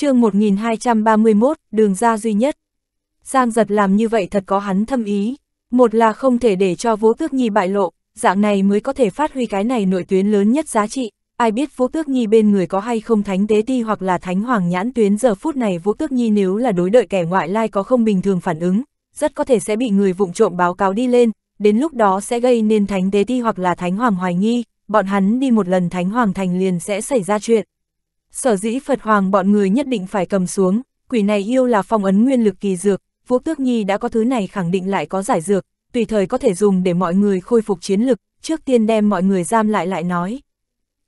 chương 1231, đường ra duy nhất. Giang giật làm như vậy thật có hắn thâm ý. Một là không thể để cho Vô Tước Nhi bại lộ, dạng này mới có thể phát huy cái này nội tuyến lớn nhất giá trị. Ai biết Vô Tước Nhi bên người có hay không thánh tế ti hoặc là thánh hoàng nhãn tuyến giờ phút này Vô Tước Nhi nếu là đối đợi kẻ ngoại lai có không bình thường phản ứng, rất có thể sẽ bị người vụng trộm báo cáo đi lên, đến lúc đó sẽ gây nên thánh tế ti hoặc là thánh hoàng hoài nghi, bọn hắn đi một lần thánh hoàng thành liền sẽ xảy ra chuyện, Sở dĩ Phật Hoàng bọn người nhất định phải cầm xuống, quỷ này yêu là phong ấn nguyên lực kỳ dược, Vũ Tước Nhi đã có thứ này khẳng định lại có giải dược, tùy thời có thể dùng để mọi người khôi phục chiến lực, trước tiên đem mọi người giam lại lại nói.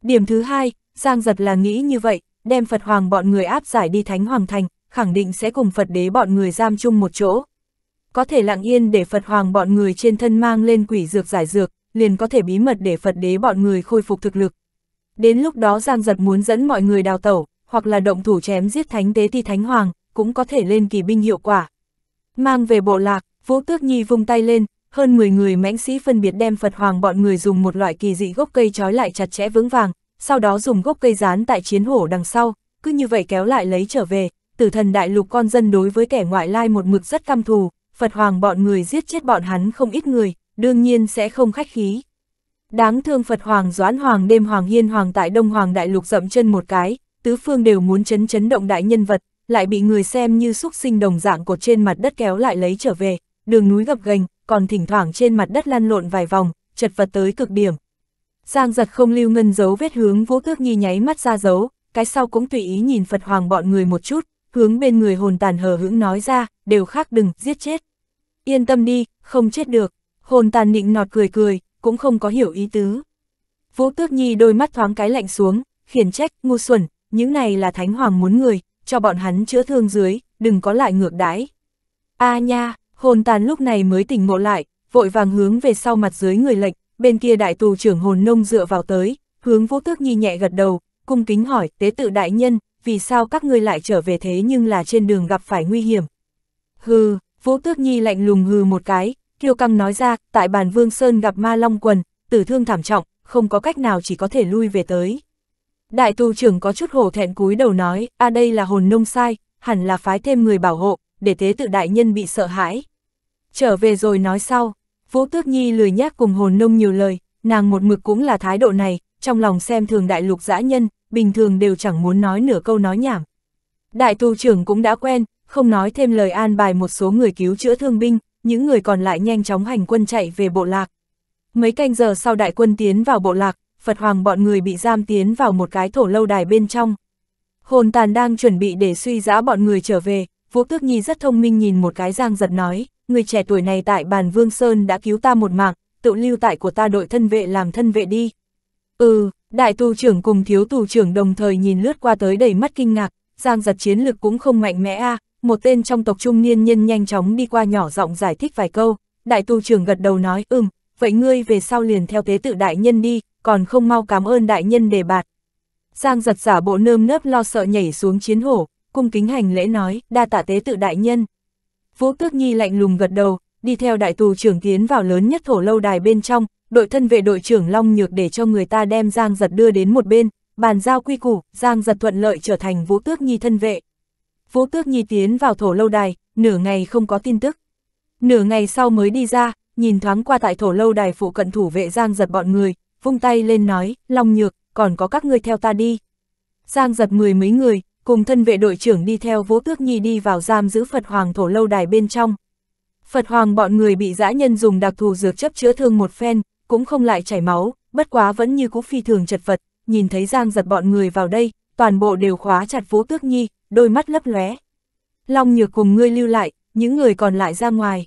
Điểm thứ hai, Giang Giật là nghĩ như vậy, đem Phật Hoàng bọn người áp giải đi Thánh Hoàng Thành, khẳng định sẽ cùng Phật đế bọn người giam chung một chỗ. Có thể lặng yên để Phật Hoàng bọn người trên thân mang lên quỷ dược giải dược, liền có thể bí mật để Phật đế bọn người khôi phục thực lực, Đến lúc đó Giang Giật muốn dẫn mọi người đào tẩu, hoặc là động thủ chém giết thánh tế thì thánh hoàng, cũng có thể lên kỳ binh hiệu quả. Mang về bộ lạc, Vũ Tước Nhi vung tay lên, hơn 10 người mãnh sĩ phân biệt đem Phật Hoàng bọn người dùng một loại kỳ dị gốc cây trói lại chặt chẽ vững vàng, sau đó dùng gốc cây dán tại chiến hổ đằng sau, cứ như vậy kéo lại lấy trở về, tử thần đại lục con dân đối với kẻ ngoại lai một mực rất căm thù, Phật Hoàng bọn người giết chết bọn hắn không ít người, đương nhiên sẽ không khách khí. Đáng thương Phật Hoàng Doãn Hoàng đêm Hoàng Hiên Hoàng tại Đông Hoàng Đại Lục dậm chân một cái, tứ phương đều muốn chấn chấn động đại nhân vật, lại bị người xem như xúc sinh đồng dạng cột trên mặt đất kéo lại lấy trở về, đường núi gập ghềnh, còn thỉnh thoảng trên mặt đất lăn lộn vài vòng, chật vật tới cực điểm. Giang giật không lưu ngân dấu vết hướng Vũ Tước nghi nháy mắt ra dấu, cái sau cũng tùy ý nhìn Phật Hoàng bọn người một chút, hướng bên người hồn tàn hờ hững nói ra, đều khác đừng, giết chết. Yên tâm đi, không chết được. Hồn tàn nịnh nọt cười cười, cũng không có hiểu ý tứ. Vũ Tước Nhi đôi mắt thoáng cái lạnh xuống, khiển trách, ngu xuẩn, những này là Thánh Hoàng muốn người, cho bọn hắn chữa thương dưới, đừng có lại ngược đái. A à nha, hồn tàn lúc này mới tỉnh ngộ lại, vội vàng hướng về sau mặt dưới người lệnh, bên kia đại tù trưởng hồn nông dựa vào tới, hướng Vũ Tước Nhi nhẹ gật đầu, cung kính hỏi, tế tự đại nhân, vì sao các ngươi lại trở về thế nhưng là trên đường gặp phải nguy hiểm. Hừ, Vũ Tước Nhi lạnh lùng hừ một cái, kiêu căng nói ra, tại bàn Vương Sơn gặp ma long quần, tử thương thảm trọng, không có cách nào chỉ có thể lui về tới. Đại tu trưởng có chút hổ thẹn cúi đầu nói, a đây là hồn nông sai, hẳn là phái thêm người bảo hộ, để thế tự đại nhân bị sợ hãi. Trở về rồi nói sau, Vũ Tước Nhi lười nhác cùng hồn nông nhiều lời, nàng một mực cũng là thái độ này, trong lòng xem thường đại lục dã nhân, bình thường đều chẳng muốn nói nửa câu nói nhảm. Đại tu trưởng cũng đã quen, không nói thêm lời an bài một số người cứu chữa thương binh, những người còn lại nhanh chóng hành quân chạy về bộ lạc. Mấy canh giờ sau đại quân tiến vào bộ lạc, Phật Hoàng bọn người bị giam tiến vào một cái thổ lâu đài bên trong. Hồn tàn đang chuẩn bị để suy giã bọn người trở về, Vũ Tước Nhi rất thông minh nhìn một cái giang giật nói, người trẻ tuổi này tại bàn Vương Sơn đã cứu ta một mạng, tự lưu tại của ta đội thân vệ làm thân vệ đi. Ừ, đại tu trưởng cùng thiếu tù trưởng đồng thời nhìn lướt qua tới đầy mắt kinh ngạc, giang giật chiến lực cũng không mạnh mẽ a một tên trong tộc trung niên nhân nhanh chóng đi qua nhỏ giọng giải thích vài câu, đại tu trưởng gật đầu nói, ừm, vậy ngươi về sau liền theo tế tự đại nhân đi, còn không mau cảm ơn đại nhân đề bạt. Giang giật giả bộ nơm nớp lo sợ nhảy xuống chiến hổ, cung kính hành lễ nói, đa tạ tế tự đại nhân. Vũ Tước Nhi lạnh lùng gật đầu, đi theo đại tù trưởng tiến vào lớn nhất thổ lâu đài bên trong, đội thân vệ đội trưởng Long Nhược để cho người ta đem Giang giật đưa đến một bên, bàn giao quy củ, Giang giật thuận lợi trở thành Vũ Tước Nhi thân vệ. Vũ Tước Nhi tiến vào thổ lâu đài, nửa ngày không có tin tức. Nửa ngày sau mới đi ra, nhìn thoáng qua tại thổ lâu đài phụ cận thủ vệ Giang giật bọn người, vung tay lên nói, Long Nhược, còn có các ngươi theo ta đi. Giang giật mười mấy người, cùng thân vệ đội trưởng đi theo Vũ Tước Nhi đi vào giam giữ Phật Hoàng thổ lâu đài bên trong. Phật Hoàng bọn người bị dã nhân dùng đặc thù dược chấp chữa thương một phen, cũng không lại chảy máu, bất quá vẫn như cũ phi thường chật vật, nhìn thấy Giang giật bọn người vào đây, toàn bộ đều khóa chặt Vũ Tước Nhi, đôi mắt lấp lóe. Long nhược cùng ngươi lưu lại, những người còn lại ra ngoài.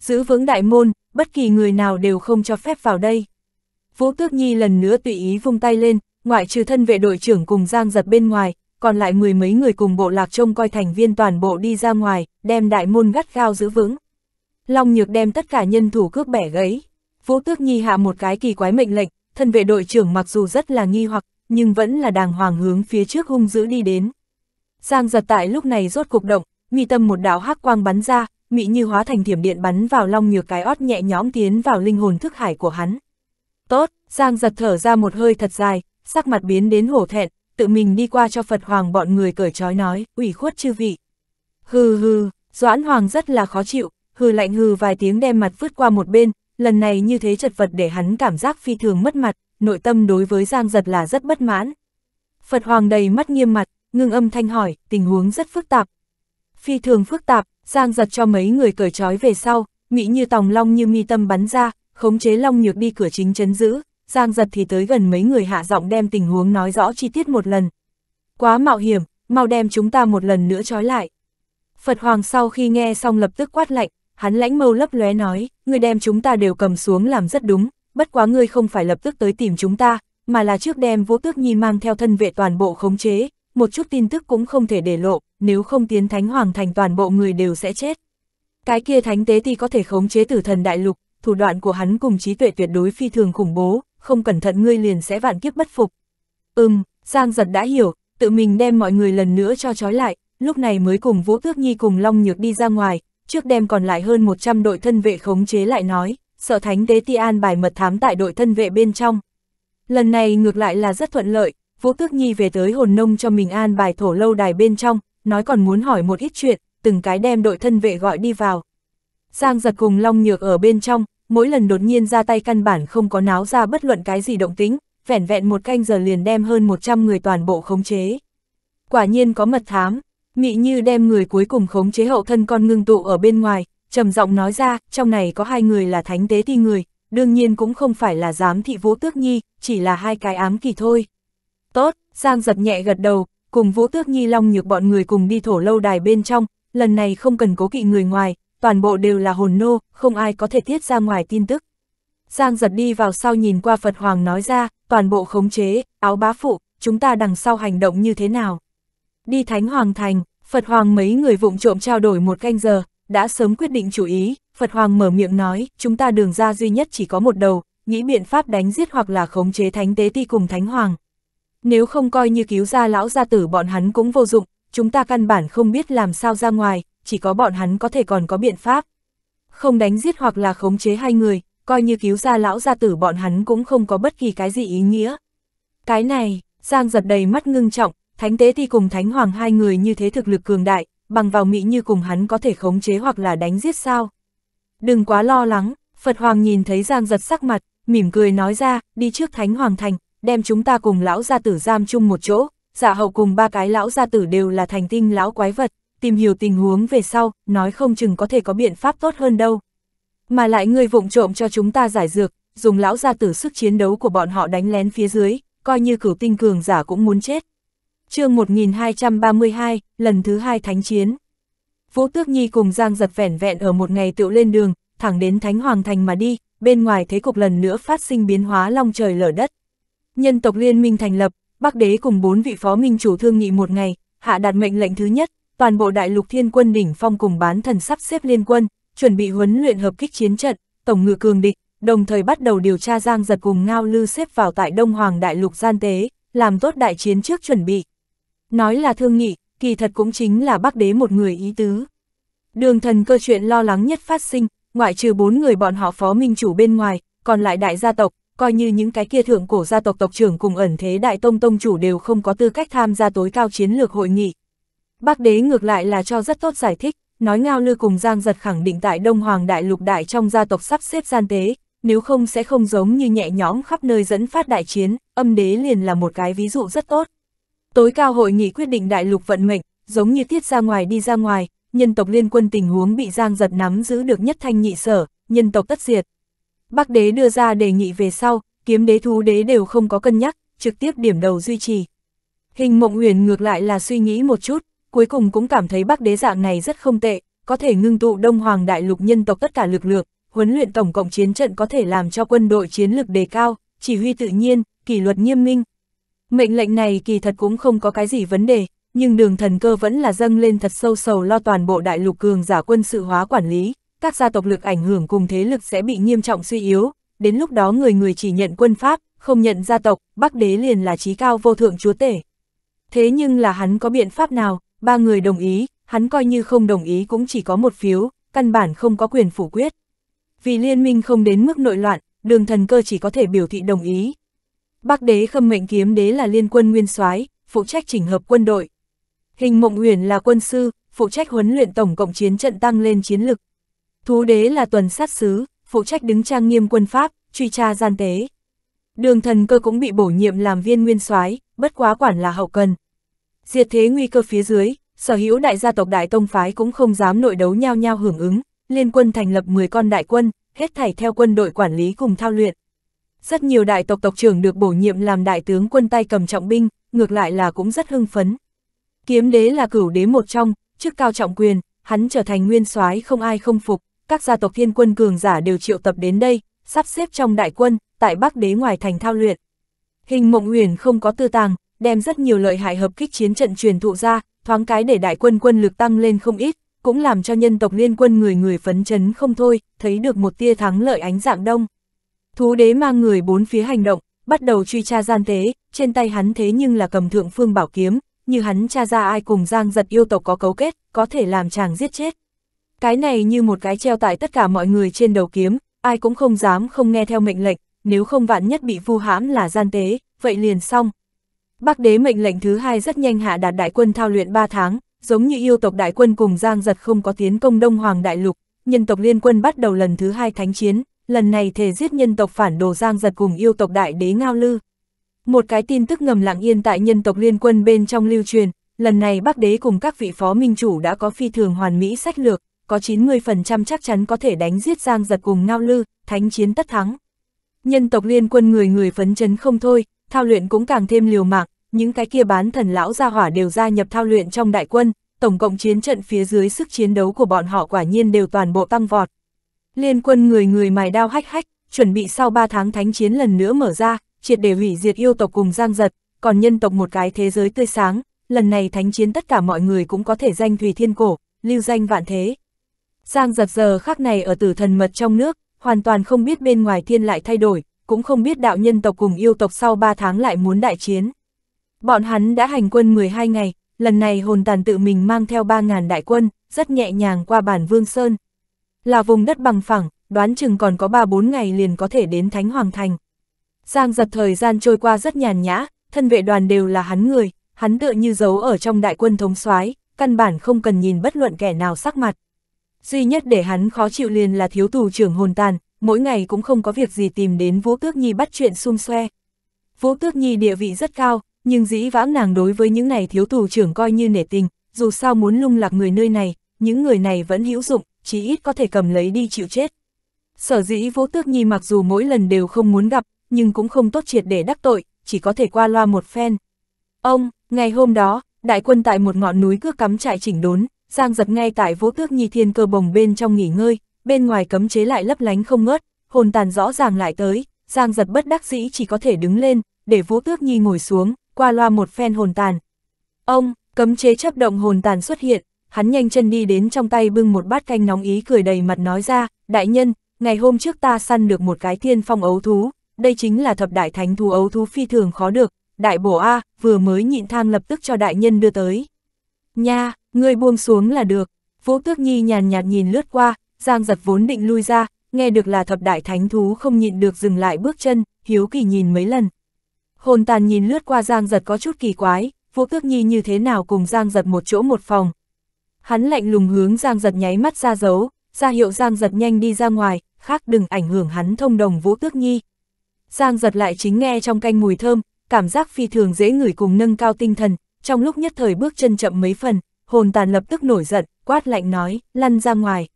Giữ vững đại môn, bất kỳ người nào đều không cho phép vào đây. Vũ Tước Nhi lần nữa tùy ý vung tay lên, ngoại trừ thân vệ đội trưởng cùng Giang giật bên ngoài, còn lại mười mấy người cùng bộ lạc trông coi thành viên toàn bộ đi ra ngoài, đem đại môn gắt gao giữ vững. Long Nhược đem tất cả nhân thủ cướp bẻ gấy. Vũ Tước Nhi hạ một cái kỳ quái mệnh lệnh, thân vệ đội trưởng mặc dù rất là nghi hoặc, nhưng vẫn là đàng hoàng hướng phía trước hung dữ đi đến. Giang giật tại lúc này rốt cục động, mi tâm một đạo hắc quang bắn ra, mị như hóa thành thiểm điện bắn vào long nhược cái ót nhẹ nhõm tiến vào linh hồn thức hải của hắn. Tốt, Giang giật thở ra một hơi thật dài, sắc mặt biến đến hổ thẹn, tự mình đi qua cho Phật Hoàng bọn người cởi trói nói, ủy khuất chư vị. Hừ hừ, Doãn Hoàng rất là khó chịu, hừ lạnh hừ vài tiếng đem mặt vứt qua một bên, lần này như thế chật vật để hắn cảm giác phi thường mất mặt, nội tâm đối với Giang giật là rất bất mãn. Phật Hoàng đầy mắt nghiêm mặt, ngưng âm thanh hỏi, tình huống rất phức tạp. Phi thường phức tạp, Giang giật cho mấy người cởi trói về sau, Mỹ như tòng long như mi tâm bắn ra, khống chế long nhược đi cửa chính chấn giữ, Giang giật thì tới gần mấy người hạ giọng đem tình huống nói rõ chi tiết một lần. Quá mạo hiểm, mau đem chúng ta một lần nữa trói lại. Phật Hoàng sau khi nghe xong lập tức quát lạnh, hắn lãnh mâu lấp lóe nói, người đem chúng ta đều cầm xuống làm rất đúng, bất quá ngươi không phải lập tức tới tìm chúng ta, mà là trước đem vô tước nhi mang theo thân vệ toàn bộ khống chế, một chút tin tức cũng không thể để lộ, nếu không tiến thánh hoàng thành toàn bộ người đều sẽ chết. Cái kia thánh tế thì có thể khống chế tử thần đại lục, thủ đoạn của hắn cùng trí tuệ tuyệt đối phi thường khủng bố, không cẩn thận ngươi liền sẽ vạn kiếp bất phục. Ừm, Giang giật đã hiểu, tự mình đem mọi người lần nữa cho trói lại, lúc này mới cùng Vũ Tước Nhi cùng Long Nhược đi ra ngoài, trước đem còn lại hơn 100 đội thân vệ khống chế lại nói, sợ thánh tế ti an bài mật thám tại đội thân vệ bên trong. Lần này ngược lại là rất thuận lợi, Vũ Tước Nhi về tới hồn nông cho mình an bài thổ lâu đài bên trong, nói còn muốn hỏi một ít chuyện, từng cái đem đội thân vệ gọi đi vào. Giang giật cùng Long Nhược ở bên trong, mỗi lần đột nhiên ra tay căn bản không có náo ra bất luận cái gì động tính, vẻn vẹn một canh giờ liền đem hơn 100 người toàn bộ khống chế. Quả nhiên có mật thám, Mị Như đem người cuối cùng khống chế hậu thân con ngưng tụ ở bên ngoài, trầm giọng nói ra, trong này có hai người là thánh tế thi người, đương nhiên cũng không phải là giám thị vũ tước nhi, chỉ là hai cái ám kỳ thôi. Tốt, Giang giật nhẹ gật đầu, cùng Vũ Tước Nhi Long nhược bọn người cùng đi thổ lâu đài bên trong, lần này không cần cố kỵ người ngoài, toàn bộ đều là hồn nô, không ai có thể tiết ra ngoài tin tức. Giang giật đi vào sau nhìn qua Phật Hoàng nói ra, toàn bộ khống chế, áo bá phụ, chúng ta đằng sau hành động như thế nào. Đi Thánh Hoàng Thành, Phật Hoàng mấy người vụng trộm trao đổi một canh giờ, đã sớm quyết định chủ ý, Phật Hoàng mở miệng nói, chúng ta đường ra duy nhất chỉ có một đầu, nghĩ biện pháp đánh giết hoặc là khống chế Thánh Tế Ti cùng Thánh Hoàng. Nếu không coi như cứu ra lão gia tử bọn hắn cũng vô dụng, chúng ta căn bản không biết làm sao ra ngoài, chỉ có bọn hắn có thể còn có biện pháp. Không đánh giết hoặc là khống chế hai người, coi như cứu ra lão gia tử bọn hắn cũng không có bất kỳ cái gì ý nghĩa. Cái này, Giang giật đầy mắt ngưng trọng, Thánh Tế thì cùng Thánh Hoàng hai người như thế thực lực cường đại, bằng vào Mỹ như cùng hắn có thể khống chế hoặc là đánh giết sao. Đừng quá lo lắng, Phật Hoàng nhìn thấy Giang giật sắc mặt, mỉm cười nói ra, đi trước Thánh Hoàng thành, đem chúng ta cùng lão gia tử giam chung một chỗ, giả dạ hậu cùng ba cái lão gia tử đều là thành tinh lão quái vật, tìm hiểu tình huống về sau, nói không chừng có thể có biện pháp tốt hơn đâu. Mà lại người vụng trộm cho chúng ta giải dược, dùng lão gia tử sức chiến đấu của bọn họ đánh lén phía dưới, coi như cửu tinh cường giả cũng muốn chết. chương 1232, lần thứ hai thánh chiến. Vũ Tước Nhi cùng Giang giật vẻn vẹn ở một ngày tựu lên đường, thẳng đến Thánh Hoàng Thành mà đi, bên ngoài thế cục lần nữa phát sinh biến hóa long trời lở đất. Nhân tộc liên minh thành lập, Bắc Đế cùng bốn vị phó minh chủ thương nghị một ngày, hạ đạt mệnh lệnh thứ nhất, toàn bộ đại lục thiên quân đỉnh phong cùng bán thần sắp xếp liên quân, chuẩn bị huấn luyện hợp kích chiến trận, tổng ngự cường địch, đồng thời bắt đầu điều tra Giang Giật cùng Ngao Lư xếp vào tại Đông Hoàng đại lục gian tế, làm tốt đại chiến trước chuẩn bị. Nói là thương nghị, kỳ thật cũng chính là Bắc Đế một người ý tứ. Đường thần cơ chuyện lo lắng nhất phát sinh, ngoại trừ bốn người bọn họ phó minh chủ bên ngoài, còn lại đại gia tộc, coi như những cái kia thượng cổ gia tộc tộc trưởng cùng ẩn thế đại tông tông chủ đều không có tư cách tham gia tối cao chiến lược hội nghị. Bác đế ngược lại là cho rất tốt giải thích, nói Ngao Lư cùng Giang Giật khẳng định tại Đông Hoàng Đại Lục Đại trong gia tộc sắp xếp gian tế, nếu không sẽ không giống như nhẹ nhõm khắp nơi dẫn phát đại chiến, âm đế liền là một cái ví dụ rất tốt. Tối cao hội nghị quyết định đại lục vận mệnh, giống như tiết ra ngoài đi ra ngoài, nhân tộc liên quân tình huống bị Giang Giật nắm giữ được nhất thanh nhị sở, nhân tộc tất diệt, Bắc đế đưa ra đề nghị về sau, kiếm đế thú đế đều không có cân nhắc, trực tiếp điểm đầu duy trì. Hình mộng huyền ngược lại là suy nghĩ một chút, cuối cùng cũng cảm thấy bắc đế dạng này rất không tệ, có thể ngưng tụ đông hoàng đại lục nhân tộc tất cả lực lượng, huấn luyện tổng cộng chiến trận có thể làm cho quân đội chiến lực đề cao, chỉ huy tự nhiên, kỷ luật nghiêm minh. Mệnh lệnh này kỳ thật cũng không có cái gì vấn đề, nhưng đường thần cơ vẫn là dâng lên thật sâu sầu lo toàn bộ đại lục cường giả quân sự hóa quản lý, các gia tộc lực ảnh hưởng cùng thế lực sẽ bị nghiêm trọng suy yếu, đến lúc đó người người chỉ nhận quân Pháp, không nhận gia tộc, Bắc Đế liền là trí cao vô thượng chúa tể. Thế nhưng là hắn có biện pháp nào, ba người đồng ý, hắn coi như không đồng ý cũng chỉ có một phiếu, căn bản không có quyền phủ quyết. Vì liên minh không đến mức nội loạn, đường thần cơ chỉ có thể biểu thị đồng ý. Bắc đế khâm mệnh kiếm đế là liên quân nguyên soái phụ trách chỉnh hợp quân đội. Hình mộng huyền là quân sư, phụ trách huấn luyện tổng cộng chiến trận tăng lên chiến lực. Thú đế là tuần sát sứ, phụ trách đứng trang nghiêm quân pháp, truy tra gian tế. Đường thần cơ cũng bị bổ nhiệm làm viên nguyên soái, bất quá quản là hậu cần. Diệt thế nguy cơ phía dưới, sở hữu đại gia tộc đại tông phái cũng không dám nội đấu nhau nhau hưởng ứng, liên quân thành lập 10 con đại quân, hết thảy theo quân đội quản lý cùng thao luyện. Rất nhiều đại tộc tộc trưởng được bổ nhiệm làm đại tướng quân tay cầm trọng binh, ngược lại là cũng rất hưng phấn. Kiếm đế là cửu đế một trong, chức cao trọng quyền, hắn trở thành nguyên soái không ai không phục, các gia tộc thiên quân cường giả đều triệu tập đến đây, sắp xếp trong đại quân, tại Bắc Đế ngoài thành thao luyện. Hình Mộng huyền không có tư tàng, đem rất nhiều lợi hại hợp kích chiến trận truyền thụ ra, thoáng cái để đại quân quân lực tăng lên không ít, cũng làm cho nhân tộc liên quân người người phấn chấn không thôi, thấy được một tia thắng lợi ánh dạng đông. Thú đế mang người bốn phía hành động, bắt đầu truy tra gian tế, trên tay hắn thế nhưng là cầm thượng phương bảo kiếm, như hắn tra ra ai cùng giang giật yêu tộc có cấu kết, có thể làm chàng giết chết. Cái này như một cái treo tại tất cả mọi người trên đầu kiếm, ai cũng không dám không nghe theo mệnh lệnh, nếu không vạn nhất bị vu hãm là gian tế, vậy liền xong. Bắc đế mệnh lệnh thứ hai rất nhanh hạ đạt đại quân thao luyện 3 tháng, giống như yêu tộc đại quân cùng Giang Giật không có tiến công Đông Hoàng đại lục, nhân tộc liên quân bắt đầu lần thứ hai thánh chiến, lần này thể giết nhân tộc phản đồ Giang Giật cùng yêu tộc đại đế Ngao Lư. Một cái tin tức ngầm lặng yên tại nhân tộc liên quân bên trong lưu truyền, lần này Bắc đế cùng các vị phó minh chủ đã có phi thường hoàn mỹ sách lược, có 90% chắc chắn có thể đánh giết Giang giật cùng Ngao Lư, thánh chiến tất thắng. Nhân tộc liên quân người người phấn chấn không thôi, thao luyện cũng càng thêm liều mạng, những cái kia bán thần lão gia hỏa đều gia nhập thao luyện trong đại quân, tổng cộng chiến trận phía dưới sức chiến đấu của bọn họ quả nhiên đều toàn bộ tăng vọt. Liên quân người người mài đao hách hách, chuẩn bị sau 3 tháng thánh chiến lần nữa mở ra, triệt để hủy diệt yêu tộc cùng Giang giật, còn nhân tộc một cái thế giới tươi sáng, lần này thánh chiến tất cả mọi người cũng có thể danh thủy Thiên Cổ, lưu danh vạn thế. Giang giật giờ khác này ở tử thần mật trong nước, hoàn toàn không biết bên ngoài thiên lại thay đổi, cũng không biết đạo nhân tộc cùng yêu tộc sau 3 tháng lại muốn đại chiến. Bọn hắn đã hành quân 12 ngày, lần này hồn tàn tự mình mang theo 3.000 đại quân, rất nhẹ nhàng qua bản Vương Sơn. Là vùng đất bằng phẳng, đoán chừng còn có 3-4 ngày liền có thể đến Thánh Hoàng Thành. Giang giật thời gian trôi qua rất nhàn nhã, thân vệ đoàn đều là hắn người, hắn tựa như giấu ở trong đại quân thống soái căn bản không cần nhìn bất luận kẻ nào sắc mặt. Duy nhất để hắn khó chịu liền là thiếu tù trưởng hồn tàn, mỗi ngày cũng không có việc gì tìm đến Vũ Tước Nhi bắt chuyện xung xoe. Vũ Tước Nhi địa vị rất cao, nhưng dĩ vãng nàng đối với những này thiếu tù trưởng coi như nể tình, dù sao muốn lung lạc người nơi này, những người này vẫn hữu dụng, chỉ ít có thể cầm lấy đi chịu chết. Sở dĩ Vũ Tước Nhi mặc dù mỗi lần đều không muốn gặp, nhưng cũng không tốt triệt để đắc tội, chỉ có thể qua loa một phen. Ông, ngày hôm đó, đại quân tại một ngọn núi cước cắm trại chỉnh đốn, Giang giật ngay tại vũ tước nhi thiên cơ bồng bên trong nghỉ ngơi, bên ngoài cấm chế lại lấp lánh không ngớt, hồn tàn rõ ràng lại tới, Giang giật bất đắc dĩ chỉ có thể đứng lên, để vũ tước nhi ngồi xuống, qua loa một phen hồn tàn. Ông, cấm chế chấp động hồn tàn xuất hiện, hắn nhanh chân đi đến trong tay bưng một bát canh nóng ý cười đầy mặt nói ra, đại nhân, ngày hôm trước ta săn được một cái thiên phong ấu thú, đây chính là thập đại thánh thú ấu thú phi thường khó được, đại bổ A, vừa mới nhịn thang lập tức cho đại nhân đưa tới. Nha, Người buông xuống là được. Vũ Tước Nhi nhàn nhạt nhìn lướt qua, Giang giật vốn định lui ra, nghe được là thập đại thánh thú không nhịn được dừng lại bước chân, hiếu kỳ nhìn mấy lần. Hồn tàn nhìn lướt qua Giang giật có chút kỳ quái, Vũ Tước Nhi như thế nào cùng Giang giật một chỗ một phòng. Hắn lạnh lùng hướng Giang giật nháy mắt ra dấu, ra hiệu Giang giật nhanh đi ra ngoài, khác đừng ảnh hưởng hắn thông đồng Vũ Tước Nhi. Giang giật lại chính nghe trong canh mùi thơm, cảm giác phi thường dễ ngửi cùng nâng cao tinh thần, trong lúc nhất thời bước chân chậm mấy phần, hồn tàn lập tức nổi giận, quát lạnh nói, lăn ra ngoài.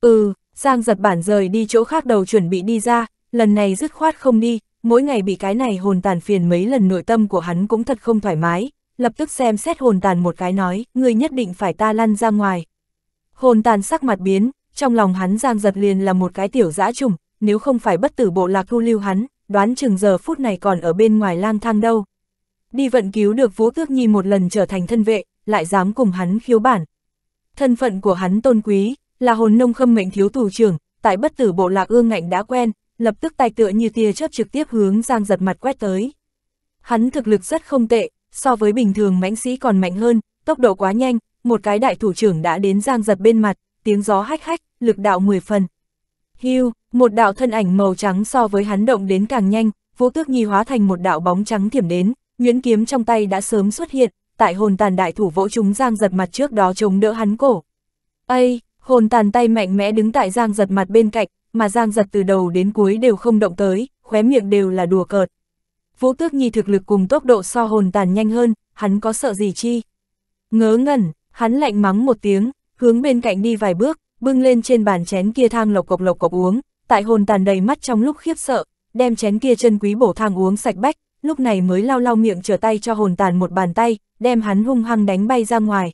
Ừ, Giang giật bản rời đi chỗ khác đầu chuẩn bị đi ra, lần này dứt khoát không đi, mỗi ngày bị cái này hồn tàn phiền mấy lần nội tâm của hắn cũng thật không thoải mái, lập tức xem xét hồn tàn một cái nói, người nhất định phải ta lăn ra ngoài. Hồn tàn sắc mặt biến, trong lòng hắn Giang giật liền là một cái tiểu dã trùng, nếu không phải bất tử bộ lạc thu lưu hắn, đoán chừng giờ phút này còn ở bên ngoài lang thang đâu. Đi vận cứu được Vũ Tước Nhi một lần trở thành thân vệ, lại dám cùng hắn khiếu bản. Thân phận của hắn tôn quý, là hồn nông khâm mệnh thiếu thủ trưởng, tại bất tử bộ lạc ương ngạnh đã quen, lập tức tay tựa như tia chớp trực tiếp hướng Giang giật mặt quét tới. Hắn thực lực rất không tệ, so với bình thường mãnh sĩ còn mạnh hơn, tốc độ quá nhanh, một cái đại thủ trưởng đã đến Giang giật bên mặt, tiếng gió hách hách, lực đạo 10 phần. Hưu, một đạo thân ảnh màu trắng so với hắn động đến càng nhanh, Vũ Tước Nhi hóa thành một đạo bóng trắng thiểm đến, nguyễn kiếm trong tay đã sớm xuất hiện, tại hồn tàn đại thủ vỗ chúng Giang giật mặt trước đó chống đỡ hắn cổ. Ây, hồn tàn tay mạnh mẽ đứng tại Giang giật mặt bên cạnh, mà Giang giật từ đầu đến cuối đều không động tới, khóe miệng đều là đùa cợt. Vũ Tước Nhi thực lực cùng tốc độ so hồn tàn nhanh hơn, hắn có sợ gì chi? Ngớ ngẩn, hắn lạnh mắng một tiếng, hướng bên cạnh đi vài bước, bưng lên trên bàn chén kia thang lộc cộc lộc cộc uống, tại hồn tàn đầy mắt trong lúc khiếp sợ, đem chén kia chân quý bổ thang uống sạch bách, lúc này mới lau lau miệng trở tay cho hồn tàn một bàn tay, đem hắn hung hăng đánh bay ra ngoài.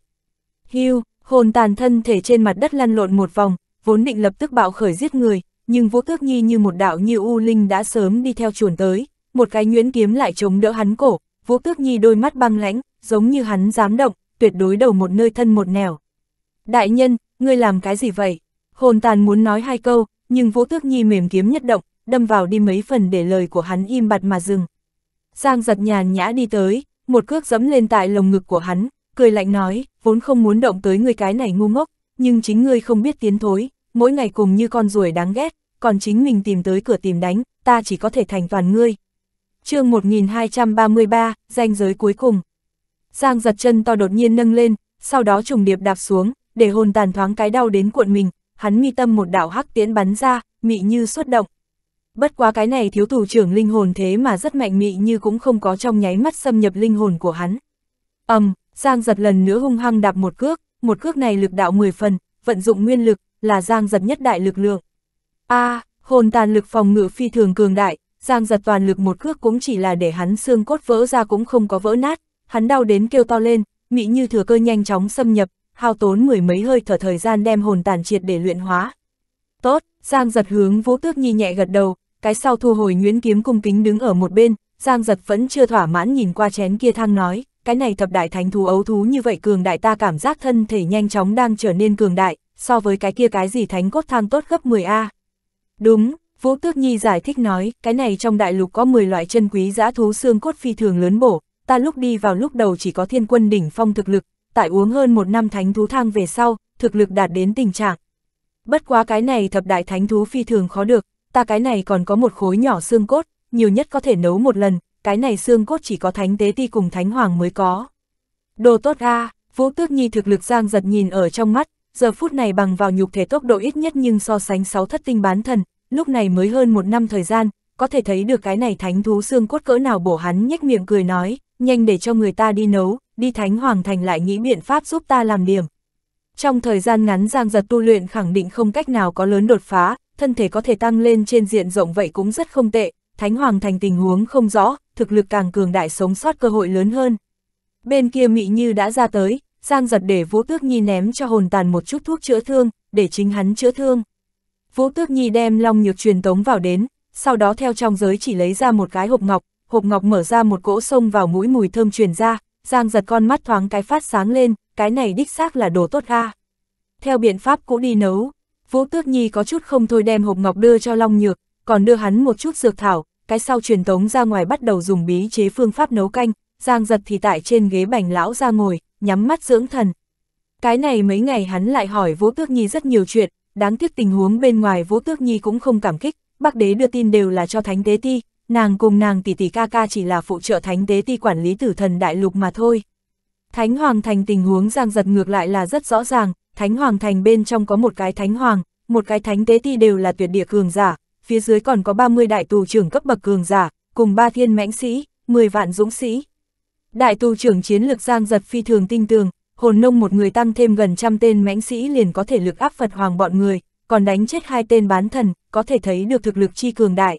Hưu, hồn tàn thân thể trên mặt đất lăn lộn một vòng, vốn định lập tức bạo khởi giết người, nhưng Vũ Tước Nhi như một đạo như u linh đã sớm đi theo chuồn tới, một cái nhuyễn kiếm lại chống đỡ hắn cổ, Vũ Tước Nhi đôi mắt băng lãnh, giống như hắn dám động, tuyệt đối đầu một nơi thân một nẻo. Đại nhân, ngươi làm cái gì vậy? Hồn tàn muốn nói hai câu, nhưng Vũ Tước Nhi mềm kiếm nhất động, đâm vào đi mấy phần để lời của hắn im bặt mà dừng. Giang giật nhàn nhã đi tới, một cước dẫm lên tại lồng ngực của hắn, cười lạnh nói, vốn không muốn động tới người cái này ngu ngốc, nhưng chính ngươi không biết tiến thối, mỗi ngày cùng như con ruồi đáng ghét, còn chính mình tìm tới cửa tìm đánh, ta chỉ có thể thành toàn ngươi. chương 1233, danh giới cuối cùng. Giang giật chân to đột nhiên nâng lên, sau đó trùng điệp đạp xuống, để hồn tàn thoáng cái đau đến cuộn mình, hắn mi tâm một đạo hắc tiễn bắn ra, mị như xuất động, Bất quá cái này thiếu thủ trưởng linh hồn thế mà rất mạnh mị như cũng không có trong nháy mắt xâm nhập linh hồn của hắn. ầm um, Giang giật lần nữa hung hăng đạp một cước, một cước này lực đạo 10 phần, vận dụng nguyên lực, là Giang giật nhất đại lực lượng. a à, hồn tàn lực phòng ngự phi thường cường đại, Giang giật toàn lực một cước cũng chỉ là để hắn xương cốt vỡ ra cũng không có vỡ nát, hắn đau đến kêu to lên, mị như thừa cơ nhanh chóng xâm nhập, hao tốn mười mấy hơi thở thời gian đem hồn tàn triệt để luyện hóa. Tốt, Giang giật hướng Vũ Tước Nhi nhẹ gật đầu, cái sau thu hồi Nguyễn Kiếm cung kính đứng ở một bên, Giang giật vẫn chưa thỏa mãn nhìn qua chén kia thang nói, cái này thập đại thánh thú ấu thú như vậy cường đại ta cảm giác thân thể nhanh chóng đang trở nên cường đại, so với cái kia cái gì thánh cốt thang tốt gấp 10A. Đúng, Vũ Tước Nhi giải thích nói, cái này trong đại lục có 10 loại chân quý giã thú xương cốt phi thường lớn bổ, ta lúc đi vào lúc đầu chỉ có thiên quân đỉnh phong thực lực, tại uống hơn một năm thánh thú thang về sau, thực lực đạt đến tình trạng. Bất quá cái này thập đại thánh thú phi thường khó được, ta cái này còn có một khối nhỏ xương cốt, nhiều nhất có thể nấu một lần, cái này xương cốt chỉ có thánh tế ti cùng thánh hoàng mới có. Đồ tốt a à, Vũ Tước Nhi thực lực giang giật nhìn ở trong mắt, giờ phút này bằng vào nhục thể tốc độ ít nhất nhưng so sánh sáu thất tinh bán thần, lúc này mới hơn một năm thời gian, có thể thấy được cái này thánh thú xương cốt cỡ nào bổ hắn nhếch miệng cười nói, nhanh để cho người ta đi nấu, đi thánh hoàng thành lại nghĩ biện pháp giúp ta làm điểm. Trong thời gian ngắn Giang Giật tu luyện khẳng định không cách nào có lớn đột phá, thân thể có thể tăng lên trên diện rộng vậy cũng rất không tệ, Thánh Hoàng thành tình huống không rõ, thực lực càng cường đại sống sót cơ hội lớn hơn. Bên kia mỹ Như đã ra tới, Giang giật để Vũ Tước Nhi ném cho hồn tàn một chút thuốc chữa thương, để chính hắn chữa thương. Vũ Tước Nhi đem Long Nhược truyền tống vào đến, sau đó theo trong giới chỉ lấy ra một cái hộp ngọc, hộp ngọc mở ra một cỗ sông vào mũi mùi thơm truyền ra, Giang giật con mắt thoáng cái phát sáng lên, cái này đích xác là đồ tốt ga. Theo biện pháp cũ đi nấu, Vũ Tước Nhi có chút không thôi đem hộp ngọc đưa cho Long Nhược, còn đưa hắn một chút dược thảo, cái sau truyền tống ra ngoài bắt đầu dùng bí chế phương pháp nấu canh, Giang giật thì tại trên ghế bành lão ra ngồi, nhắm mắt dưỡng thần. Cái này mấy ngày hắn lại hỏi Vũ Tước Nhi rất nhiều chuyện, đáng tiếc tình huống bên ngoài Vũ Tước Nhi cũng không cảm kích, bác đế đưa tin đều là cho Thánh Tế Ti, nàng cùng nàng tỷ tỷ ca ca chỉ là phụ trợ Thánh Tế Ti quản lý tử thần đại lục mà thôi. Thánh Hoàng thành tình huống Giang giật ngược lại là rất rõ ràng, Thánh Hoàng Thành bên trong có một cái Thánh Hoàng, một cái Thánh Tế Ti đều là tuyệt địa cường giả, phía dưới còn có 30 đại tù trưởng cấp bậc cường giả, cùng ba thiên mãnh sĩ, 10 vạn dũng sĩ. Đại tù trưởng chiến lược giang giật phi thường tinh tường, hồn nông một người tăng thêm gần trăm tên mãnh sĩ liền có thể lực áp Phật Hoàng bọn người, còn đánh chết hai tên bán thần, có thể thấy được thực lực chi cường đại.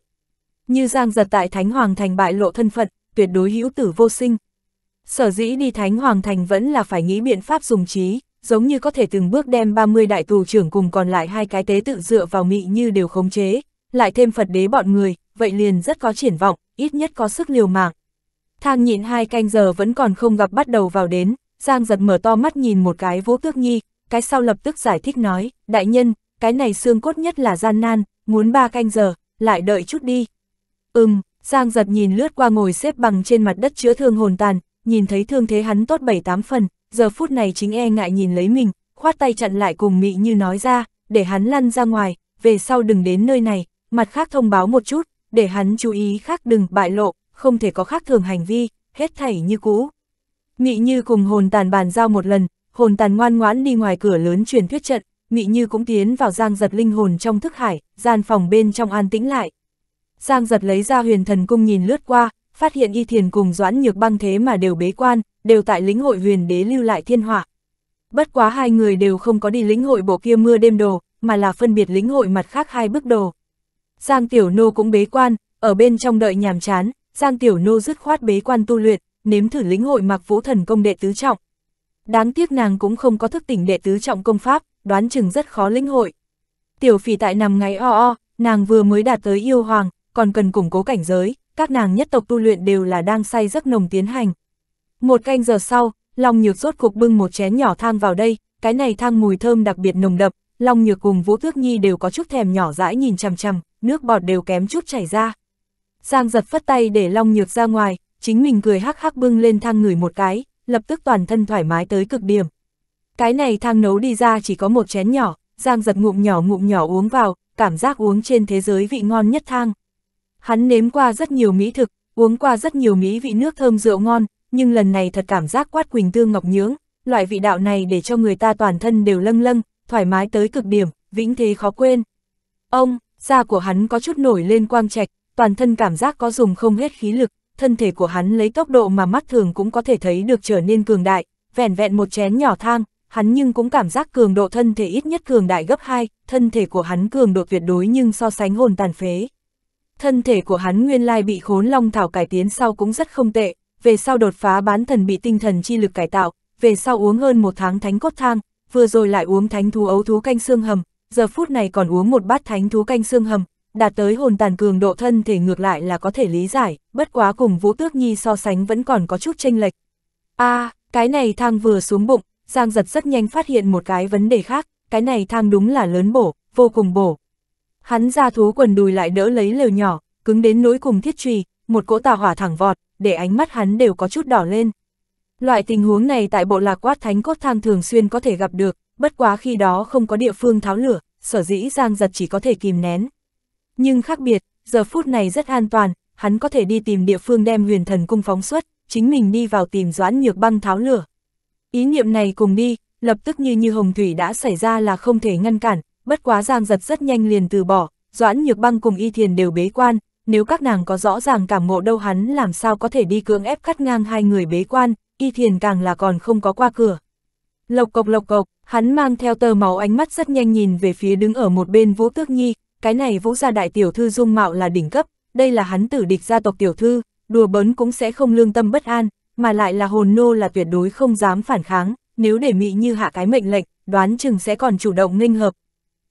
Như giang giật tại Thánh Hoàng Thành bại lộ thân phận, tuyệt đối hữu tử vô sinh. Sở dĩ đi Thánh Hoàng Thành vẫn là phải nghĩ biện pháp dùng trí, giống như có thể từng bước đem 30 đại tù trưởng cùng còn lại hai cái tế tự dựa vào mị như đều khống chế, lại thêm Phật đế bọn người, vậy liền rất có triển vọng, ít nhất có sức liều mạng. Thang nhịn hai canh giờ vẫn còn không gặp bắt đầu vào đến, Giang giật mở to mắt nhìn một cái vô tước nhi, cái sau lập tức giải thích nói, đại nhân, cái này xương cốt nhất là gian nan, muốn ba canh giờ, lại đợi chút đi. Ừm, Giang giật nhìn lướt qua ngồi xếp bằng trên mặt đất chữa thương hồn tàn, nhìn thấy thương thế hắn tốt bảy tám phần, giờ phút này chính e ngại nhìn lấy mình, khoát tay chặn lại cùng Mị Như nói ra, để hắn lăn ra ngoài, về sau đừng đến nơi này, mặt khác thông báo một chút, để hắn chú ý khác đừng bại lộ, không thể có khác thường hành vi, hết thảy như cũ. Mị Như cùng hồn tàn bàn giao một lần, hồn tàn ngoan ngoãn đi ngoài cửa lớn truyền thuyết trận, Mị Như cũng tiến vào giang giật linh hồn trong thức hải, gian phòng bên trong an tĩnh lại. Giang giật lấy ra huyền thần cung nhìn lướt qua, phát hiện y thiền cùng doãn nhược băng thế mà đều bế quan, đều tại lĩnh hội huyền đế lưu lại thiên họa. Bất quá hai người đều không có đi lĩnh hội bộ kia mưa đêm đồ, mà là phân biệt lĩnh hội mặt khác hai bức đồ. Giang Tiểu Nô cũng bế quan, ở bên trong đợi nhàm chán, Giang Tiểu Nô dứt khoát bế quan tu luyện, nếm thử lĩnh hội mặc vũ thần công đệ tứ trọng. Đáng tiếc nàng cũng không có thức tỉnh đệ tứ trọng công pháp, đoán chừng rất khó lĩnh hội. Tiểu phỉ tại nằm ngáy o o, nàng vừa mới đạt tới yêu hoàng, còn cần củng cố cảnh giới, các nàng nhất tộc tu luyện đều là đang say giấc nồng tiến hành. Một canh giờ sau, Long Nhược rốt cục bưng một chén nhỏ thang vào đây, cái này thang mùi thơm đặc biệt nồng đậm, Long Nhược cùng Vũ Tước Nhi đều có chút thèm nhỏ dãi nhìn chằm chằm, nước bọt đều kém chút chảy ra. Giang giật phất tay để Long Nhược ra ngoài, chính mình cười hắc hắc bưng lên thang ngửi một cái, lập tức toàn thân thoải mái tới cực điểm. Cái này thang nấu đi ra chỉ có một chén nhỏ, Giang giật ngụm nhỏ ngụm nhỏ uống vào, cảm giác uống trên thế giới vị ngon nhất thang. Hắn nếm qua rất nhiều mỹ thực, uống qua rất nhiều mỹ vị nước thơm rượu ngon, nhưng lần này thật cảm giác quát quỳnh tương ngọc nhưỡng, loại vị đạo này để cho người ta toàn thân đều lâng lâng, thoải mái tới cực điểm, vĩnh thế khó quên. Ông, da của hắn có chút nổi lên quang trạch, toàn thân cảm giác có dùng không hết khí lực, thân thể của hắn lấy tốc độ mà mắt thường cũng có thể thấy được trở nên cường đại, vẹn vẹn một chén nhỏ thang, hắn nhưng cũng cảm giác cường độ thân thể ít nhất cường đại gấp 2, thân thể của hắn cường độ tuyệt đối nhưng so sánh hồn tàn phế. Thân thể của hắn nguyên lai bị khốn long thảo cải tiến sau cũng rất không tệ, về sau đột phá bán thần bị tinh thần chi lực cải tạo, về sau uống hơn một tháng thánh cốt thang, vừa rồi lại uống thánh thú ấu thú canh xương hầm, giờ phút này còn uống một bát thánh thú canh xương hầm, đạt tới hồn tàn cường độ thân thể ngược lại là có thể lý giải, bất quá cùng Vũ Tước Nhi so sánh vẫn còn có chút tranh lệch. A, à, cái này thang vừa xuống bụng, Giang giật rất nhanh phát hiện một cái vấn đề khác, cái này thang đúng là lớn bổ, vô cùng bổ. Hắn ra thú quần đùi lại đỡ lấy lều nhỏ, cứng đến nỗi cùng thiết trùy, một cỗ tà hỏa thẳng vọt, để ánh mắt hắn đều có chút đỏ lên. Loại tình huống này tại bộ lạc quát thánh cốt thang thường xuyên có thể gặp được, bất quá khi đó không có địa phương tháo lửa, sở dĩ Giang giật chỉ có thể kìm nén. Nhưng khác biệt, giờ phút này rất an toàn, hắn có thể đi tìm địa phương đem huyền thần cung phóng xuất, chính mình đi vào tìm doãn nhược băng tháo lửa. Ý niệm này cùng đi, lập tức như như hồng thủy đã xảy ra là không thể ngăn cản, bất quá Giang giật rất nhanh liền từ bỏ, doãn nhược băng cùng y thiền đều bế quan, nếu các nàng có rõ ràng cảm ngộ đâu hắn làm sao có thể đi cưỡng ép cắt ngang hai người bế quan, y thiền càng là còn không có qua cửa. Lộc cộc lộc cộc, hắn mang theo tờ máu ánh mắt rất nhanh nhìn về phía đứng ở một bên Vũ Tước Nhi, cái này Vũ gia đại tiểu thư dung mạo là đỉnh cấp, đây là hắn tử địch gia tộc tiểu thư, đùa bấn cũng sẽ không lương tâm bất an, mà lại là hồn nô là tuyệt đối không dám phản kháng, nếu để mị như hạ cái mệnh lệnh, đoán chừng sẽ còn chủ động nghênh hợp.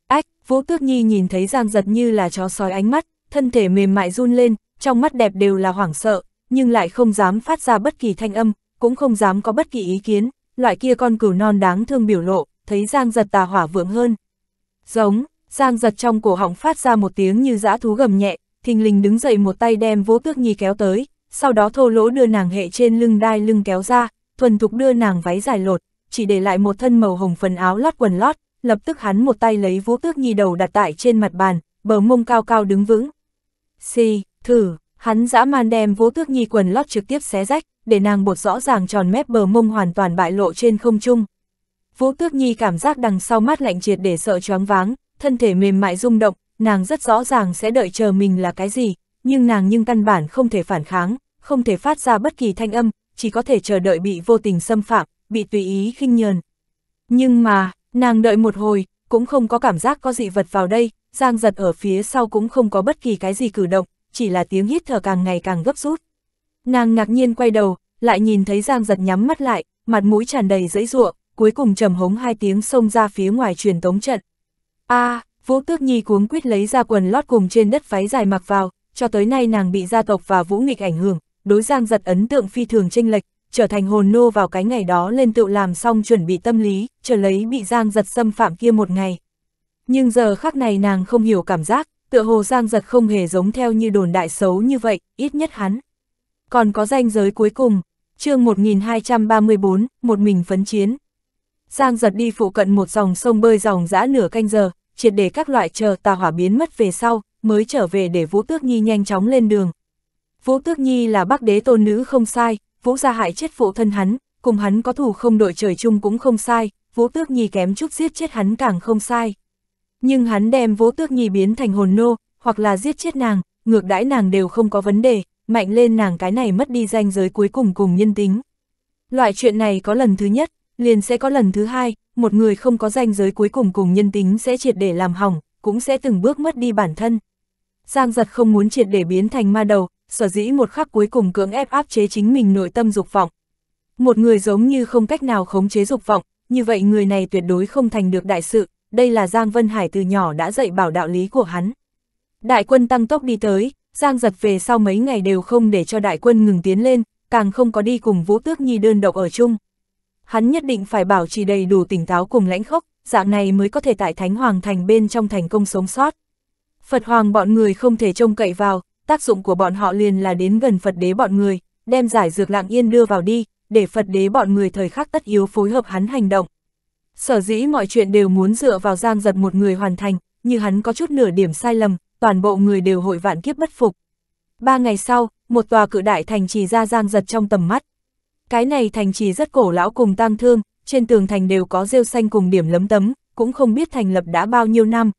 Ách, Vũ Tước Nhi nhìn thấy Giang Giật như là chó sói ánh mắt, thân thể mềm mại run lên, trong mắt đẹp đều là hoảng sợ, nhưng lại không dám phát ra bất kỳ thanh âm, cũng không dám có bất kỳ ý kiến, loại kia con cừu non đáng thương biểu lộ, thấy Giang giật tà hỏa vượng hơn. Giống, Giang giật trong cổ họng phát ra một tiếng như dã thú gầm nhẹ, thình lình đứng dậy một tay đem vô tước nhi kéo tới, sau đó thô lỗ đưa nàng hệ trên lưng đai lưng kéo ra, thuần thục đưa nàng váy dài lột, chỉ để lại một thân màu hồng phần áo lót quần lót, lập tức hắn một tay lấy vô tước nhi đầu đặt tại trên mặt bàn, bờ mông cao cao đứng vững, Xì, thử, hắn dã man đem vô tước nhi quần lót trực tiếp xé rách, để nàng bột rõ ràng tròn mép bờ mông hoàn toàn bại lộ trên không trung. Vũ Tước Nhi cảm giác đằng sau mắt lạnh triệt để sợ choáng váng, thân thể mềm mại rung động, nàng rất rõ ràng sẽ đợi chờ mình là cái gì, nhưng nàng nhưng căn bản không thể phản kháng, không thể phát ra bất kỳ thanh âm, chỉ có thể chờ đợi bị vô tình xâm phạm, bị tùy ý khinh nhờn. Nhưng mà, nàng đợi một hồi, cũng không có cảm giác có dị vật vào đây, Giang giật ở phía sau cũng không có bất kỳ cái gì cử động, chỉ là tiếng hít thở càng ngày càng gấp rút. Nàng ngạc nhiên quay đầu, lại nhìn thấy Giang giật nhắm mắt lại, mặt mũi tràn đầy dẫy ruộng, cuối cùng trầm hống hai tiếng xông ra phía ngoài truyền tống trận. a à, Vũ Tước Nhi cuống quyết lấy ra quần lót cùng trên đất váy dài mặc vào, cho tới nay nàng bị gia tộc và vũ nghịch ảnh hưởng, đối Giang giật ấn tượng phi thường tranh lệch, trở thành hồn nô vào cái ngày đó lên tựu làm xong chuẩn bị tâm lý, chờ lấy bị Giang giật xâm phạm kia một ngày, nhưng giờ khắc này nàng không hiểu cảm giác, tựa hồ Giang Giật không hề giống theo như đồn đại xấu như vậy, ít nhất hắn. Còn có danh giới cuối cùng, chương 1234, một mình phấn chiến. Giang Giật đi phụ cận một dòng sông bơi dòng dã nửa canh giờ, triệt để các loại chờ tà hỏa biến mất về sau, mới trở về để Vũ Tước Nhi nhanh chóng lên đường. Vũ Tước Nhi là bác đế tôn nữ không sai, Vũ gia hại chết phụ thân hắn, cùng hắn có thù không đội trời chung cũng không sai, Vũ Tước Nhi kém chút giết chết hắn càng không sai nhưng hắn đem Vô Tước Nhi biến thành hồn nô, hoặc là giết chết nàng, ngược đãi nàng đều không có vấn đề, mạnh lên nàng cái này mất đi danh giới cuối cùng cùng nhân tính. Loại chuyện này có lần thứ nhất, liền sẽ có lần thứ hai, một người không có danh giới cuối cùng cùng nhân tính sẽ triệt để làm hỏng, cũng sẽ từng bước mất đi bản thân. Giang giật không muốn triệt để biến thành ma đầu, sở dĩ một khắc cuối cùng cưỡng ép áp chế chính mình nội tâm dục vọng. Một người giống như không cách nào khống chế dục vọng, như vậy người này tuyệt đối không thành được đại sự, đây là Giang Vân Hải từ nhỏ đã dạy bảo đạo lý của hắn. Đại quân tăng tốc đi tới, Giang giật về sau mấy ngày đều không để cho đại quân ngừng tiến lên, càng không có đi cùng Vũ Tước Nhi đơn độc ở chung. Hắn nhất định phải bảo trì đầy đủ tỉnh táo cùng lãnh khốc, dạng này mới có thể tại Thánh Hoàng Thành bên trong thành công sống sót. Phật Hoàng bọn người không thể trông cậy vào, tác dụng của bọn họ liền là đến gần Phật đế bọn người, đem giải dược lạng yên đưa vào đi, để Phật đế bọn người thời khắc tất yếu phối hợp hắn hành động. Sở dĩ mọi chuyện đều muốn dựa vào giang giật một người hoàn thành, như hắn có chút nửa điểm sai lầm, toàn bộ người đều hội vạn kiếp bất phục. Ba ngày sau, một tòa cự đại thành trì ra giang giật trong tầm mắt. Cái này thành trì rất cổ lão cùng tang thương, trên tường thành đều có rêu xanh cùng điểm lấm tấm, cũng không biết thành lập đã bao nhiêu năm.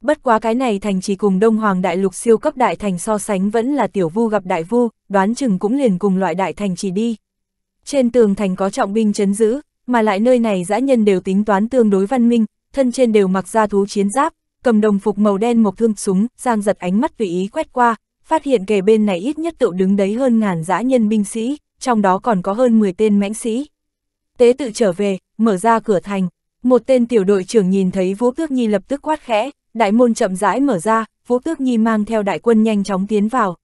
Bất quá cái này thành trì cùng Đông Hoàng Đại Lục siêu cấp đại thành so sánh vẫn là tiểu vu gặp đại vu, đoán chừng cũng liền cùng loại đại thành trì đi. Trên tường thành có trọng binh chấn giữ, mà lại nơi này dã nhân đều tính toán tương đối văn minh, thân trên đều mặc ra thú chiến giáp, cầm đồng phục màu đen một thương súng, Giang giật ánh mắt tùy ý quét qua, phát hiện kề bên này ít nhất tự đứng đấy hơn ngàn dã nhân binh sĩ, trong đó còn có hơn 10 tên mãnh sĩ. Tế tự trở về, mở ra cửa thành, một tên tiểu đội trưởng nhìn thấy Vũ Tước Nhi lập tức quát khẽ, đại môn chậm rãi mở ra, Vũ Tước Nhi mang theo đại quân nhanh chóng tiến vào.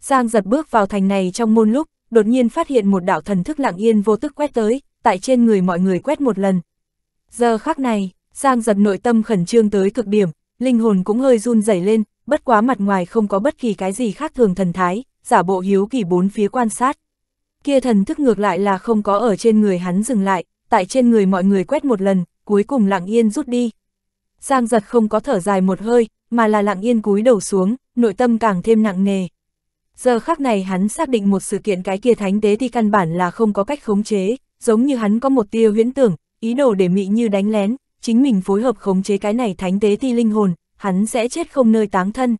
Giang giật bước vào thành này trong môn lúc, đột nhiên phát hiện một đạo thần thức lặng yên vô tức quét tới, tại trên người mọi người quét một lần. Giờ khắc này, Giang giật nội tâm khẩn trương tới cực điểm, linh hồn cũng hơi run rẩy lên, bất quá mặt ngoài không có bất kỳ cái gì khác thường thần thái, giả bộ hiếu kỳ bốn phía quan sát. Kia thần thức ngược lại là không có ở trên người hắn dừng lại, tại trên người mọi người quét một lần, cuối cùng lặng yên rút đi. Giang giật không có thở dài một hơi, mà là lặng yên cúi đầu xuống, nội tâm càng thêm nặng nề. Giờ khắc này hắn xác định một sự kiện cái kia thánh tế thì căn bản là không có cách khống chế, giống như hắn có một tia huyễn tưởng, ý đồ để mị như đánh lén, chính mình phối hợp khống chế cái này thánh tế thi linh hồn, hắn sẽ chết không nơi táng thân.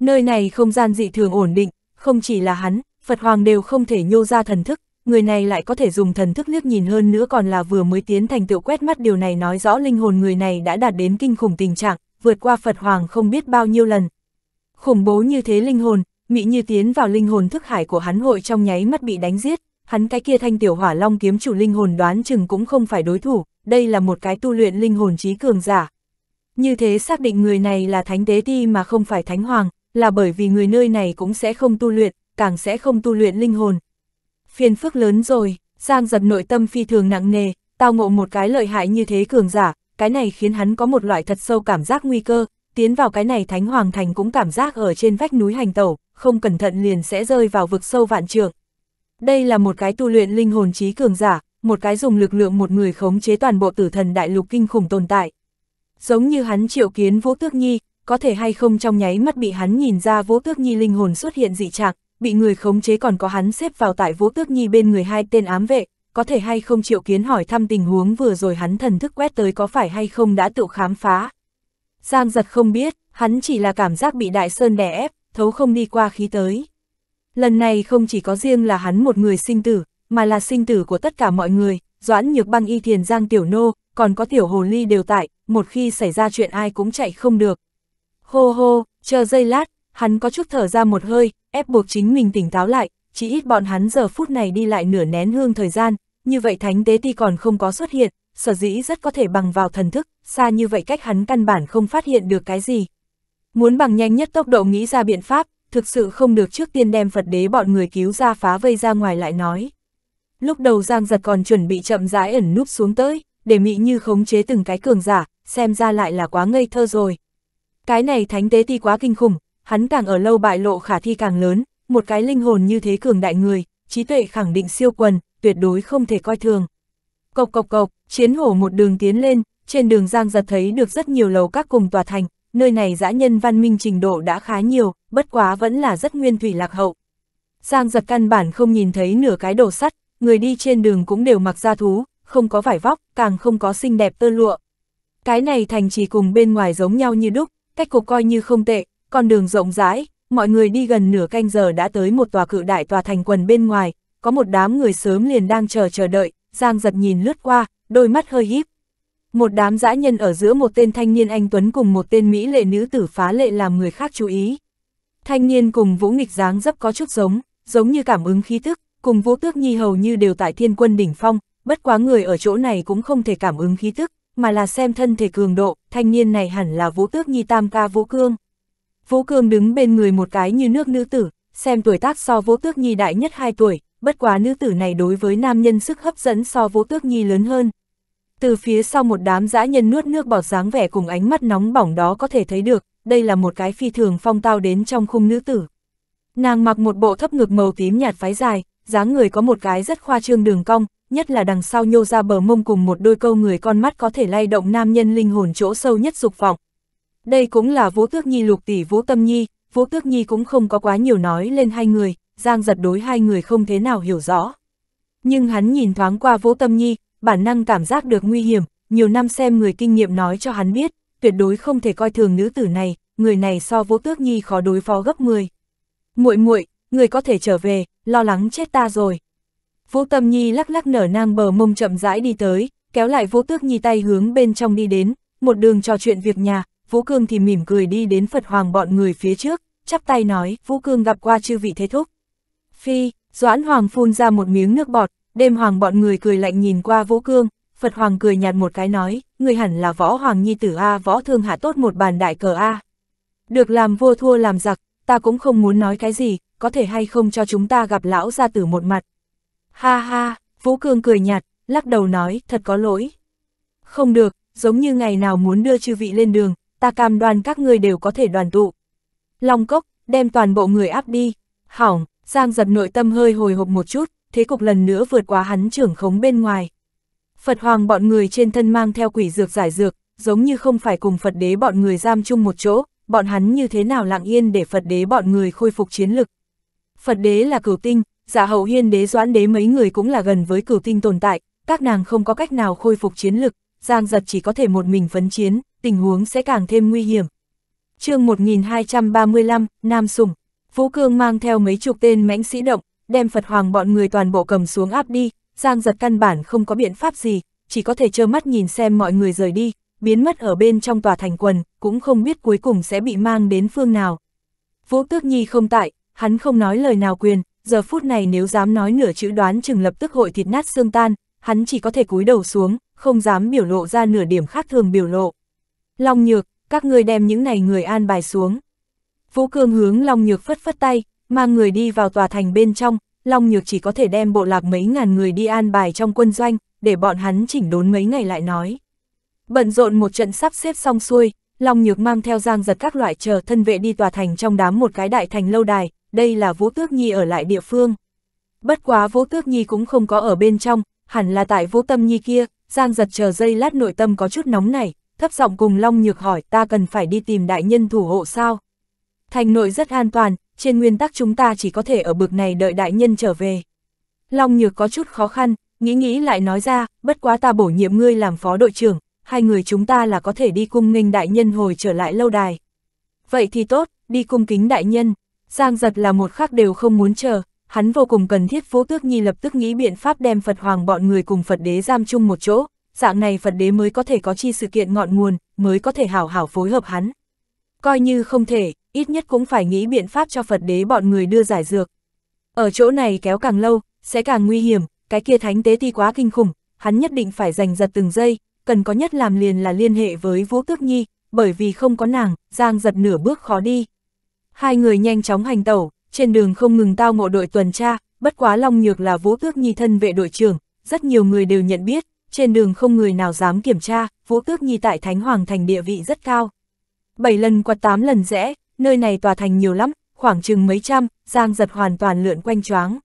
Nơi này không gian dị thường ổn định, không chỉ là hắn, Phật Hoàng đều không thể nhô ra thần thức, người này lại có thể dùng thần thức liếc nhìn hơn nữa còn là vừa mới tiến thành tựu quét mắt điều này nói rõ linh hồn người này đã đạt đến kinh khủng tình trạng, vượt qua Phật Hoàng không biết bao nhiêu lần. Khủng bố như thế linh hồn, mị như tiến vào linh hồn thức hải của hắn hội trong nháy mắt bị đánh giết, hắn cái kia thanh tiểu hỏa long kiếm chủ linh hồn đoán chừng cũng không phải đối thủ, đây là một cái tu luyện linh hồn trí cường giả. Như thế xác định người này là thánh tế ti mà không phải thánh hoàng, là bởi vì người nơi này cũng sẽ không tu luyện, càng sẽ không tu luyện linh hồn. Phiền phức lớn rồi, Giang giật nội tâm phi thường nặng nề, tao ngộ một cái lợi hại như thế cường giả, cái này khiến hắn có một loại thật sâu cảm giác nguy cơ, tiến vào cái này thánh hoàng thành cũng cảm giác ở trên vách núi hành tẩu, không cẩn thận liền sẽ rơi vào vực sâu vạn trường. Đây là một cái tu luyện linh hồn trí cường giả, một cái dùng lực lượng một người khống chế toàn bộ tử thần đại lục kinh khủng tồn tại. Giống như hắn triệu kiến Vũ Tước Nhi, có thể hay không trong nháy mắt bị hắn nhìn ra Vũ Tước Nhi linh hồn xuất hiện dị trạng, bị người khống chế còn có hắn xếp vào tại Vũ Tước Nhi bên người hai tên ám vệ, có thể hay không triệu kiến hỏi thăm tình huống vừa rồi hắn thần thức quét tới có phải hay không đã tự khám phá. Giang giật không biết, hắn chỉ là cảm giác bị đại sơn đè ép, thấu không đi qua khí tới. Lần này không chỉ có riêng là hắn một người sinh tử, mà là sinh tử của tất cả mọi người, Doãn Nhược Băng y thiền Giang Tiểu Nô, còn có Tiểu Hồ Ly đều tại, một khi xảy ra chuyện ai cũng chạy không được. Hô hô, chờ giây lát, hắn có chút thở ra một hơi, ép buộc chính mình tỉnh táo lại, chỉ ít bọn hắn giờ phút này đi lại nửa nén hương thời gian, như vậy Thánh Tế Ti còn không có xuất hiện, sở dĩ rất có thể bằng vào thần thức, xa như vậy cách hắn căn bản không phát hiện được cái gì. Muốn bằng nhanh nhất tốc độ nghĩ ra biện pháp, thực sự không được trước tiên đem Phật đế bọn người cứu ra phá vây ra ngoài lại nói. Lúc đầu Giang giật còn chuẩn bị chậm rãi ẩn núp xuống tới, để Mỹ Như khống chế từng cái cường giả, xem ra lại là quá ngây thơ rồi. Cái này thánh tế ti quá kinh khủng, hắn càng ở lâu bại lộ khả thi càng lớn, một cái linh hồn như thế cường đại người, trí tuệ khẳng định siêu quần, tuyệt đối không thể coi thường. Cộc cộc cộc, chiến hổ một đường tiến lên, trên đường Giang giật thấy được rất nhiều lầu các cùng tòa thành, nơi này dã nhân văn minh trình độ đã khá nhiều, bất quá vẫn là rất nguyên thủy lạc hậu. Giang giật căn bản không nhìn thấy nửa cái đồ sắt, người đi trên đường cũng đều mặc da thú, không có vải vóc, càng không có xinh đẹp tơ lụa. Cái này thành trì cùng bên ngoài giống nhau như đúc, cách cục coi như không tệ, con đường rộng rãi, mọi người đi gần nửa canh giờ đã tới một tòa cự đại tòa thành quần bên ngoài, có một đám người sớm liền đang chờ chờ đợi, Giang giật nhìn lướt qua, đôi mắt hơi híp. Một đám dã nhân ở giữa một tên thanh niên anh Tuấn cùng một tên Mỹ lệ nữ tử phá lệ làm người khác chú ý. Thanh niên cùng vũ nghịch dáng dấp có chút giống, giống như cảm ứng khí thức, cùng vũ tước nhi hầu như đều tại thiên quân đỉnh phong, bất quá người ở chỗ này cũng không thể cảm ứng khí thức, mà là xem thân thể cường độ, thanh niên này hẳn là vũ tước nhi tam ca vũ cương. Vũ cương đứng bên người một cái như nước nữ tử, xem tuổi tác so vũ tước nhi đại nhất 2 tuổi, bất quá nữ tử này đối với nam nhân sức hấp dẫn so vũ tước nhi lớn hơn, từ phía sau một đám dã nhân nuốt nước bọt dáng vẻ cùng ánh mắt nóng bỏng đó có thể thấy được, đây là một cái phi thường phong tao đến trong khung nữ tử. Nàng mặc một bộ thấp ngực màu tím nhạt phái dài, dáng người có một cái rất khoa trương đường cong, nhất là đằng sau nhô ra bờ mông cùng một đôi câu người con mắt có thể lay động nam nhân linh hồn chỗ sâu nhất dục vọng. Đây cũng là Vũ Tước Nhi lục tỷ Vũ Tâm Nhi, Vũ Tước Nhi cũng không có quá nhiều nói lên hai người, Giang giật đối hai người không thế nào hiểu rõ. Nhưng hắn nhìn thoáng qua Vũ Tâm Nhi, bản năng cảm giác được nguy hiểm, nhiều năm xem người kinh nghiệm nói cho hắn biết, tuyệt đối không thể coi thường nữ tử này, người này so vô tước nhi khó đối phó gấp 10. muội muội người có thể trở về, lo lắng chết ta rồi. Vũ Tâm Nhi lắc lắc nở nang bờ mông chậm rãi đi tới, kéo lại Vũ Tước Nhi tay hướng bên trong đi đến, một đường trò chuyện việc nhà, Vũ Cương thì mỉm cười đi đến Phật Hoàng bọn người phía trước, chắp tay nói, Vũ Cương gặp qua chư vị thế thúc. Phi, Doãn Hoàng phun ra một miếng nước bọt, Đêm hoàng bọn người cười lạnh nhìn qua Vũ Cương, Phật hoàng cười nhạt một cái nói, người hẳn là võ hoàng nhi tử A võ thương hạ tốt một bàn đại cờ A. Được làm vua thua làm giặc, ta cũng không muốn nói cái gì, có thể hay không cho chúng ta gặp lão gia tử một mặt. Ha ha, Vũ Cương cười nhạt, lắc đầu nói, thật có lỗi. Không được, giống như ngày nào muốn đưa chư vị lên đường, ta cam đoan các ngươi đều có thể đoàn tụ. Long cốc, đem toàn bộ người áp đi, hỏng, Giang giật nội tâm hơi hồi hộp một chút, thế cục lần nữa vượt quá hắn trưởng khống bên ngoài. Phật hoàng bọn người trên thân mang theo quỷ dược giải dược, giống như không phải cùng Phật đế bọn người giam chung một chỗ, bọn hắn như thế nào lặng yên để Phật đế bọn người khôi phục chiến lực. Phật đế là cửu tinh, giả hậu hiên đế doãn đế mấy người cũng là gần với cửu tinh tồn tại, các nàng không có cách nào khôi phục chiến lực, Giang giật chỉ có thể một mình phấn chiến, tình huống sẽ càng thêm nguy hiểm. chương 1235, Nam Sùng, Vũ Cương mang theo mấy chục tên mãnh sĩ động, đem Phật Hoàng bọn người toàn bộ cầm xuống áp đi, Giang giật căn bản không có biện pháp gì, chỉ có thể trơ mắt nhìn xem mọi người rời đi, biến mất ở bên trong tòa thành quần, cũng không biết cuối cùng sẽ bị mang đến phương nào. Vũ Tước Nhi không tại, hắn không nói lời nào quyền, giờ phút này nếu dám nói nửa chữ đoán chừng lập tức hội thịt nát xương tan, hắn chỉ có thể cúi đầu xuống, không dám biểu lộ ra nửa điểm khác thường biểu lộ. Long Nhược, các ngươi đem những này người an bài xuống. Vũ Cương hướng Long Nhược phất phất tay, mang người đi vào tòa thành bên trong, Long Nhược chỉ có thể đem bộ lạc mấy ngàn người đi an bài trong quân doanh, để bọn hắn chỉnh đốn mấy ngày lại nói. Bận rộn một trận sắp xếp xong xuôi, Long Nhược mang theo giang giật các loại chờ thân vệ đi tòa thành trong đám một cái đại thành lâu đài, đây là Vũ Tước Nhi ở lại địa phương. Bất quá Vũ Tước Nhi cũng không có ở bên trong, hẳn là tại Vũ Tâm Nhi kia, giang giật chờ dây lát nội tâm có chút nóng này, thấp giọng cùng Long Nhược hỏi ta cần phải đi tìm đại nhân thủ hộ sao. Thành nội rất an toàn, trên nguyên tắc chúng ta chỉ có thể ở bực này đợi đại nhân trở về. Long Nhược có chút khó khăn, nghĩ nghĩ lại nói ra, bất quá ta bổ nhiệm ngươi làm phó đội trưởng, hai người chúng ta là có thể đi cung nghênh đại nhân hồi trở lại lâu đài. Vậy thì tốt, đi cung kính đại nhân, Giang giật là một khắc đều không muốn chờ, hắn vô cùng cần thiết Phú Tước Nhi lập tức nghĩ biện pháp đem Phật Hoàng bọn người cùng Phật Đế giam chung một chỗ, dạng này Phật Đế mới có thể có chi sự kiện ngọn nguồn, mới có thể hảo hảo phối hợp hắn. Coi như không thể, ít nhất cũng phải nghĩ biện pháp cho Phật đế bọn người đưa giải dược. Ở chỗ này kéo càng lâu, sẽ càng nguy hiểm, cái kia thánh tế ti quá kinh khủng, hắn nhất định phải giành giật từng giây, cần có nhất làm liền là liên hệ với Vũ Tước Nhi, bởi vì không có nàng, Giang giật nửa bước khó đi. Hai người nhanh chóng hành tẩu, trên đường không ngừng tao ngộ đội tuần tra, bất quá Long Nhược là Vũ Tước Nhi thân vệ đội trưởng, rất nhiều người đều nhận biết, trên đường không người nào dám kiểm tra, Vũ Tước Nhi tại Thánh Hoàng thành địa vị rất cao. Bảy lần qua tám lần rẽ, nơi này tòa thành nhiều lắm, khoảng chừng mấy trăm, Giang giật hoàn toàn lượn quanh choáng.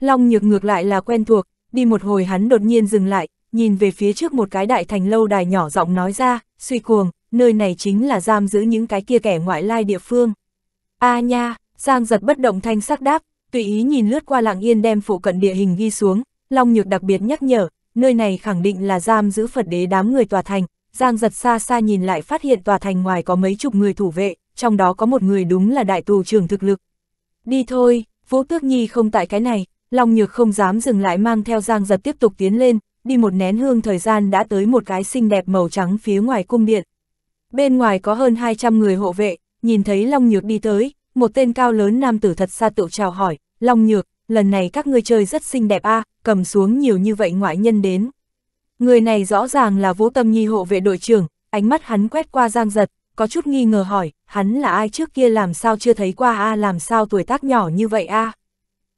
Long nhược ngược lại là quen thuộc, đi một hồi hắn đột nhiên dừng lại, nhìn về phía trước một cái đại thành lâu đài nhỏ giọng nói ra, suy cuồng, nơi này chính là giam giữ những cái kia kẻ ngoại lai địa phương. a à nha, Giang giật bất động thanh sắc đáp, tùy ý nhìn lướt qua lạng yên đem phụ cận địa hình ghi xuống, Long Nhược đặc biệt nhắc nhở, nơi này khẳng định là giam giữ Phật đế đám người tòa thành, Giang giật xa xa nhìn lại phát hiện tòa thành ngoài có mấy chục người thủ vệ, trong đó có một người đúng là đại tù trưởng thực lực. Đi thôi, Vũ Tước Nhi không tại cái này, Long Nhược không dám dừng lại mang theo Giang Giật tiếp tục tiến lên, đi một nén hương thời gian đã tới một cái xinh đẹp màu trắng phía ngoài cung điện. Bên ngoài có hơn 200 người hộ vệ, nhìn thấy Long Nhược đi tới, một tên cao lớn nam tử thật xa tự chào hỏi, Long Nhược, lần này các ngươi chơi rất xinh đẹp a à, cầm xuống nhiều như vậy ngoại nhân đến. Người này rõ ràng là Vũ Tâm Nhi hộ vệ đội trưởng, ánh mắt hắn quét qua Giang Giật, có chút nghi ngờ hỏi, hắn là ai trước kia làm sao chưa thấy qua a làm sao tuổi tác nhỏ như vậy a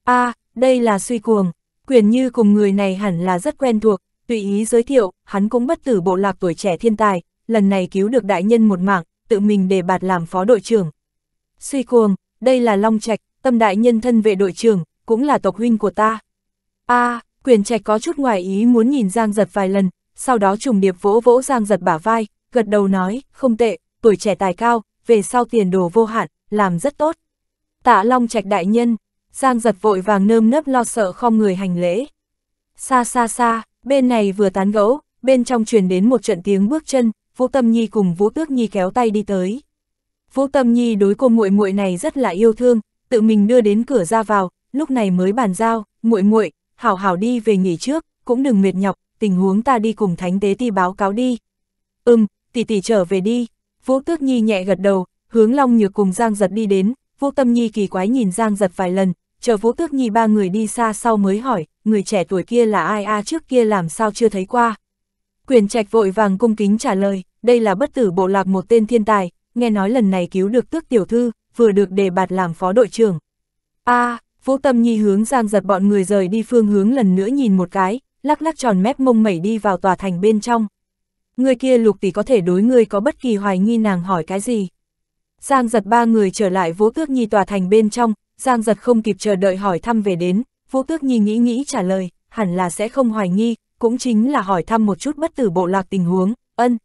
a đây là suy cuồng, quyền như cùng người này hẳn là rất quen thuộc, tùy ý giới thiệu, hắn cũng bất tử bộ lạc tuổi trẻ thiên tài, lần này cứu được đại nhân một mạng, tự mình đề bạt làm phó đội trưởng. Suy cuồng, đây là Long Trạch, tâm đại nhân thân vệ đội trưởng, cũng là tộc huynh của ta. a quyền trạch có chút ngoài ý muốn nhìn Giang giật vài lần, sau đó trùng điệp vỗ vỗ Giang giật bả vai, gật đầu nói, không tệ, tuổi trẻ tài cao, về sau tiền đồ vô hạn, làm rất tốt. Tạ Long Trạch đại nhân, Giang giật vội vàng nơm nớp lo sợ không người hành lễ. Xa xa xa, bên này vừa tán gẫu, bên trong truyền đến một trận tiếng bước chân, Vũ Tâm Nhi cùng Vũ Tước Nhi kéo tay đi tới. Vũ Tâm Nhi đối cô muội muội này rất là yêu thương, tự mình đưa đến cửa ra vào, lúc này mới bàn giao, muội muội, hảo hảo đi về nghỉ trước, cũng đừng mệt nhọc, tình huống ta đi cùng thánh tế ti báo cáo đi. Ừm, tỷ tỷ trở về đi, Vũ Tước Nhi nhẹ gật đầu, hướng Long Nhược cùng Giang Giật đi đến, Vũ Tâm Nhi kỳ quái nhìn Giang Giật vài lần, chờ Vũ Tước Nhi ba người đi xa sau mới hỏi, người trẻ tuổi kia là ai a trước kia làm sao chưa thấy qua. Quyền trạch vội vàng cung kính trả lời, đây là bất tử bộ lạc một tên thiên tài, nghe nói lần này cứu được tước tiểu thư, vừa được đề bạt làm phó đội trưởng. a à, Vũ Tâm Nhi hướng Giang Giật bọn người rời đi phương hướng lần nữa nhìn một cái, lắc lắc tròn mép mông mẩy đi vào tòa thành bên trong. Người kia lục tỷ có thể đối ngươi có bất kỳ hoài nghi nàng hỏi cái gì. Giang giật ba người trở lại Vũ Tước Nhi tòa thành bên trong, Giang giật không kịp chờ đợi hỏi thăm về đến, Vũ Tước Nhi nghĩ nghĩ trả lời, hẳn là sẽ không hoài nghi, cũng chính là hỏi thăm một chút bất tử bộ lạc tình huống, ân.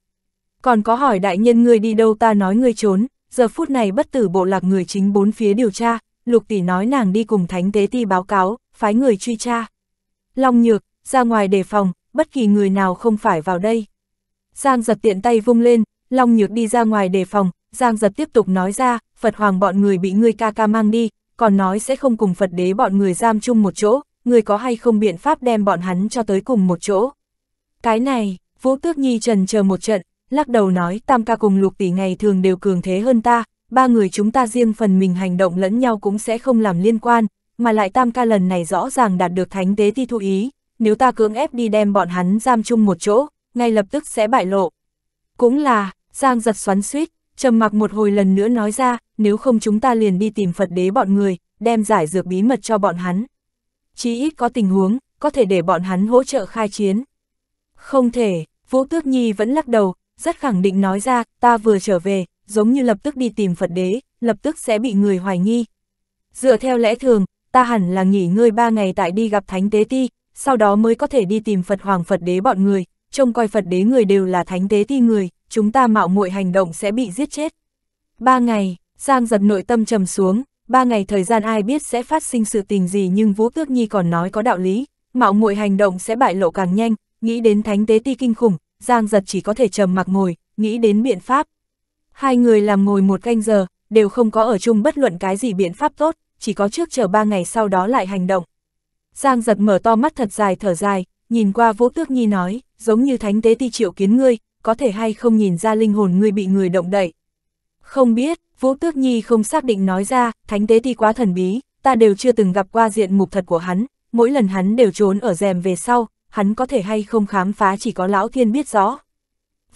Còn có hỏi đại nhân ngươi đi đâu ta nói ngươi trốn, giờ phút này bất tử bộ lạc người chính bốn phía điều tra, lục tỷ nói nàng đi cùng thánh tế ti báo cáo, phái người truy tra. Long nhược, ra ngoài đề phòng, bất kỳ người nào không phải vào đây. Giang giật tiện tay vung lên, Long Nhược đi ra ngoài đề phòng, Giang giật tiếp tục nói ra, Phật Hoàng bọn người bị ngươi ca ca mang đi, còn nói sẽ không cùng Phật đế bọn người giam chung một chỗ, người có hay không biện pháp đem bọn hắn cho tới cùng một chỗ. Cái này, Vũ Tước Nhi trần chờ một trận, lắc đầu nói tam ca cùng lục tỷ ngày thường đều cường thế hơn ta, ba người chúng ta riêng phần mình hành động lẫn nhau cũng sẽ không làm liên quan, mà lại tam ca lần này rõ ràng đạt được thánh tế thi thụ ý, nếu ta cưỡng ép đi đem bọn hắn giam chung một chỗ, ngay lập tức sẽ bại lộ. Cũng là, Giang giật xoắn suýt, trầm mặc một hồi lần nữa nói ra, nếu không chúng ta liền đi tìm Phật đế bọn người, đem giải dược bí mật cho bọn hắn. Chí ít có tình huống, có thể để bọn hắn hỗ trợ khai chiến. Không thể, Vũ Tước Nhi vẫn lắc đầu, rất khẳng định nói ra, ta vừa trở về, giống như lập tức đi tìm Phật đế, lập tức sẽ bị người hoài nghi. Dựa theo lẽ thường, ta hẳn là nghỉ ngơi ba ngày tại đi gặp Thánh Tế Ti, sau đó mới có thể đi tìm Phật Hoàng Phật đế bọn người, trông coi Phật đế người đều là thánh tế ti người, chúng ta mạo muội hành động sẽ bị giết chết. Ba ngày, Giang giật nội tâm trầm xuống, ba ngày thời gian ai biết sẽ phát sinh sự tình gì nhưng Vũ Tước Nhi còn nói có đạo lý, mạo muội hành động sẽ bại lộ càng nhanh, nghĩ đến thánh tế ti kinh khủng, Giang giật chỉ có thể trầm mặc ngồi, nghĩ đến biện pháp. Hai người làm ngồi một canh giờ, đều không có ở chung bất luận cái gì biện pháp tốt, chỉ có trước chờ ba ngày sau đó lại hành động. Giang giật mở to mắt thật dài thở dài, nhìn qua Vũ Tước Nhi nói, giống như thánh tế ti triệu kiến ngươi, có thể hay không nhìn ra linh hồn ngươi bị người động đậy. Không biết, Vũ Tước Nhi không xác định nói ra, thánh tế ti quá thần bí, ta đều chưa từng gặp qua diện mục thật của hắn, mỗi lần hắn đều trốn ở rèm về sau, hắn có thể hay không khám phá chỉ có lão thiên biết rõ.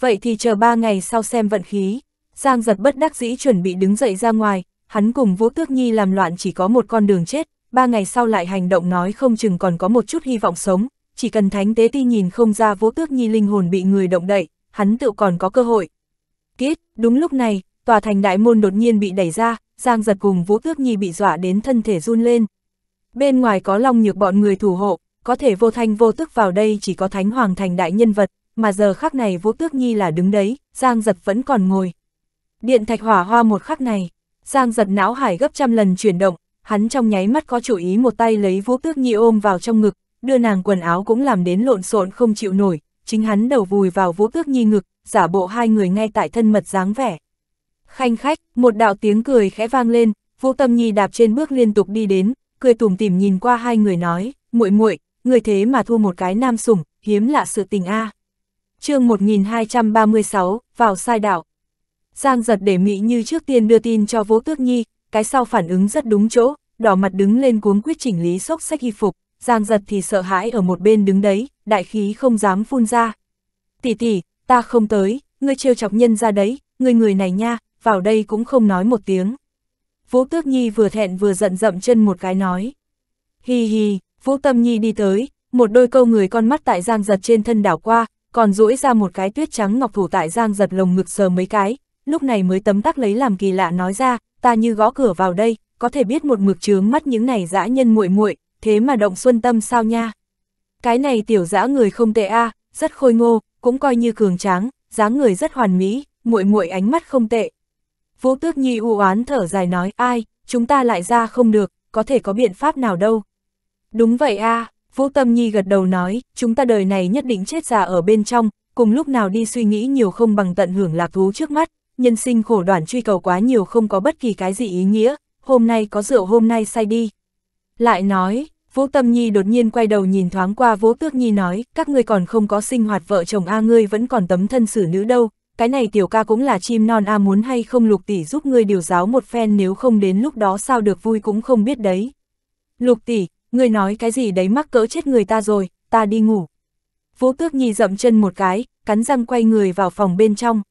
Vậy thì chờ ba ngày sau xem vận khí, Giang giật bất đắc dĩ chuẩn bị đứng dậy ra ngoài, hắn cùng Vũ Tước Nhi làm loạn chỉ có một con đường chết, ba ngày sau lại hành động nói không chừng còn có một chút hy vọng sống, chỉ cần thánh tế ti nhìn không ra vô tước nhi linh hồn bị người động đậy, hắn tự còn có cơ hội. Kết, đúng lúc này, tòa thành đại môn đột nhiên bị đẩy ra, Giang giật cùng Vũ Tước Nhi bị dọa đến thân thể run lên. Bên ngoài có long nhược bọn người thủ hộ, có thể vô thanh vô tức vào đây chỉ có thánh hoàng thành đại nhân vật, mà giờ khắc này Vũ Tước Nhi là đứng đấy, Giang giật vẫn còn ngồi. Điện thạch hỏa hoa một khắc này, Giang giật não hải gấp trăm lần chuyển động, hắn trong nháy mắt có chủ ý một tay lấy Vũ Tước Nhi ôm vào trong ngực, đưa nàng quần áo cũng làm đến lộn xộn không chịu nổi, chính hắn đầu vùi vào vũ tước nhi ngực, giả bộ hai người ngay tại thân mật dáng vẻ. Khanh khách, một đạo tiếng cười khẽ vang lên, vũ tâm nhi đạp trên bước liên tục đi đến, cười tủm tỉm nhìn qua hai người nói, muội muội người thế mà thua một cái nam sủng, hiếm lạ sự tình a à. chương 1236, vào sai đạo. Giang giật để Mỹ Như trước tiên đưa tin cho Vũ Tước Nhi, cái sau phản ứng rất đúng chỗ, đỏ mặt đứng lên cuống quyết chỉnh lý sốc sách y phục, Giang giật thì sợ hãi ở một bên đứng đấy, đại khí không dám phun ra. Tỷ tỷ, ta không tới, ngươi trêu chọc nhân ra đấy, ngươi người này nha, vào đây cũng không nói một tiếng. Vũ Tước Nhi vừa thẹn vừa giận dậm chân một cái nói. Hi hi, Vũ Tâm Nhi đi tới, một đôi câu người con mắt tại Giang giật trên thân đảo qua, còn duỗi ra một cái tuyết trắng ngọc thủ tại Giang giật lồng ngực sờ mấy cái, lúc này mới tấm tắc lấy làm kỳ lạ nói ra, ta như gõ cửa vào đây, có thể biết một mực chướng mắt những này dã nhân muội muội, thế mà động xuân tâm sao nha. Cái này tiểu dã người không tệ a, à, rất khôi ngô, cũng coi như cường tráng, dáng người rất hoàn mỹ, muội muội ánh mắt không tệ. Vũ Tước Nhi u oán thở dài nói, ai, chúng ta lại ra không được, có thể có biện pháp nào đâu. Đúng vậy a, à, Vũ Tâm Nhi gật đầu nói, chúng ta đời này nhất định chết già ở bên trong, cùng lúc nào đi suy nghĩ nhiều không bằng tận hưởng lạc thú trước mắt, nhân sinh khổ đoạn truy cầu quá nhiều không có bất kỳ cái gì ý nghĩa, hôm nay có rượu hôm nay say đi, lại nói, Vũ Tâm Nhi đột nhiên quay đầu nhìn thoáng qua Vũ Tước Nhi nói, các ngươi còn không có sinh hoạt vợ chồng A ngươi vẫn còn tấm thân xử nữ đâu, cái này tiểu ca cũng là chim non A muốn hay không lục tỷ giúp ngươi điều giáo một phen nếu không đến lúc đó sao được vui cũng không biết đấy. Lục tỷ, ngươi nói cái gì đấy mắc cỡ chết người ta rồi, ta đi ngủ. Vũ Tước Nhi dậm chân một cái, cắn răng quay người vào phòng bên trong.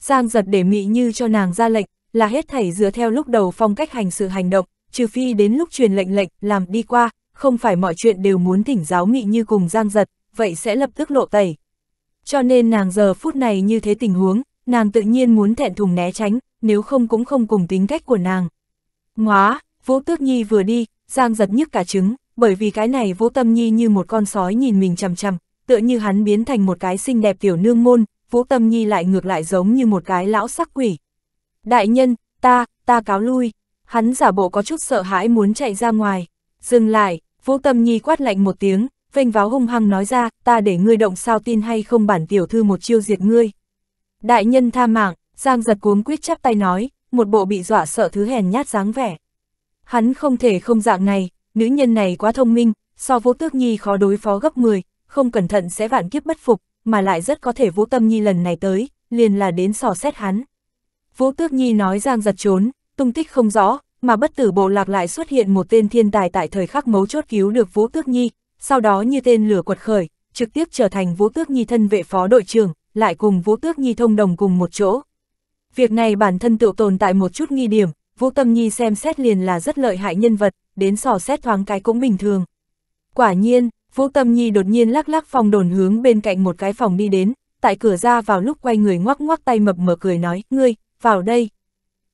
Giang giật để mị như cho nàng ra lệnh, là hết thảy dựa theo lúc đầu phong cách hành sự hành động, trừ phi đến lúc truyền lệnh lệnh, làm đi qua, không phải mọi chuyện đều muốn thỉnh giáo nghị như cùng giang giật, vậy sẽ lập tức lộ tẩy. Cho nên nàng giờ phút này như thế tình huống, nàng tự nhiên muốn thẹn thùng né tránh, nếu không cũng không cùng tính cách của nàng. Ngóa, Vũ Tước Nhi vừa đi, Giang giật nhức cả trứng, bởi vì cái này Vũ Tâm Nhi như một con sói nhìn mình chằm chằm, tựa như hắn biến thành một cái xinh đẹp tiểu nương môn, Vũ Tâm Nhi lại ngược lại giống như một cái lão sắc quỷ. Đại nhân, ta, ta cáo lui hắn giả bộ có chút sợ hãi muốn chạy ra ngoài. Dừng lại, Vũ Tâm Nhi quát lạnh một tiếng, vênh váo hung hăng nói ra, ta để ngươi động sao tin hay không bản tiểu thư một chiêu diệt ngươi. Đại nhân tha mạng, Giang giật cuống quyết chắp tay nói, một bộ bị dọa sợ thứ hèn nhát dáng vẻ. Hắn không thể không dạng này, nữ nhân này quá thông minh, so Vũ Tước Nhi khó đối phó gấp 10, không cẩn thận sẽ vạn kiếp bất phục, mà lại rất có thể Vũ Tâm Nhi lần này tới, liền là đến sò xét hắn. Vũ Tước Nhi nói Giang giật trốn, tung tích không rõ, mà bất tử bộ lạc lại xuất hiện một tên thiên tài tại thời khắc mấu chốt cứu được Vũ Tước Nhi, sau đó như tên lửa quật khởi, trực tiếp trở thành Vũ Tước Nhi thân vệ phó đội trưởng, lại cùng Vũ Tước Nhi thông đồng cùng một chỗ. Việc này bản thân tự tồn tại một chút nghi điểm, Vũ Tâm Nhi xem xét liền là rất lợi hại nhân vật, đến sò xét thoáng cái cũng bình thường. Quả nhiên, Vũ Tâm Nhi đột nhiên lắc lắc phòng đồn hướng bên cạnh một cái phòng đi đến, tại cửa ra vào lúc quay người ngoắc ngoắc tay mập mờ cười nói, ngươi, vào đây.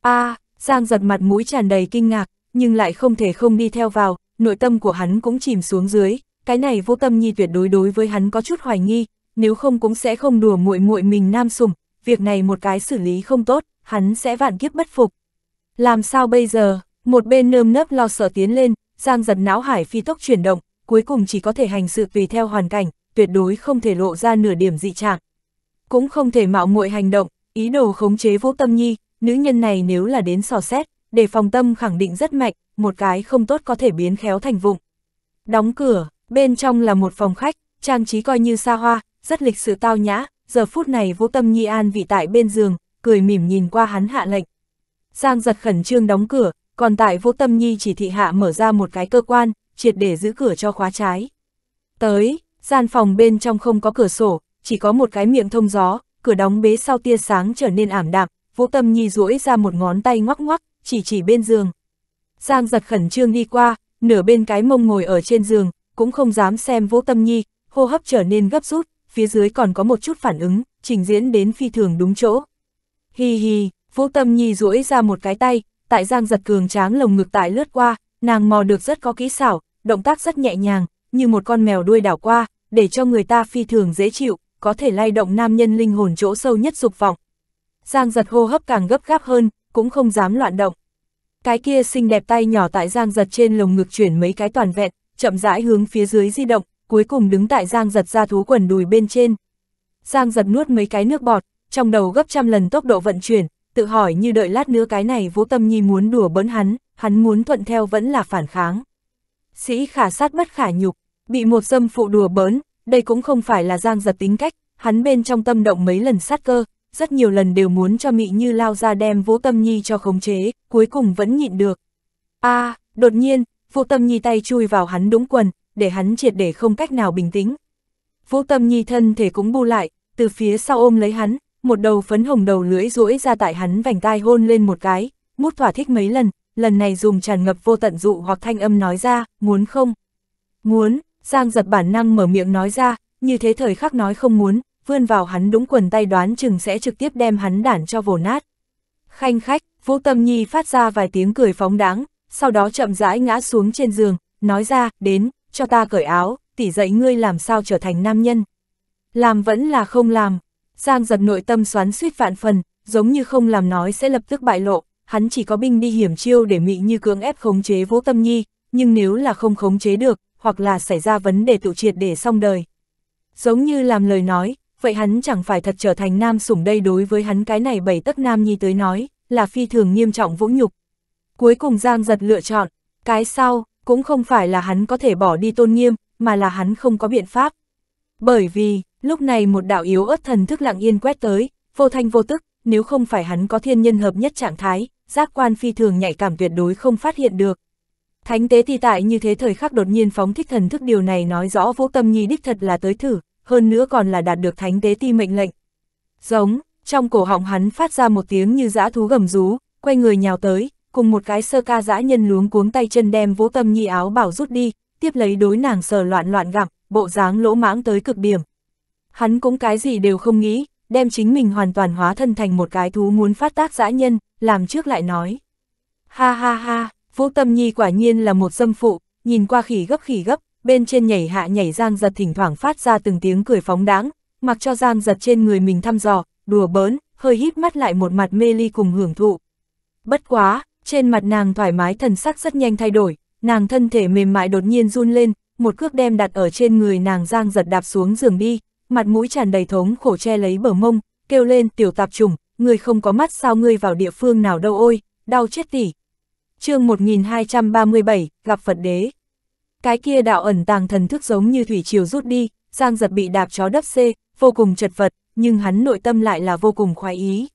a à, Giang giật mặt mũi tràn đầy kinh ngạc, nhưng lại không thể không đi theo vào, nội tâm của hắn cũng chìm xuống dưới, cái này vô tâm nhi tuyệt đối đối với hắn có chút hoài nghi, nếu không cũng sẽ không đùa muội muội mình nam sùng, việc này một cái xử lý không tốt, hắn sẽ vạn kiếp bất phục. Làm sao bây giờ, một bên nơm nớp lo sợ tiến lên, giang giật não hải phi tốc chuyển động, cuối cùng chỉ có thể hành sự tùy theo hoàn cảnh, tuyệt đối không thể lộ ra nửa điểm dị trạng. Cũng không thể mạo muội hành động, ý đồ khống chế vô tâm nhi, Nữ nhân này nếu là đến sò xét, để phòng tâm khẳng định rất mạnh, một cái không tốt có thể biến khéo thành vụng. Đóng cửa, bên trong là một phòng khách, trang trí coi như xa hoa, rất lịch sự tao nhã, giờ phút này vô tâm nhi an vị tại bên giường, cười mỉm nhìn qua hắn hạ lệnh. Giang giật khẩn trương đóng cửa, còn tại vô tâm nhi chỉ thị hạ mở ra một cái cơ quan, triệt để giữ cửa cho khóa trái. Tới, gian phòng bên trong không có cửa sổ, chỉ có một cái miệng thông gió, cửa đóng bế sau tia sáng trở nên ảm đạm, Vũ Tâm Nhi duỗi ra một ngón tay ngoắc ngoắc, chỉ chỉ bên giường. Giang giật khẩn trương đi qua, nửa bên cái mông ngồi ở trên giường, cũng không dám xem Vũ Tâm Nhi, hô hấp trở nên gấp rút, phía dưới còn có một chút phản ứng, trình diễn đến phi thường đúng chỗ. Hi hi, Vũ Tâm Nhi duỗi ra một cái tay, tại Giang giật cường tráng lồng ngực tại lướt qua, nàng mò được rất có kỹ xảo, động tác rất nhẹ nhàng, như một con mèo đuôi đảo qua, để cho người ta phi thường dễ chịu, có thể lay động nam nhân linh hồn chỗ sâu nhất dục vọng, Giang giật hô hấp càng gấp gáp hơn, cũng không dám loạn động. Cái kia xinh đẹp tay nhỏ tại Giang giật trên lồng ngực chuyển mấy cái toàn vẹn, chậm rãi hướng phía dưới di động, cuối cùng đứng tại Giang giật ra thú quần đùi bên trên. Giang giật nuốt mấy cái nước bọt, trong đầu gấp trăm lần tốc độ vận chuyển, tự hỏi như đợi lát nữa cái này vô Tâm Nhi muốn đùa bỡn hắn, hắn muốn thuận theo vẫn là phản kháng. Sĩ khả sát bất khả nhục, bị một dâm phụ đùa bỡn, đây cũng không phải là Giang giật tính cách, hắn bên trong tâm động mấy lần sát cơ, rất nhiều lần đều muốn cho Mị Như lao ra đem Vũ Tâm Nhi cho khống chế, cuối cùng vẫn nhịn được. a à, đột nhiên, Vũ Tâm Nhi tay chui vào hắn đúng quần, để hắn triệt để không cách nào bình tĩnh. Vũ Tâm Nhi thân thể cũng bu lại, từ phía sau ôm lấy hắn, một đầu phấn hồng đầu lưỡi duỗi ra tại hắn vành tai hôn lên một cái, mút thỏa thích mấy lần, lần này dùng tràn ngập vô tận dụ hoặc thanh âm nói ra, muốn không? Muốn, Giang giật bản năng mở miệng nói ra, như thế thời khắc nói không muốn, vươn vào hắn đúng quần tay đoán chừng sẽ trực tiếp đem hắn đản cho vồ nát. Khanh khách, Vũ Tâm Nhi phát ra vài tiếng cười phóng đáng, sau đó chậm rãi ngã xuống trên giường, nói ra, đến, cho ta cởi áo, tỉ dậy ngươi làm sao trở thành nam nhân. Làm vẫn là không làm, Giang giật nội tâm xoắn suýt vạn phần, giống như không làm nói sẽ lập tức bại lộ, hắn chỉ có binh đi hiểm chiêu để mị như cưỡng ép khống chế Vũ Tâm Nhi, nhưng nếu là không khống chế được, hoặc là xảy ra vấn đề tự triệt để xong đời. Giống như làm lời nói, vậy hắn chẳng phải thật trở thành nam sủng đây đối với hắn cái này bảy tấc nam nhi tới nói, là phi thường nghiêm trọng vũ nhục. Cuối cùng Giang giật lựa chọn, cái sau, cũng không phải là hắn có thể bỏ đi tôn nghiêm, mà là hắn không có biện pháp. Bởi vì, lúc này một đạo yếu ớt thần thức lặng yên quét tới, vô thanh vô tức, nếu không phải hắn có thiên nhân hợp nhất trạng thái, giác quan phi thường nhạy cảm tuyệt đối không phát hiện được. Thánh tế thì tại như thế thời khắc đột nhiên phóng thích thần thức điều này nói rõ vô tâm nhi đích thật là tới thử, hơn nữa còn là đạt được thánh tế ti mệnh lệnh. Giống, trong cổ họng hắn phát ra một tiếng như dã thú gầm rú, quay người nhào tới, cùng một cái sơ ca dã nhân luống cuống tay chân đem vũ tâm nhi áo bảo rút đi, tiếp lấy đối nàng sờ loạn loạn gặm, bộ dáng lỗ mãng tới cực điểm. Hắn cũng cái gì đều không nghĩ, đem chính mình hoàn toàn hóa thân thành một cái thú muốn phát tác dã nhân, làm trước lại nói. Ha ha ha, Vũ Tâm Nhi quả nhiên là một dâm phụ, nhìn qua khỉ gấp khỉ gấp, bên trên nhảy hạ nhảy Giang giật thỉnh thoảng phát ra từng tiếng cười phóng đáng, mặc cho Giang giật trên người mình thăm dò, đùa bỡn, hơi hít mắt lại một mặt mê ly cùng hưởng thụ. Bất quá, trên mặt nàng thoải mái thần sắc rất nhanh thay đổi, nàng thân thể mềm mại đột nhiên run lên, một cước đem đặt ở trên người nàng Giang giật đạp xuống giường đi, mặt mũi tràn đầy thống khổ che lấy bờ mông, kêu lên tiểu tạp trùng, người không có mắt sao ngươi vào địa phương nào đâu ôi, đau chết tỉ. chương 1237, gặp Phật đế. Cái kia đạo ẩn tàng thần thức giống như thủy triều rút đi, Giang giật bị đạp chó đấp xê, vô cùng chật vật, nhưng hắn nội tâm lại là vô cùng khoái ý.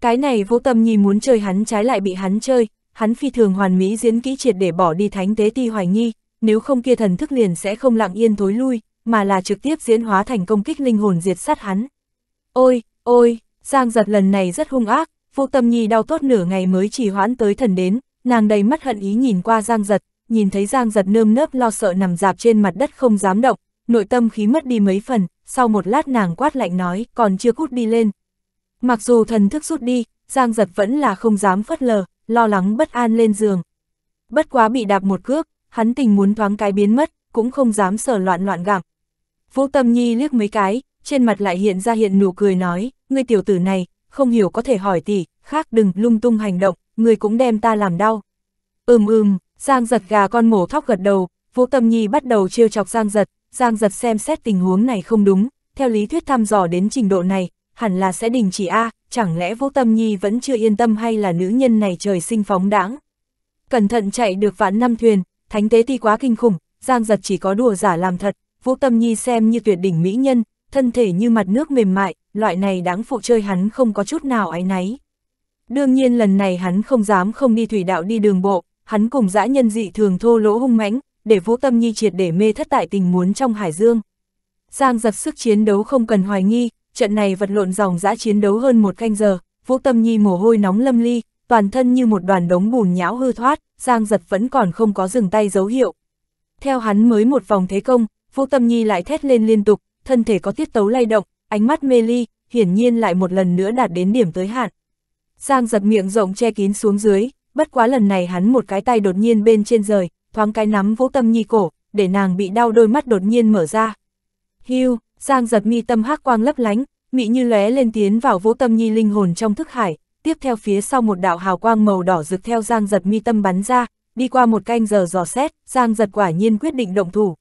Cái này vô tâm nhi muốn chơi hắn trái lại bị hắn chơi, hắn phi thường hoàn mỹ diễn kỹ triệt để bỏ đi thánh tế ti hoài nghi, nếu không kia thần thức liền sẽ không lặng yên thối lui, mà là trực tiếp diễn hóa thành công kích linh hồn diệt sát hắn. Ôi, ôi, Giang giật lần này rất hung ác, vô tâm nhi đau tốt nửa ngày mới chỉ hoãn tới thần đến, nàng đầy mắt hận ý nhìn qua Giang giật, nhìn thấy Giang giật nơm nớp lo sợ nằm dạp trên mặt đất không dám động, nội tâm khí mất đi mấy phần, sau một lát nàng quát lạnh nói còn chưa cút đi lên. Mặc dù thần thức rút đi, Giang giật vẫn là không dám phất lờ, lo lắng bất an lên giường. Bất quá bị đạp một cước, hắn tình muốn thoáng cái biến mất, cũng không dám sở loạn loạn gặm. Vũ Tâm Nhi liếc mấy cái, trên mặt lại hiện ra hiện nụ cười nói, ngươi tiểu tử này, không hiểu có thể hỏi tỷ, khác đừng lung tung hành động, ngươi cũng đem ta làm đau. Ừm ừm, Giang giật gà con mổ thóc gật đầu, Vũ Tâm Nhi bắt đầu trêu chọc Giang giật, Giang giật xem xét tình huống này không đúng, theo lý thuyết thăm dò đến trình độ này, hẳn là sẽ đình chỉ A, chẳng lẽ Vũ Tâm Nhi vẫn chưa yên tâm hay là nữ nhân này trời sinh phóng đãng Cẩn thận chạy được vạn năm thuyền, thánh tế ti quá kinh khủng, Giang giật chỉ có đùa giả làm thật, Vũ Tâm Nhi xem như tuyệt đỉnh mỹ nhân, thân thể như mặt nước mềm mại, loại này đáng phụ chơi hắn không có chút nào ái náy. Đương nhiên lần này hắn không dám không đi thủy đạo đi đường bộ, hắn cùng dã nhân dị thường thô lỗ hung mãnh, để Vũ Tâm Nhi triệt để mê thất tại tình muốn trong hải dương. Giang giật sức chiến đấu không cần hoài nghi, trận này vật lộn dòng dã chiến đấu hơn một canh giờ, Vũ Tâm Nhi mồ hôi nóng lâm ly, toàn thân như một đoàn đống bùn nhão hư thoát, Giang giật vẫn còn không có dừng tay dấu hiệu. Theo hắn mới một vòng thế công, Vũ Tâm Nhi lại thét lên liên tục, thân thể có tiết tấu lay động, ánh mắt mê ly, hiển nhiên lại một lần nữa đạt đến điểm tới hạn. Giang giật miệng rộng che kín xuống dưới, bất quá lần này hắn một cái tay đột nhiên bên trên rời, thoáng cái nắm vũ tâm nhi cổ, để nàng bị đau đôi mắt đột nhiên mở ra. Hưu, Giang giật mi tâm hắc quang lấp lánh, mị như lóe lên tiến vào vũ tâm nhi linh hồn trong thức hải, tiếp theo phía sau một đạo hào quang màu đỏ rực theo Giang giật mi tâm bắn ra, đi qua một canh giờ dò xét, Giang giật quả nhiên quyết định động thủ.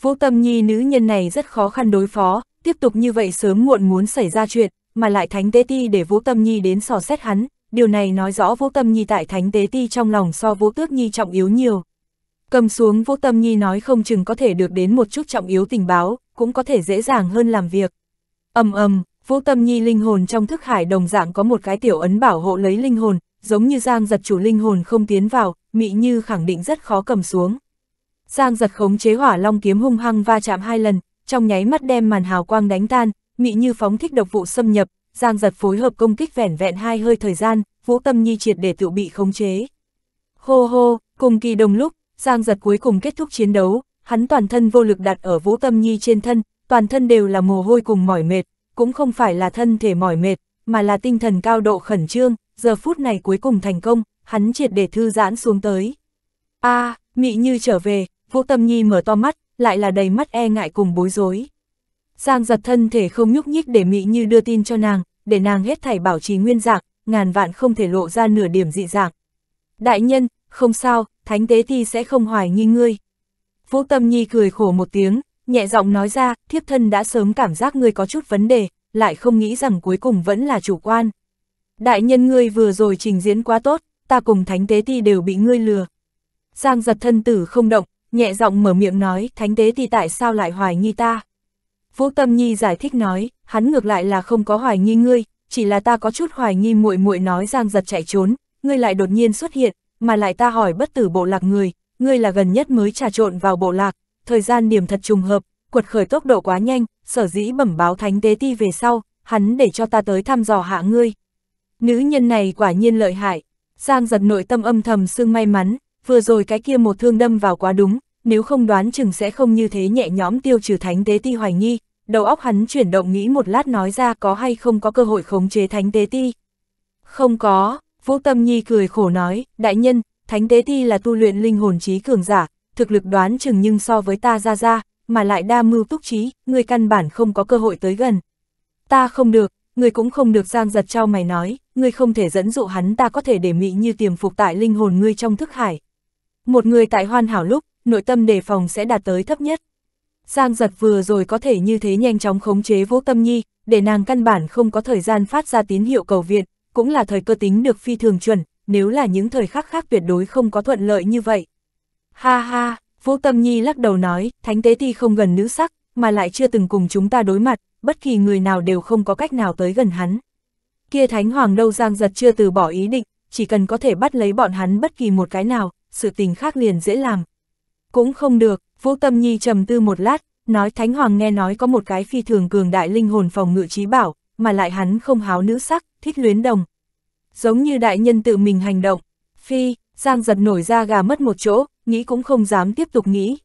Vũ tâm nhi nữ nhân này rất khó khăn đối phó, tiếp tục như vậy sớm muộn muốn xảy ra chuyện, mà lại thánh tế ti để vũ tâm nhi đến sò xét hắn, điều này nói rõ vô Tâm Nhi tại Thánh Tế Ti trong lòng so vô Tước Nhi trọng yếu nhiều. Cầm xuống vô Tâm Nhi nói không chừng có thể được đến một chút trọng yếu tình báo, cũng có thể dễ dàng hơn làm việc. ầm ầm, vô Tâm Nhi linh hồn trong thức hải đồng dạng có một cái tiểu ấn bảo hộ lấy linh hồn, giống như Giang giật chủ linh hồn không tiến vào, Mỹ Như khẳng định rất khó cầm xuống. Giang giật khống chế hỏa long kiếm hung hăng va chạm hai lần, trong nháy mắt đem màn hào quang đánh tan, Mỹ Như phóng thích độc vụ xâm nhập, Giang giật phối hợp công kích vẻn vẹn hai hơi thời gian, Vũ Tâm Nhi triệt để tự bị khống chế. Hô hô, cùng kỳ đồng lúc, Giang giật cuối cùng kết thúc chiến đấu, hắn toàn thân vô lực đặt ở Vũ Tâm Nhi trên thân, toàn thân đều là mồ hôi cùng mỏi mệt, cũng không phải là thân thể mỏi mệt, mà là tinh thần cao độ khẩn trương, giờ phút này cuối cùng thành công, hắn triệt để thư giãn xuống tới. a à, Mị Như trở về, Vũ Tâm Nhi mở to mắt, lại là đầy mắt e ngại cùng bối rối. Giang giật thân thể không nhúc nhích để Mỹ Như đưa tin cho nàng, để nàng hết thảy bảo trì nguyên dạng, ngàn vạn không thể lộ ra nửa điểm dị dạng. Đại nhân, không sao, thánh tế thì sẽ không hoài nghi ngươi. Vũ Tâm Nhi cười khổ một tiếng, nhẹ giọng nói ra, thiếp thân đã sớm cảm giác ngươi có chút vấn đề, lại không nghĩ rằng cuối cùng vẫn là chủ quan. Đại nhân ngươi vừa rồi trình diễn quá tốt, ta cùng thánh tế thì đều bị ngươi lừa. Giang giật thân tử không động, nhẹ giọng mở miệng nói, thánh tế thì tại sao lại hoài nghi ta. Vũ Tâm Nhi giải thích nói, hắn ngược lại là không có hoài nghi ngươi, chỉ là ta có chút hoài nghi muội muội nói Giang Giật chạy trốn, ngươi lại đột nhiên xuất hiện, mà lại ta hỏi bất tử bộ lạc người, ngươi là gần nhất mới trà trộn vào bộ lạc, thời gian điểm thật trùng hợp, quật khởi tốc độ quá nhanh, sở dĩ bẩm báo thánh tế ti về sau, hắn để cho ta tới thăm dò hạ ngươi. Nữ nhân này quả nhiên lợi hại, Giang giật nội tâm âm thầm xương may mắn, vừa rồi cái kia một thương đâm vào quá đúng, nếu không đoán chừng sẽ không như thế nhẹ nhõm tiêu trừ thánh tế ti hoài nghi, đầu óc hắn chuyển động nghĩ một lát nói ra có hay không có cơ hội khống chế thánh tế ti. Không có, Vũ Tâm Nhi cười khổ nói, đại nhân, thánh tế ti là tu luyện linh hồn trí cường giả, thực lực đoán chừng nhưng so với ta ra ra, mà lại đa mưu túc trí, người căn bản không có cơ hội tới gần. Ta không được, người cũng không được giang giật trao mày nói, người không thể dẫn dụ hắn ta có thể để mị như tiềm phục tại linh hồn ngươi trong thức hải. Một người tại hoàn hảo lúc, nội tâm đề phòng sẽ đạt tới thấp nhất. Giang giật vừa rồi có thể như thế nhanh chóng khống chế vô tâm nhi, để nàng căn bản không có thời gian phát ra tín hiệu cầu viện, cũng là thời cơ tính được phi thường chuẩn, nếu là những thời khắc khác tuyệt đối không có thuận lợi như vậy. Ha ha, vô tâm nhi lắc đầu nói, thánh tế ti không gần nữ sắc, mà lại chưa từng cùng chúng ta đối mặt, bất kỳ người nào đều không có cách nào tới gần hắn. Kia thánh hoàng đâu giang giật chưa từ bỏ ý định, chỉ cần có thể bắt lấy bọn hắn bất kỳ một cái nào, sự tình khác liền dễ làm. Cũng không được, Vũ Tâm Nhi trầm tư một lát, nói Thánh Hoàng nghe nói có một cái phi thường cường đại linh hồn phòng ngự trí bảo, mà lại hắn không háo nữ sắc, thích luyến đồng. Giống như đại nhân tự mình hành động, phi, Giang giật nổi ra gà mất một chỗ, nghĩ cũng không dám tiếp tục nghĩ.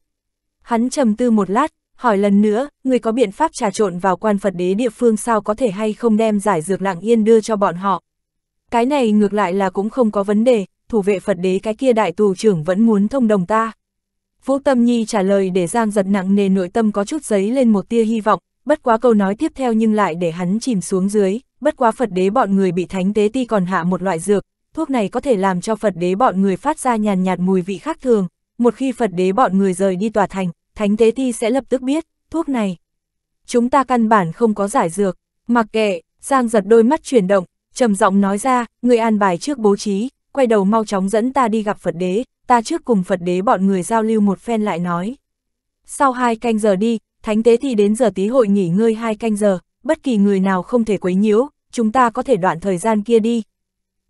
Hắn trầm tư một lát, hỏi lần nữa, người có biện pháp trà trộn vào quan Phật đế địa phương sao có thể hay không đem giải dược lặng yên đưa cho bọn họ. Cái này ngược lại là cũng không có vấn đề, thủ vệ Phật đế cái kia đại tù trưởng vẫn muốn thông đồng ta. Vũ Tâm Nhi trả lời để Giang giật nặng nề nội tâm có chút giấy lên một tia hy vọng, bất quá câu nói tiếp theo nhưng lại để hắn chìm xuống dưới, bất quá Phật đế bọn người bị thánh tế ti còn hạ một loại dược, thuốc này có thể làm cho Phật đế bọn người phát ra nhàn nhạt mùi vị khác thường, một khi Phật đế bọn người rời đi tòa thành, thánh tế ti sẽ lập tức biết, thuốc này. Chúng ta căn bản không có giải dược, mặc kệ, Giang giật đôi mắt chuyển động, trầm giọng nói ra, người an bài trước bố trí, quay đầu mau chóng dẫn ta đi gặp Phật đế, ta trước cùng Phật đế bọn người giao lưu một phen lại nói. Sau hai canh giờ đi, thánh tế thì đến giờ tí hội nghỉ ngơi hai canh giờ, bất kỳ người nào không thể quấy nhiễu, chúng ta có thể đoạn thời gian kia đi.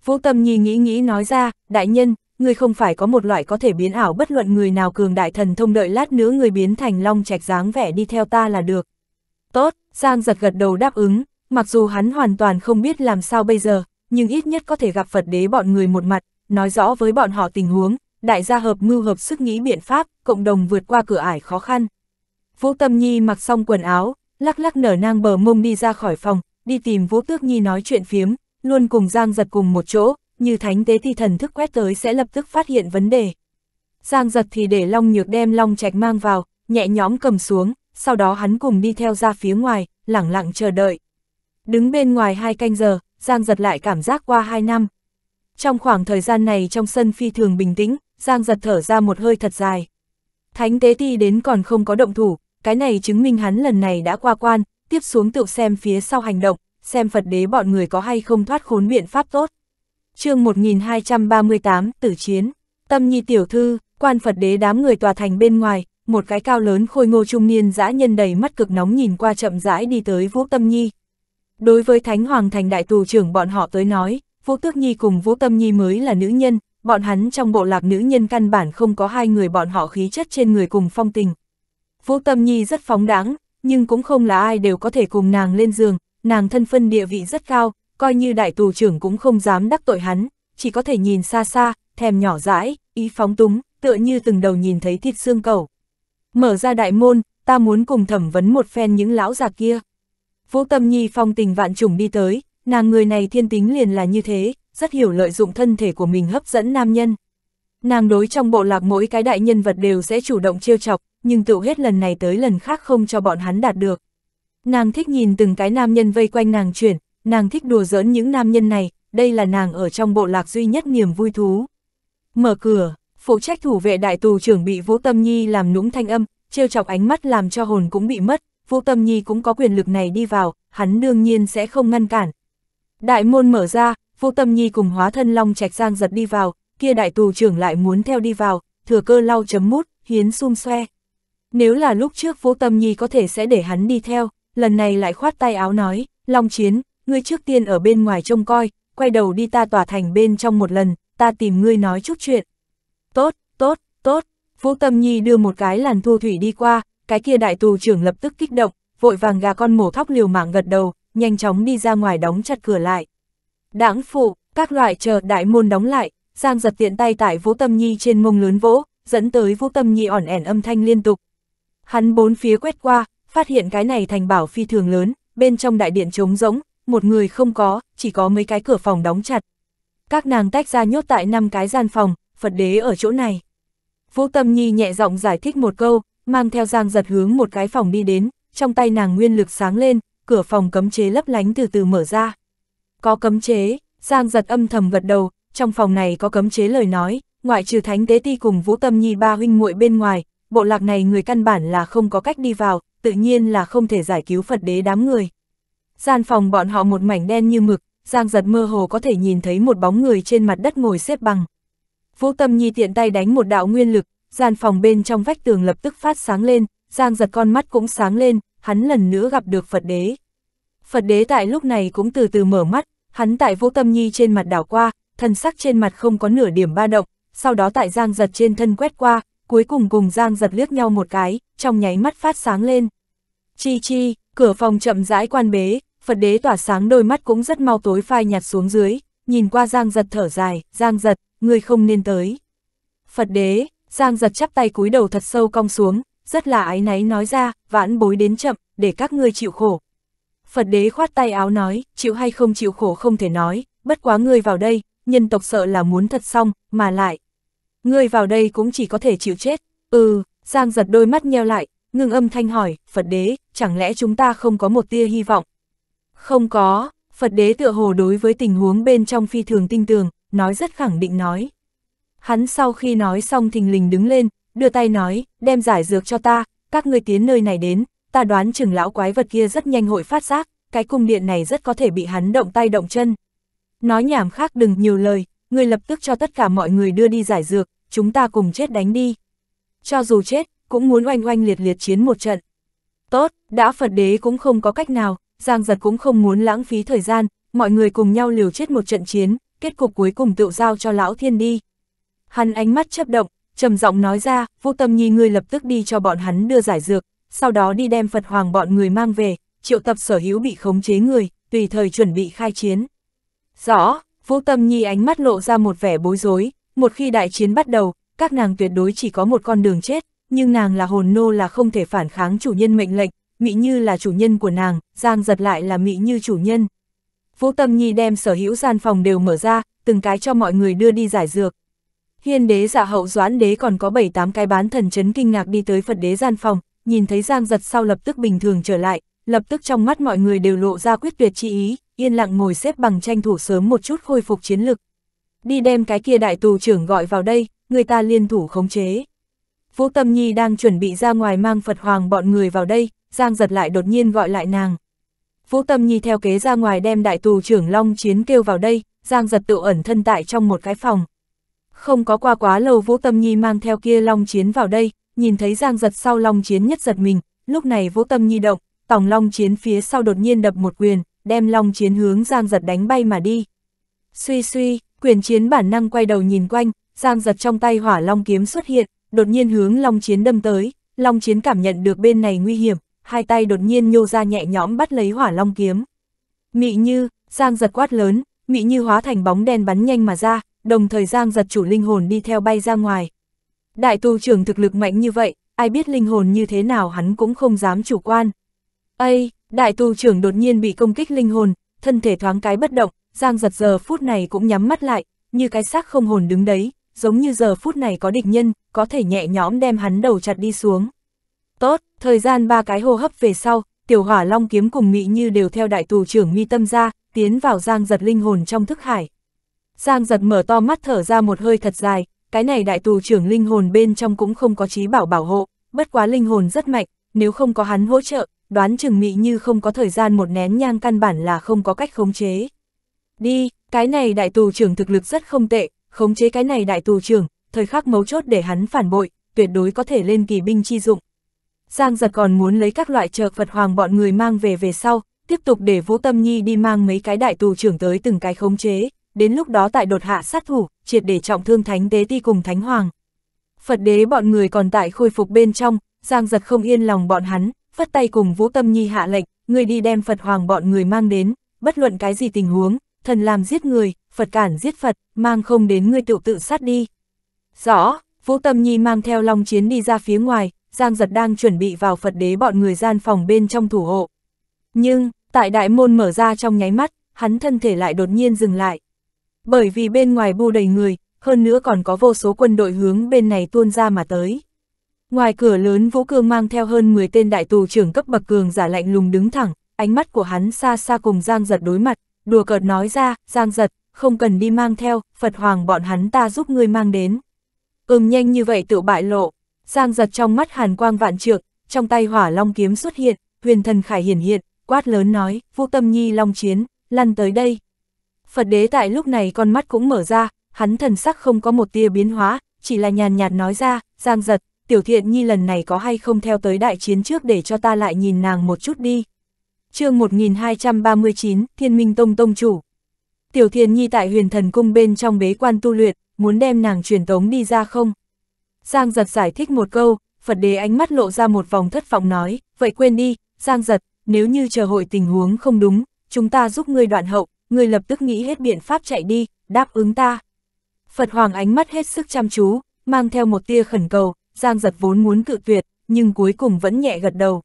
Vũ Tâm Nhi nghĩ nghĩ nói ra, đại nhân, người không phải có một loại có thể biến ảo bất luận người nào cường đại thần thông đợi lát nữa người biến thành long trạch dáng vẻ đi theo ta là được. Tốt, Giang giật gật đầu đáp ứng, mặc dù hắn hoàn toàn không biết làm sao bây giờ, nhưng ít nhất có thể gặp Phật đế bọn người một mặt, nói rõ với bọn họ tình huống, đại gia hợp mưu hợp sức nghĩ biện pháp, cộng đồng vượt qua cửa ải khó khăn. Vũ Tâm Nhi mặc xong quần áo, lắc lắc nở nang bờ mông đi ra khỏi phòng, đi tìm Vũ Tước Nhi nói chuyện phiếm, luôn cùng Giang giật cùng một chỗ, như thánh tế thì thần thức quét tới sẽ lập tức phát hiện vấn đề. Giang giật thì để Long Nhược đem Long Trạch mang vào, nhẹ nhõm cầm xuống, sau đó hắn cùng đi theo ra phía ngoài, lẳng lặng chờ đợi. Đứng bên ngoài hai canh giờ, Giang giật lại cảm giác qua hai năm. Trong khoảng thời gian này trong sân phi thường bình tĩnh, Giang giật thở ra một hơi thật dài. Thánh tế ti đến còn không có động thủ, cái này chứng minh hắn lần này đã qua quan, tiếp xuống tự xem phía sau hành động, xem Phật đế bọn người có hay không thoát khốn biện pháp tốt. chương 1238, Tử Chiến, Tâm Nhi Tiểu Thư, quan Phật đế đám người tòa thành bên ngoài, một cái cao lớn khôi ngô trung niên dã nhân đầy mắt cực nóng nhìn qua chậm rãi đi tới Vũ Tâm Nhi. Đối với Thánh Hoàng thành đại tù trưởng bọn họ tới nói, Vũ Tước Nhi cùng Vũ Tâm Nhi mới là nữ nhân, bọn hắn trong bộ lạc nữ nhân căn bản không có hai người bọn họ khí chất trên người cùng phong tình. Vũ Tâm Nhi rất phóng đáng, nhưng cũng không là ai đều có thể cùng nàng lên giường, nàng thân phân địa vị rất cao, coi như đại tù trưởng cũng không dám đắc tội hắn, chỉ có thể nhìn xa xa, thèm nhỏ dãi, ý phóng túng, tựa như từng đầu nhìn thấy thịt xương cầu. Mở ra đại môn, ta muốn cùng thẩm vấn một phen những lão già kia. Vũ Tâm Nhi phong tình vạn trùng đi tới, nàng người này thiên tính liền là như thế, rất hiểu lợi dụng thân thể của mình hấp dẫn nam nhân. Nàng đối trong bộ lạc mỗi cái đại nhân vật đều sẽ chủ động chiêu chọc, nhưng tự hết lần này tới lần khác không cho bọn hắn đạt được. Nàng thích nhìn từng cái nam nhân vây quanh nàng chuyển, nàng thích đùa giỡn những nam nhân này, đây là nàng ở trong bộ lạc duy nhất niềm vui thú. Mở cửa, phụ trách thủ vệ đại tù trưởng bị Vũ Tâm Nhi làm nũng thanh âm, chiêu chọc ánh mắt làm cho hồn cũng bị mất, Vũ Tâm Nhi cũng có quyền lực này đi vào, hắn đương nhiên sẽ không ngăn cản. Đại môn mở ra, Vũ Tâm Nhi cùng hóa thân Long Trạch Giang giật đi vào, kia đại tù trưởng lại muốn theo đi vào, thừa cơ lau chấm mút, hiến xung xoe. Nếu là lúc trước Vũ Tâm Nhi có thể sẽ để hắn đi theo, lần này lại khoát tay áo nói, Long Chiến, ngươi trước tiên ở bên ngoài trông coi, quay đầu đi ta tỏa thành bên trong một lần, ta tìm ngươi nói chút chuyện. Tốt, tốt, tốt, Vũ Tâm Nhi đưa một cái làn thu thủy đi qua, cái kia đại tù trưởng lập tức kích động, vội vàng gà con mổ thóc liều mạng gật đầu, nhanh chóng đi ra ngoài đóng chặt cửa lại đáng phụ, các loại chờ đại môn đóng lại, Giang giật tiện tay tải Vũ Tâm Nhi trên mông lớn vỗ, dẫn tới Vũ Tâm Nhi ỏn ẻn âm thanh liên tục. Hắn bốn phía quét qua, phát hiện cái này thành bảo phi thường lớn, bên trong đại điện trống rỗng, một người không có, chỉ có mấy cái cửa phòng đóng chặt. Các nàng tách ra nhốt tại năm cái gian phòng, Phật đế ở chỗ này. Vũ Tâm Nhi nhẹ giọng giải thích một câu, mang theo Giang giật hướng một cái phòng đi đến, trong tay nàng nguyên lực sáng lên, cửa phòng cấm chế lấp lánh từ từ mở ra. Có cấm chế, Giang giật âm thầm gật đầu, trong phòng này có cấm chế lời nói, ngoại trừ Thánh Tế Ti cùng Vũ Tâm Nhi ba huynh muội bên ngoài, bộ lạc này người căn bản là không có cách đi vào, tự nhiên là không thể giải cứu Phật đế đám người. Gian phòng bọn họ một mảnh đen như mực, Giang giật mơ hồ có thể nhìn thấy một bóng người trên mặt đất ngồi xếp bằng. Vũ Tâm Nhi tiện tay đánh một đạo nguyên lực, gian phòng bên trong vách tường lập tức phát sáng lên, Giang giật con mắt cũng sáng lên, hắn lần nữa gặp được Phật đế. Phật đế tại lúc này cũng từ từ mở mắt, hắn tại vô Tâm Nhi trên mặt đảo qua, thân sắc trên mặt không có nửa điểm ba động, sau đó tại Giang Giật trên thân quét qua, cuối cùng cùng Giang Giật liếc nhau một cái, trong nháy mắt phát sáng lên. Chi chi, cửa phòng chậm rãi quan bế, Phật đế tỏa sáng đôi mắt cũng rất mau tối phai nhạt xuống dưới, nhìn qua Giang Giật thở dài, Giang Giật, người không nên tới. Phật đế, Giang Giật chắp tay cúi đầu thật sâu cong xuống, rất là ái náy nói ra, vãn bối đến chậm, để các ngươi chịu khổ. Phật đế khoát tay áo nói, chịu hay không chịu khổ không thể nói, bất quá ngươi vào đây, nhân tộc sợ là muốn thật xong, mà lại. Ngươi vào đây cũng chỉ có thể chịu chết, ừ, Giang giật đôi mắt nheo lại, ngưng âm thanh hỏi, Phật đế, chẳng lẽ chúng ta không có một tia hy vọng? Không có, Phật đế tựa hồ đối với tình huống bên trong phi thường tinh tường, nói rất khẳng định nói. Hắn sau khi nói xong thình lình đứng lên, đưa tay nói, đem giải dược cho ta, các ngươi tiến nơi này đến, ta đoán chừng lão quái vật kia rất nhanh hội phát giác, cái cung điện này rất có thể bị hắn động tay động chân. Nói nhảm khác đừng nhiều lời, người lập tức cho tất cả mọi người đưa đi giải dược, chúng ta cùng chết đánh đi. Cho dù chết, cũng muốn oanh oanh liệt liệt chiến một trận. Tốt, đã Phật đế cũng không có cách nào, Giang giật cũng không muốn lãng phí thời gian, mọi người cùng nhau liều chết một trận chiến, kết cục cuối cùng tự giao cho lão thiên đi. Hắn ánh mắt chấp động, trầm giọng nói ra, vô tâm nhi ngươi lập tức đi cho bọn hắn đưa giải dược, sau đó đi đem Phật Hoàng bọn người mang về, triệu tập sở hữu bị khống chế người, tùy thời chuẩn bị khai chiến. Rõ, Vũ Tâm Nhi ánh mắt lộ ra một vẻ bối rối, một khi đại chiến bắt đầu, các nàng tuyệt đối chỉ có một con đường chết, nhưng nàng là hồn nô là không thể phản kháng chủ nhân mệnh lệnh, Mỹ Như là chủ nhân của nàng, Giang giật lại là Mỹ Như chủ nhân. Vũ Tâm Nhi đem sở hữu gian phòng đều mở ra, từng cái cho mọi người đưa đi giải dược. Hiên đế giả dạ hậu doãn đế còn có 7-8 cái bán thần chấn kinh ngạc đi tới Phật đế gian phòng, nhìn thấy Giang giật sau lập tức bình thường trở lại, lập tức trong mắt mọi người đều lộ ra quyết tuyệt chi ý, yên lặng ngồi xếp bằng tranh thủ sớm một chút khôi phục chiến lực. Đi đem cái kia đại tù trưởng gọi vào đây, người ta liên thủ khống chế. Vũ Tâm Nhi đang chuẩn bị ra ngoài mang Phật Hoàng bọn người vào đây, Giang giật lại đột nhiên gọi lại nàng. Vũ Tâm Nhi theo kế ra ngoài đem đại tù trưởng Long Chiến kêu vào đây, Giang giật tự ẩn thân tại trong một cái phòng. Không có qua quá lâu Vũ Tâm Nhi mang theo kia Long Chiến vào đây, nhìn thấy Giang giật sau Long Chiến nhất giật mình, lúc này vô tâm nhi động, tòng Long Chiến phía sau đột nhiên đập một quyền, đem Long Chiến hướng Giang giật đánh bay mà đi. Suy suy, quyền chiến bản năng quay đầu nhìn quanh, Giang giật trong tay hỏa Long Kiếm xuất hiện, đột nhiên hướng Long Chiến đâm tới, Long Chiến cảm nhận được bên này nguy hiểm, hai tay đột nhiên nhô ra nhẹ nhõm bắt lấy hỏa Long Kiếm. Mị như, Giang giật quát lớn, Mị như hóa thành bóng đen bắn nhanh mà ra, đồng thời Giang giật chủ linh hồn đi theo bay ra ngoài, Đại tu trưởng thực lực mạnh như vậy, ai biết linh hồn như thế nào hắn cũng không dám chủ quan. Ây, đại tu trưởng đột nhiên bị công kích linh hồn, thân thể thoáng cái bất động, Giang giật giờ phút này cũng nhắm mắt lại, như cái xác không hồn đứng đấy, giống như giờ phút này có địch nhân, có thể nhẹ nhõm đem hắn đầu chặt đi xuống. Tốt, thời gian ba cái hô hấp về sau, tiểu hỏa long kiếm cùng mị như đều theo đại tù trưởng mi tâm ra, tiến vào giang giật linh hồn trong thức hải. Giang giật mở to mắt thở ra một hơi thật dài, cái này đại tù trưởng linh hồn bên trong cũng không có trí bảo bảo hộ, bất quá linh hồn rất mạnh, nếu không có hắn hỗ trợ, đoán chừng mị như không có thời gian một nén nhang căn bản là không có cách khống chế. Đi, cái này đại tù trưởng thực lực rất không tệ, khống chế cái này đại tù trưởng, thời khắc mấu chốt để hắn phản bội, tuyệt đối có thể lên kỳ binh chi dụng. Giang giật còn muốn lấy các loại trợ Phật Hoàng bọn người mang về về sau, tiếp tục để Vũ Tâm Nhi đi mang mấy cái đại tù trưởng tới từng cái khống chế đến lúc đó tại đột hạ sát thủ, triệt để trọng thương thánh tế ti cùng thánh hoàng. Phật đế bọn người còn tại khôi phục bên trong, Giang giật không yên lòng bọn hắn, phất tay cùng Vũ Tâm Nhi hạ lệnh, người đi đem Phật hoàng bọn người mang đến, bất luận cái gì tình huống, thần làm giết người, Phật cản giết Phật, mang không đến người tự tự sát đi. Rõ, Vũ Tâm Nhi mang theo Long Chiến đi ra phía ngoài, Giang giật đang chuẩn bị vào Phật đế bọn người gian phòng bên trong thủ hộ. Nhưng, tại đại môn mở ra trong nháy mắt, hắn thân thể lại đột nhiên dừng lại bởi vì bên ngoài bu đầy người, hơn nữa còn có vô số quân đội hướng bên này tuôn ra mà tới. Ngoài cửa lớn Vũ Cương mang theo hơn 10 tên đại tù trưởng cấp bậc cường giả lạnh lùng đứng thẳng, ánh mắt của hắn xa xa cùng Giang Giật đối mặt, đùa cợt nói ra, Giang Giật, không cần đi mang theo, Phật Hoàng bọn hắn ta giúp ngươi mang đến. Ừm nhanh như vậy tự bại lộ, Giang Giật trong mắt hàn quang vạn trượng, trong tay hỏa long kiếm xuất hiện, huyền thần khải hiển hiện, quát lớn nói, Vũ Tâm Nhi long chiến, lăn tới đây, Phật đế tại lúc này con mắt cũng mở ra, hắn thần sắc không có một tia biến hóa, chỉ là nhàn nhạt nói ra, giang giật, tiểu thiện nhi lần này có hay không theo tới đại chiến trước để cho ta lại nhìn nàng một chút đi. chương 1239, Thiên Minh Tông Tông Chủ Tiểu thiện nhi tại huyền thần cung bên trong bế quan tu luyện, muốn đem nàng truyền tống đi ra không? Giang giật giải thích một câu, Phật đế ánh mắt lộ ra một vòng thất vọng nói, vậy quên đi, Giang giật, nếu như chờ hội tình huống không đúng, chúng ta giúp ngươi đoạn hậu, người lập tức nghĩ hết biện pháp chạy đi, đáp ứng ta. Phật Hoàng ánh mắt hết sức chăm chú, mang theo một tia khẩn cầu, Giang giật vốn muốn cự tuyệt, nhưng cuối cùng vẫn nhẹ gật đầu.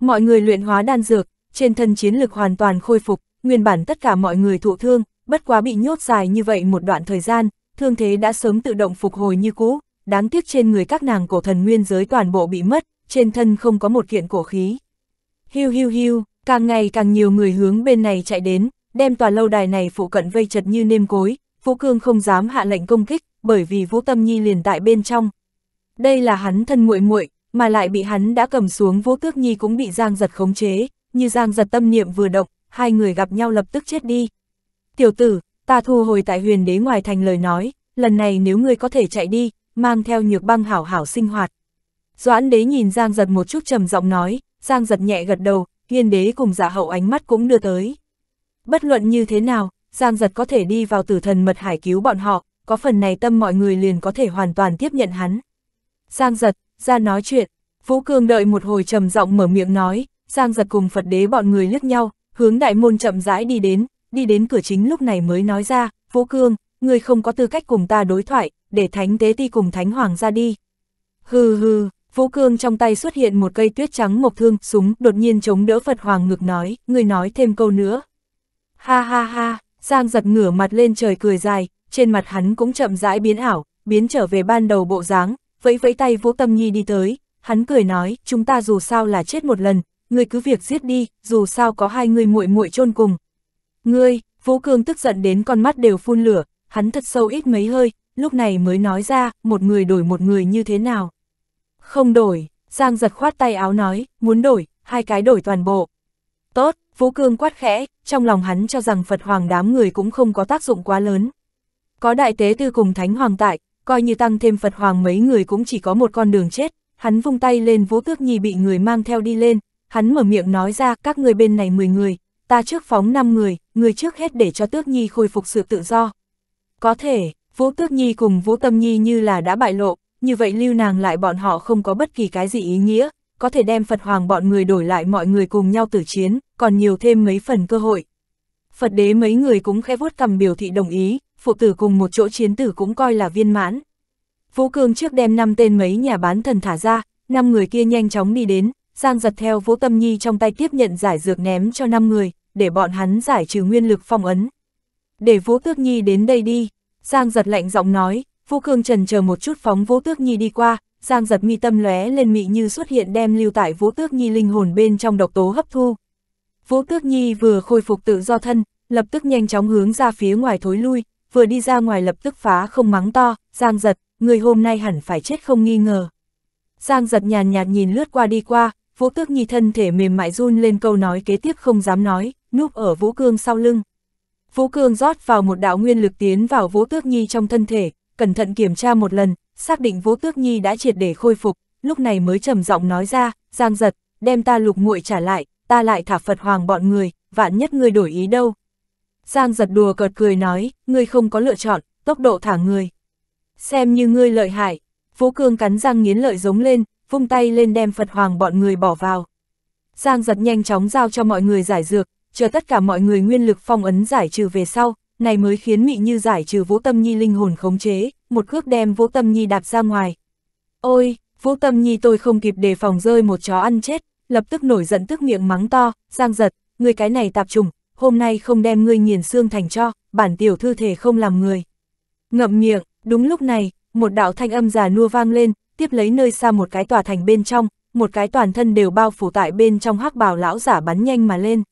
Mọi người luyện hóa đan dược, trên thân chiến lực hoàn toàn khôi phục, nguyên bản tất cả mọi người thụ thương, bất quá bị nhốt dài như vậy một đoạn thời gian, thương thế đã sớm tự động phục hồi như cũ, đáng tiếc trên người các nàng cổ thần nguyên giới toàn bộ bị mất, trên thân không có một kiện cổ khí. Hiu hiu hiu, càng ngày càng nhiều người hướng bên này chạy đến, đem tòa lâu đài này phụ cận vây chật như nêm cối, Vũ Cương không dám hạ lệnh công kích, bởi vì Vũ Tâm Nhi liền tại bên trong. Đây là hắn thân muội muội, mà lại bị hắn đã cầm xuống Vũ Tước Nhi cũng bị Giang Giật khống chế, như Giang Giật tâm niệm vừa động, hai người gặp nhau lập tức chết đi. Tiểu tử, ta thu hồi tại huyền đế ngoài thành lời nói, lần này nếu ngươi có thể chạy đi, mang theo nhược băng hảo hảo sinh hoạt. Doãn đế nhìn Giang Giật một chút trầm giọng nói, Giang Giật nhẹ gật đầu, huyền đế cùng giả dạ hậu ánh mắt cũng đưa tới. Bất luận như thế nào, Giang giật có thể đi vào tử thần mật hải cứu bọn họ, có phần này tâm mọi người liền có thể hoàn toàn tiếp nhận hắn. Giang giật, ra nói chuyện, Vũ Cương đợi một hồi trầm giọng mở miệng nói, Giang giật cùng Phật đế bọn người liếc nhau, hướng đại môn chậm rãi đi đến, đi đến cửa chính lúc này mới nói ra, Vũ Cương, người không có tư cách cùng ta đối thoại, để thánh tế ti cùng thánh hoàng ra đi. Hừ hừ, Vũ Cương trong tay xuất hiện một cây tuyết trắng mộc thương, súng, đột nhiên chống đỡ Phật hoàng ngực nói, người nói thêm câu nữa, Ha ha ha, Giang giật ngửa mặt lên trời cười dài, trên mặt hắn cũng chậm rãi biến ảo, biến trở về ban đầu bộ dáng, vẫy vẫy tay Vũ Tâm Nhi đi tới, hắn cười nói, chúng ta dù sao là chết một lần, ngươi cứ việc giết đi, dù sao có hai người muội muội chôn cùng. Ngươi, Vũ Cương tức giận đến con mắt đều phun lửa, hắn thật sâu ít mấy hơi, lúc này mới nói ra, một người đổi một người như thế nào. Không đổi, Giang giật khoát tay áo nói, muốn đổi, hai cái đổi toàn bộ. Tốt, Vũ Cương quát khẽ, trong lòng hắn cho rằng Phật Hoàng đám người cũng không có tác dụng quá lớn. Có Đại Tế Tư cùng Thánh Hoàng tại, coi như tăng thêm Phật Hoàng mấy người cũng chỉ có một con đường chết, hắn vung tay lên Vũ Tước Nhi bị người mang theo đi lên, hắn mở miệng nói ra các người bên này 10 người, ta trước phóng 5 người, người trước hết để cho Tước Nhi khôi phục sự tự do. Có thể, Vũ Tước Nhi cùng Vũ Tâm Nhi như là đã bại lộ, như vậy lưu nàng lại bọn họ không có bất kỳ cái gì ý nghĩa, có thể đem Phật Hoàng bọn người đổi lại mọi người cùng nhau tử chiến, còn nhiều thêm mấy phần cơ hội. Phật đế mấy người cũng khẽ vuốt cầm biểu thị đồng ý, phụ tử cùng một chỗ chiến tử cũng coi là viên mãn. Vũ Cương trước đem năm tên mấy nhà bán thần thả ra, năm người kia nhanh chóng đi đến, Giang giật theo Vũ Tâm Nhi trong tay tiếp nhận giải dược ném cho năm người, để bọn hắn giải trừ nguyên lực phong ấn. Để Vũ Tước Nhi đến đây đi, Giang giật lạnh giọng nói, Vũ Cương trần chờ một chút phóng Vũ Tước Nhi đi qua, Giang giật mi tâm lóe lên mị như xuất hiện đem lưu tại Vũ Tước Nhi linh hồn bên trong độc tố hấp thu. Vũ Tước Nhi vừa khôi phục tự do thân, lập tức nhanh chóng hướng ra phía ngoài thối lui, vừa đi ra ngoài lập tức phá không mắng to, Giang giật, người hôm nay hẳn phải chết không nghi ngờ. Giang giật nhàn nhạt nhìn lướt qua đi qua, Vũ Tước Nhi thân thể mềm mại run lên câu nói kế tiếp không dám nói, núp ở Vũ Cương sau lưng. Vũ Cương rót vào một đạo nguyên lực tiến vào Vũ Tước Nhi trong thân thể, cẩn thận kiểm tra một lần, xác định Vũ Tước Nhi đã triệt để khôi phục, lúc này mới trầm giọng nói ra, Giang giật, đem ta lục nguội trả lại, ta lại thả Phật Hoàng bọn người, vạn nhất ngươi đổi ý đâu. Giang giật đùa cợt cười nói, ngươi không có lựa chọn, tốc độ thả người. Xem như ngươi lợi hại, Vũ Cương cắn răng nghiến lợi giống lên, vung tay lên đem Phật Hoàng bọn người bỏ vào. Giang giật nhanh chóng giao cho mọi người giải dược, chờ tất cả mọi người nguyên lực phong ấn giải trừ về sau, này mới khiến Mị Như giải trừ Vũ Tâm Nhi linh hồn khống chế, một cước đem Vũ Tâm Nhi đạp ra ngoài. Ôi, Vũ Tâm Nhi tôi không kịp đề phòng rơi một chó ăn chết, lập tức nổi giận tức miệng mắng to, giang giật, người cái này tạp trùng, hôm nay không đem ngươi nghiền xương thành cho, bản tiểu thư thể không làm người. Ngậm miệng, đúng lúc này, một đạo thanh âm già nua vang lên, tiếp lấy nơi xa một cái tòa thành bên trong, một cái toàn thân đều bao phủ tại bên trong hắc bào lão giả bắn nhanh mà lên.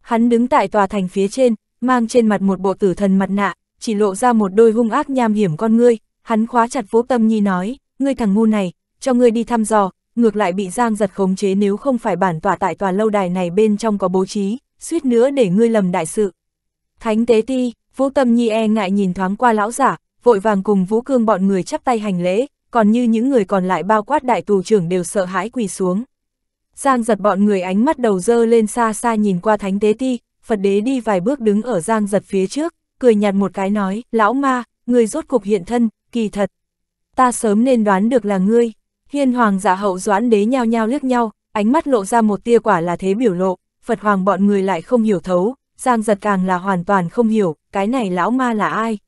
Hắn đứng tại tòa thành phía trên, mang trên mặt một bộ tử thần mặt nạ, chỉ lộ ra một đôi hung ác nham hiểm con ngươi, hắn khóa chặt Vũ Tâm Nhi nói, ngươi thằng ngu này, cho ngươi đi thăm dò, ngược lại bị Giang giật khống chế nếu không phải bản tỏa tại tòa lâu đài này bên trong có bố trí, suýt nữa để ngươi lầm đại sự. Thánh tế ti, Vũ Tâm Nhi e ngại nhìn thoáng qua lão giả, vội vàng cùng Vũ Cương bọn người chắp tay hành lễ, còn như những người còn lại bao quát đại tù trưởng đều sợ hãi quỳ xuống. Giang giật bọn người ánh mắt đầu dơ lên xa xa nhìn qua thánh tế ti, Phật đế đi vài bước đứng ở giang giật phía trước, cười nhạt một cái nói, lão ma, người rốt cục hiện thân, kỳ thật. Ta sớm nên đoán được là ngươi. Hiên hoàng giả dạ hậu doãn đế nhao nhao liếc nhau, ánh mắt lộ ra một tia quả là thế biểu lộ, Phật hoàng bọn người lại không hiểu thấu, giang giật càng là hoàn toàn không hiểu, cái này lão ma là ai.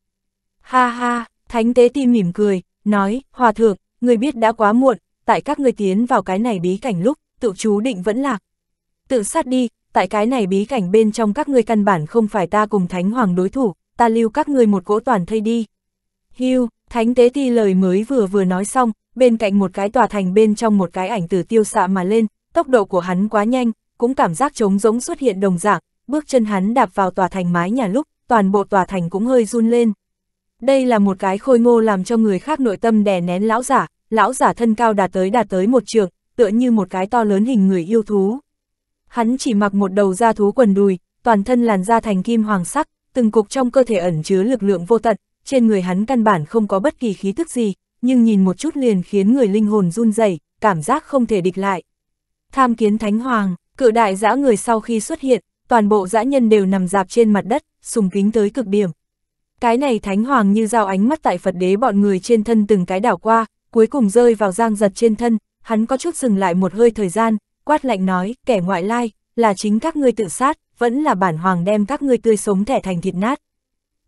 Ha ha, thánh tế tim mỉm cười, nói, hòa thượng, người biết đã quá muộn, tại các người tiến vào cái này bí cảnh lúc, tự chú định vẫn lạc. Tự sát đi, tại cái này bí cảnh bên trong các ngươi căn bản không phải ta cùng Thánh Hoàng đối thủ, ta lưu các ngươi một cỗ toàn thây đi. Hưu, Thánh Tế Ti lời mới vừa vừa nói xong, bên cạnh một cái tòa thành bên trong một cái ảnh tử tiêu xạ mà lên, tốc độ của hắn quá nhanh, cũng cảm giác trống rỗng xuất hiện đồng dạng, bước chân hắn đạp vào tòa thành mái nhà lúc, toàn bộ tòa thành cũng hơi run lên. Đây là một cái khôi ngô làm cho người khác nội tâm đè nén lão giả, lão giả thân cao đạt tới đạt tới một trường, tựa như một cái to lớn hình người yêu thú. Hắn chỉ mặc một đầu da thú quần đùi, toàn thân làn da thành kim hoàng sắc, từng cục trong cơ thể ẩn chứa lực lượng vô tận, trên người hắn căn bản không có bất kỳ khí tức gì, nhưng nhìn một chút liền khiến người linh hồn run rẩy, cảm giác không thể địch lại. Tham kiến Thánh Hoàng, cự đại dã người sau khi xuất hiện, toàn bộ dã nhân đều nằm dạp trên mặt đất, sùng kính tới cực điểm. Cái này Thánh Hoàng như dao ánh mắt tại Phật đế bọn người trên thân từng cái đảo qua, cuối cùng rơi vào giang giật trên thân, hắn có chút dừng lại một hơi thời gian, quát lạnh nói, kẻ ngoại lai, là chính các ngươi tự sát, vẫn là bản hoàng đem các ngươi tươi sống thẻ thành thịt nát.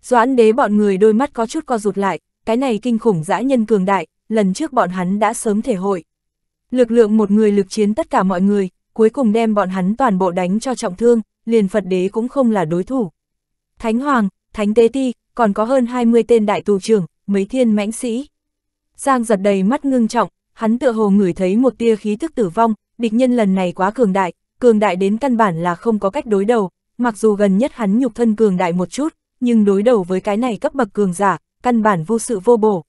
Doãn đế bọn người đôi mắt có chút co rụt lại, cái này kinh khủng dã nhân cường đại, lần trước bọn hắn đã sớm thể hội. Lực lượng một người lực chiến tất cả mọi người, cuối cùng đem bọn hắn toàn bộ đánh cho trọng thương, liền Phật đế cũng không là đối thủ. Thánh Hoàng, Thánh Tế Ti, còn có hơn 20 tên đại tù trưởng, mấy thiên mãnh sĩ. Giang giật đầy mắt ngưng trọng, hắn tựa hồ ngửi thấy một tia khí thức tử vong, địch nhân lần này quá cường đại, cường đại đến căn bản là không có cách đối đầu, mặc dù gần nhất hắn nhục thân cường đại một chút, nhưng đối đầu với cái này cấp bậc cường giả, căn bản vô sự vô bổ.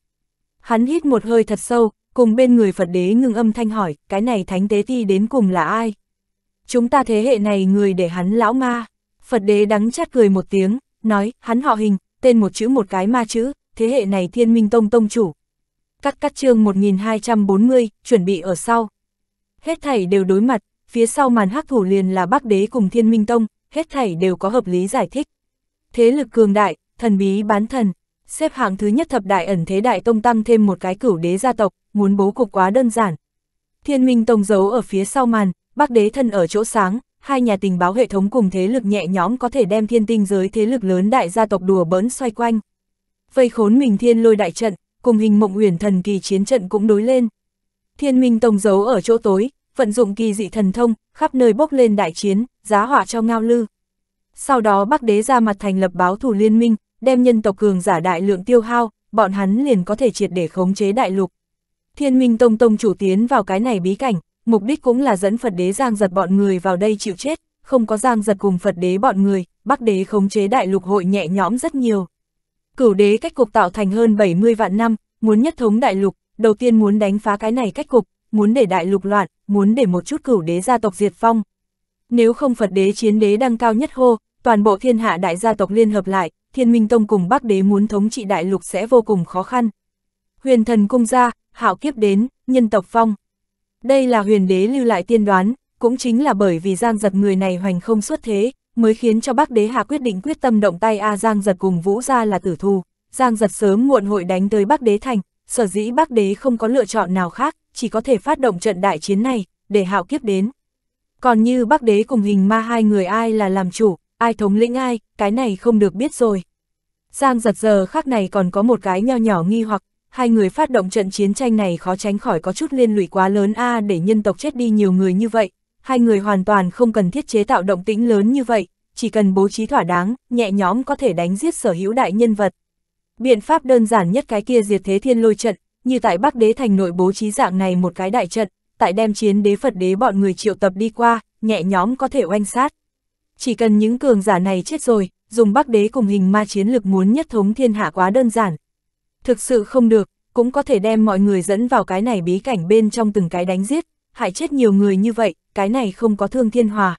Hắn hít một hơi thật sâu, cùng bên người Phật đế ngưng âm thanh hỏi, cái này thánh tế ti đến cùng là ai? Chúng ta thế hệ này người để hắn lão ma. Phật đế đắng chát cười một tiếng, nói, hắn họ hình, tên một chữ một cái ma chữ, thế hệ này thiên minh tông tông chủ. Cắt cắt chương 1240, chuẩn bị ở sau hết thảy đều đối mặt, phía sau màn hắc thủ liền là Bắc Đế cùng Thiên Minh Tông, hết thảy đều có hợp lý giải thích. Thế lực cường đại, thần bí bán thần, xếp hạng thứ nhất thập đại ẩn thế đại tông tăng thêm một cái cửu đế gia tộc, muốn bố cục quá đơn giản. Thiên Minh Tông giấu ở phía sau màn, Bắc Đế thân ở chỗ sáng, hai nhà tình báo hệ thống cùng thế lực nhẹ nhõm có thể đem thiên tinh giới thế lực lớn đại gia tộc đùa bỡn xoay quanh. Vây khốn mình thiên lôi đại trận, cùng hình mộng huyền thần kỳ chiến trận cũng đối lên. Thiên Minh Tông giấu ở chỗ tối, vận dụng kỳ dị thần thông, khắp nơi bốc lên đại chiến, giá họa cho Ngao Lư. Sau đó Bắc Đế ra mặt thành lập báo thủ liên minh, đem nhân tộc cường giả đại lượng tiêu hao, bọn hắn liền có thể triệt để khống chế đại lục. Thiên Minh Tông Tông chủ tiến vào cái này bí cảnh, mục đích cũng là dẫn Phật Đế Giang Giật bọn người vào đây chịu chết, không có Giang Giật cùng Phật Đế bọn người, Bắc Đế khống chế đại lục hội nhẹ nhõm rất nhiều. Cửu đế cách cục tạo thành hơn 70 vạn năm, muốn nhất thống đại lục, đầu tiên muốn đánh phá cái này cách cục, muốn để đại lục loạn, muốn để một chút cửu đế gia tộc diệt phong. Nếu không Phật đế chiến đế đăng cao nhất hô, toàn bộ thiên hạ đại gia tộc liên hợp lại, thiên minh tông cùng bắc đế muốn thống trị đại lục sẽ vô cùng khó khăn. Huyền thần cung gia, hạo kiếp đến, nhân tộc phong. Đây là huyền đế lưu lại tiên đoán, cũng chính là bởi vì giang giật người này hoành không xuất thế, mới khiến cho bắc đế hạ quyết định quyết tâm động tay A Giang giật cùng vũ gia là tử thù. Giang giật sớm muộn hội đánh tới bắc đế thành, sở dĩ Bắc Đế không có lựa chọn nào khác, chỉ có thể phát động trận đại chiến này, để hạo kiếp đến. Còn như Bắc Đế cùng hình ma hai người ai là làm chủ, ai thống lĩnh ai, cái này không được biết rồi. Giang giật giờ khác này còn có một cái nho nhỏ nghi hoặc, hai người phát động trận chiến tranh này khó tránh khỏi có chút liên lụy quá lớn a à, để nhân tộc chết đi nhiều người như vậy. Hai người hoàn toàn không cần thiết chế tạo động tĩnh lớn như vậy, chỉ cần bố trí thỏa đáng, nhẹ nhóm có thể đánh giết sở hữu đại nhân vật. Biện pháp đơn giản nhất cái kia diệt thế thiên lôi trận, như tại Bắc Đế Thành nội bố trí dạng này một cái đại trận, tại đem chiến đế Phật đế bọn người triệu tập đi qua, nhẹ nhóm có thể oanh sát. Chỉ cần những cường giả này chết rồi, dùng Bắc Đế cùng hình ma chiến lực muốn nhất thống thiên hạ quá đơn giản. Thực sự không được, cũng có thể đem mọi người dẫn vào cái này bí cảnh bên trong từng cái đánh giết, hại chết nhiều người như vậy, cái này không có thương thiên hòa.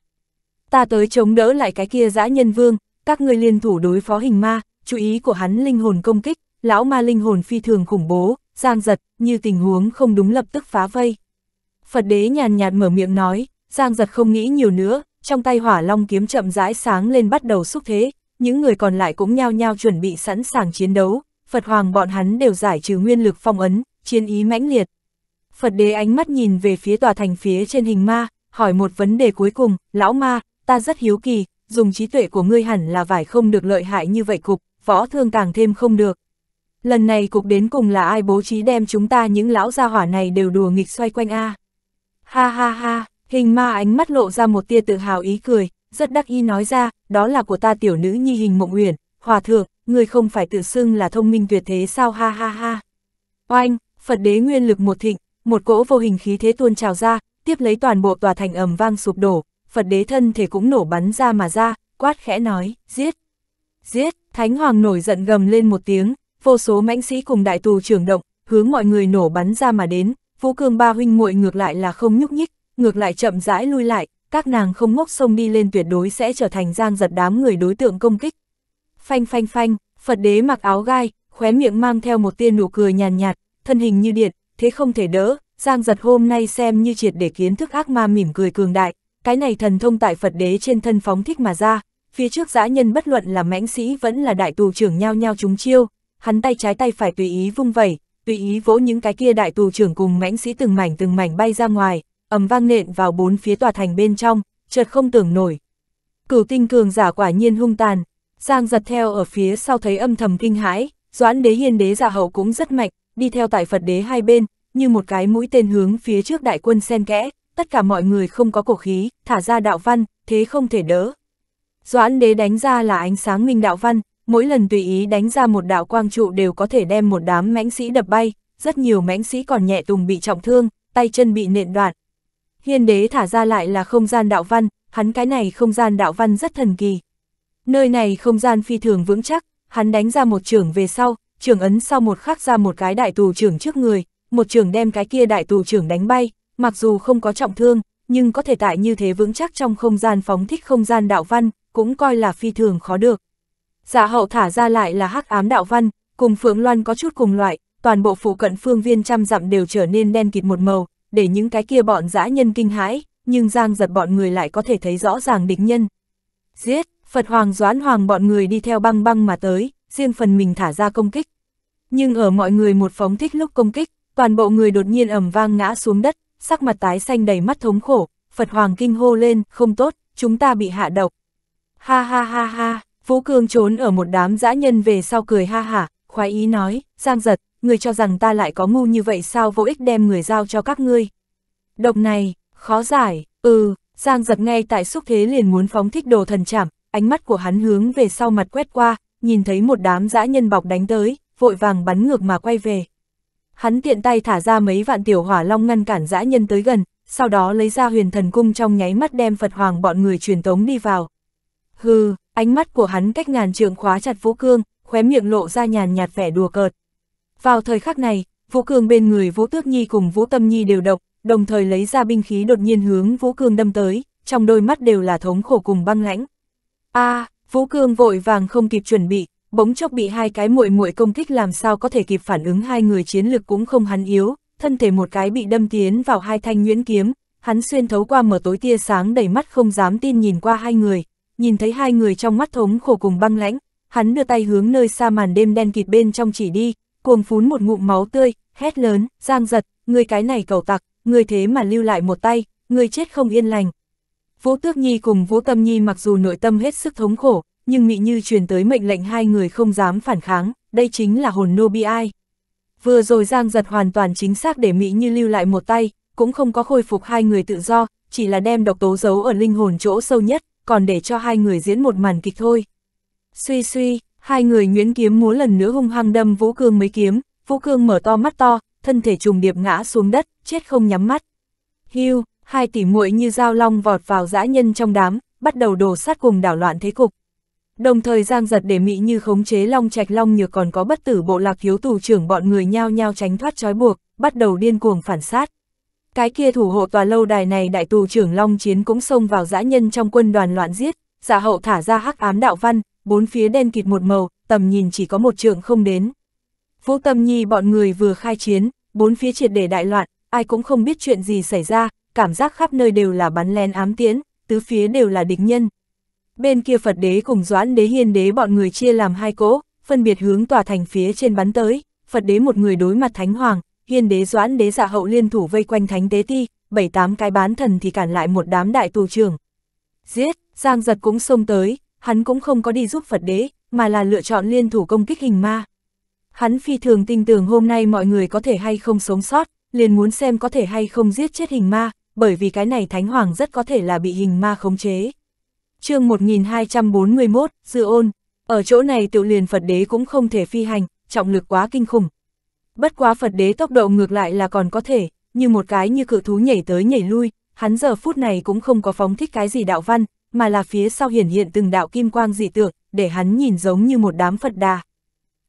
Ta tới chống đỡ lại cái kia dã nhân vương, các ngươi liên thủ đối phó hình ma, chú ý của hắn linh hồn công kích, lão ma linh hồn phi thường khủng bố, giang giật, như tình huống không đúng lập tức phá vây. Phật đế nhàn nhạt mở miệng nói, Giang giật không nghĩ nhiều nữa, trong tay hỏa long kiếm chậm rãi sáng lên bắt đầu xúc thế, những người còn lại cũng nhao nhao chuẩn bị sẵn sàng chiến đấu, Phật hoàng bọn hắn đều giải trừ nguyên lực phong ấn, chiến ý mãnh liệt. Phật đế ánh mắt nhìn về phía tòa thành phía trên hình ma, hỏi một vấn đề cuối cùng, lão ma, ta rất hiếu kỳ, dùng trí tuệ của ngươi hẳn là vải không được lợi hại như vậy cục, võ thương càng thêm không được. Lần này cục đến cùng là ai bố trí đem chúng ta những lão gia hỏa này đều đùa nghịch xoay quanh a Ha ha ha, hình ma ánh mắt lộ ra một tia tự hào ý cười, rất đắc ý nói ra, đó là của ta tiểu nữ nhi hình mộng uyển, hòa thượng, người không phải tự xưng là thông minh tuyệt thế sao ha ha ha. Oanh, Phật đế nguyên lực một thịnh, một cỗ vô hình khí thế tuôn trào ra, tiếp lấy toàn bộ tòa thành ầm vang sụp đổ, Phật đế thân thể cũng nổ bắn ra mà ra, quát khẽ nói, giết, giết. Thánh Hoàng nổi giận gầm lên một tiếng, vô số mãnh sĩ cùng đại tù trưởng động, hướng mọi người nổ bắn ra mà đến, Vũ Cương ba huynh muội ngược lại là không nhúc nhích, ngược lại chậm rãi lui lại, các nàng không ngốc sông đi lên tuyệt đối sẽ trở thành giang giật đám người đối tượng công kích. Phanh phanh phanh, Phật đế mặc áo gai, khóe miệng mang theo một tia nụ cười nhàn nhạt, thân hình như điện, thế không thể đỡ, giang giật hôm nay xem như triệt để kiến thức ác ma mỉm cười cường đại, cái này thần thông tại Phật đế trên thân phóng thích mà ra, phía trước giã nhân bất luận là mãnh sĩ vẫn là đại tù trưởng nhao nhao chúng chiêu, hắn tay trái tay phải tùy ý vung vẩy, tùy ý vỗ những cái kia đại tù trưởng cùng mãnh sĩ từng mảnh từng mảnh bay ra ngoài, ầm vang nện vào bốn phía tòa thành bên trong, chợt không tưởng nổi. Cửu tinh cường giả quả nhiên hung tàn, Giang giật theo ở phía sau thấy âm thầm kinh hãi, doãn đế hiên đế giả dạ hậu cũng rất mạnh, đi theo tại Phật đế hai bên, như một cái mũi tên hướng phía trước đại quân sen kẽ, tất cả mọi người không có cổ khí, thả ra đạo văn, thế không thể đỡ. Doãn đế đánh ra là ánh sáng minh đạo văn, mỗi lần tùy ý đánh ra một đạo quang trụ đều có thể đem một đám mãnh sĩ đập bay, rất nhiều mãnh sĩ còn nhẹ tùng bị trọng thương, tay chân bị nện đoạn. Hiên đế thả ra lại là không gian đạo văn, hắn cái này không gian đạo văn rất thần kỳ. Nơi này không gian phi thường vững chắc, hắn đánh ra một trưởng về sau, trưởng ấn sau một khắc ra một cái đại tù trưởng trước người, một trưởng đem cái kia đại tù trưởng đánh bay, mặc dù không có trọng thương, nhưng có thể tại như thế vững chắc trong không gian phóng thích không gian đạo văn, cũng coi là phi thường khó được. giả dạ hậu thả ra lại là hắc ám đạo văn, cùng Phượng Loan có chút cùng loại, toàn bộ phụ cận phương viên trăm dặm đều trở nên đen kịt một màu, để những cái kia bọn dã nhân kinh hãi, nhưng giang giật bọn người lại có thể thấy rõ ràng địch nhân. Giết, Phật Hoàng Doãn Hoàng bọn người đi theo băng băng mà tới, riêng phần mình thả ra công kích. Nhưng ở mọi người một phóng thích lúc công kích, toàn bộ người đột nhiên ẩm vang ngã xuống đất, sắc mặt tái xanh đầy mắt thống khổ, Phật Hoàng kinh hô lên, không tốt, chúng ta bị hạ độc. Ha ha ha ha, Vũ Cương trốn ở một đám dã nhân về sau cười ha hả, khoái ý nói, Giang giật, người cho rằng ta lại có ngu như vậy sao vô ích đem người giao cho các ngươi. Độc này, khó giải, ừ, Giang giật ngay tại xúc thế liền muốn phóng thích đồ thần chảm, ánh mắt của hắn hướng về sau mặt quét qua, nhìn thấy một đám dã nhân bọc đánh tới, vội vàng bắn ngược mà quay về hắn tiện tay thả ra mấy vạn tiểu hỏa long ngăn cản dã nhân tới gần, sau đó lấy ra huyền thần cung trong nháy mắt đem Phật Hoàng bọn người truyền tống đi vào. Hừ, ánh mắt của hắn cách ngàn trượng khóa chặt Vũ Cương, khóe miệng lộ ra nhàn nhạt vẻ đùa cợt. Vào thời khắc này, Vũ Cương bên người Vũ Tước Nhi cùng Vũ Tâm Nhi đều động đồng thời lấy ra binh khí đột nhiên hướng Vũ Cương đâm tới, trong đôi mắt đều là thống khổ cùng băng lãnh. A, à, Vũ Cương vội vàng không kịp chuẩn bị, bỗng chốc bị hai cái muội muội công kích làm sao có thể kịp phản ứng hai người chiến lực cũng không hắn yếu, thân thể một cái bị đâm tiến vào hai thanh nguyễn kiếm, hắn xuyên thấu qua mở tối tia sáng đầy mắt không dám tin nhìn qua hai người, nhìn thấy hai người trong mắt thống khổ cùng băng lãnh, hắn đưa tay hướng nơi xa màn đêm đen kịt bên trong chỉ đi, cuồng phún một ngụm máu tươi, hét lớn, giang giật, người cái này cầu tặc, người thế mà lưu lại một tay, người chết không yên lành. Vũ Tước Nhi cùng Vũ Tâm Nhi mặc dù nội tâm hết sức thống khổ, nhưng Nghị Như truyền tới mệnh lệnh hai người không dám phản kháng, đây chính là hồn nô bi ai. Vừa rồi Giang giật hoàn toàn chính xác để Mỹ Như lưu lại một tay, cũng không có khôi phục hai người tự do, chỉ là đem độc tố giấu ở linh hồn chỗ sâu nhất, còn để cho hai người diễn một màn kịch thôi. Suy suy, hai người nhuyễn kiếm múa lần nữa hung hăng đâm Vũ Cương mấy kiếm, Vũ Cương mở to mắt to, thân thể trùng điệp ngã xuống đất, chết không nhắm mắt. Hưu, hai tỷ muội như dao long vọt vào dã nhân trong đám, bắt đầu đổ sát cùng đảo loạn thế cục. Đồng thời Giang Giật để Mỹ Như khống chế Long Trạch Long Nhược còn có bất tử bộ lạc thiếu tù trưởng bọn người nhao nhao tránh thoát trói buộc, bắt đầu điên cuồng phản sát. Cái kia thủ hộ tòa lâu đài này đại tù trưởng Long Chiến cũng xông vào dã nhân trong quân đoàn loạn giết, giả hậu thả ra hắc ám đạo văn, bốn phía đen kịt một màu, tầm nhìn chỉ có một trượng không đến. Vũ Tâm Nhi bọn người vừa khai chiến, bốn phía triệt để đại loạn, ai cũng không biết chuyện gì xảy ra, cảm giác khắp nơi đều là bắn lén ám tiễn, tứ phía đều là địch nhân, Bên kia Phật đế cùng Doãn đế hiên đế bọn người chia làm hai cỗ, phân biệt hướng tòa thành phía trên bắn tới, Phật đế một người đối mặt Thánh Hoàng, hiên đế Doãn đế dạ hậu liên thủ vây quanh Thánh tế ti, bảy tám cái bán thần thì cản lại một đám đại tù trưởng. Giết, Giang giật cũng xông tới, hắn cũng không có đi giúp Phật đế, mà là lựa chọn liên thủ công kích hình ma. Hắn phi thường tin tưởng hôm nay mọi người có thể hay không sống sót, liền muốn xem có thể hay không giết chết hình ma, bởi vì cái này Thánh Hoàng rất có thể là bị hình ma khống chế chương 1241, Dư ôn, ở chỗ này tự liền Phật đế cũng không thể phi hành, trọng lực quá kinh khủng. Bất quá Phật đế tốc độ ngược lại là còn có thể, như một cái như cự thú nhảy tới nhảy lui, hắn giờ phút này cũng không có phóng thích cái gì đạo văn, mà là phía sau hiển hiện từng đạo kim quang dị tượng, để hắn nhìn giống như một đám Phật đà.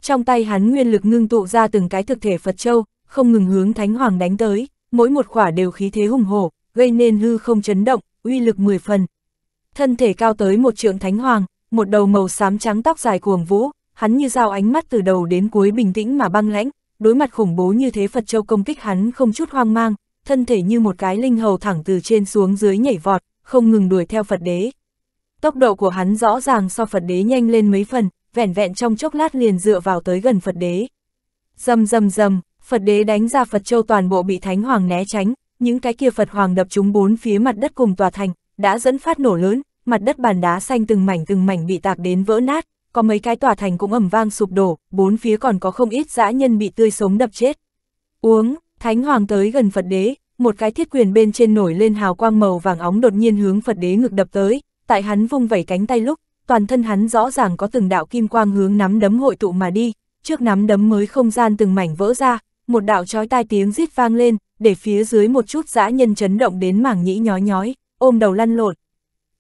Trong tay hắn nguyên lực ngưng tụ ra từng cái thực thể Phật châu, không ngừng hướng Thánh Hoàng đánh tới, mỗi một khỏa đều khí thế hùng hổ, gây nên hư không chấn động, uy lực mười phần, thân thể cao tới một trượng thánh hoàng, một đầu màu xám trắng tóc dài cuồng vũ, hắn như dao ánh mắt từ đầu đến cuối bình tĩnh mà băng lãnh, đối mặt khủng bố như thế Phật Châu công kích hắn không chút hoang mang, thân thể như một cái linh hầu thẳng từ trên xuống dưới nhảy vọt, không ngừng đuổi theo Phật đế. Tốc độ của hắn rõ ràng so Phật đế nhanh lên mấy phần, vẻn vẹn trong chốc lát liền dựa vào tới gần Phật đế. Dầm dầm dầm, Phật đế đánh ra Phật Châu toàn bộ bị Thánh Hoàng né tránh, những cái kia Phật Hoàng đập chúng bốn phía mặt đất cùng tòa thành, đã dẫn phát nổ lớn, mặt đất bàn đá xanh từng mảnh từng mảnh bị tạc đến vỡ nát, có mấy cái tòa thành cũng ầm vang sụp đổ, bốn phía còn có không ít dã nhân bị tươi sống đập chết. Uống, Thánh Hoàng tới gần Phật Đế, một cái thiết quyền bên trên nổi lên hào quang màu vàng óng đột nhiên hướng Phật Đế ngực đập tới, tại hắn vung vẩy cánh tay lúc, toàn thân hắn rõ ràng có từng đạo kim quang hướng nắm đấm hội tụ mà đi, trước nắm đấm mới không gian từng mảnh vỡ ra, một đạo chói tai tiếng rít vang lên, để phía dưới một chút dã nhân chấn động đến mảng nhĩ nhói nhói ôm đầu lăn lộn.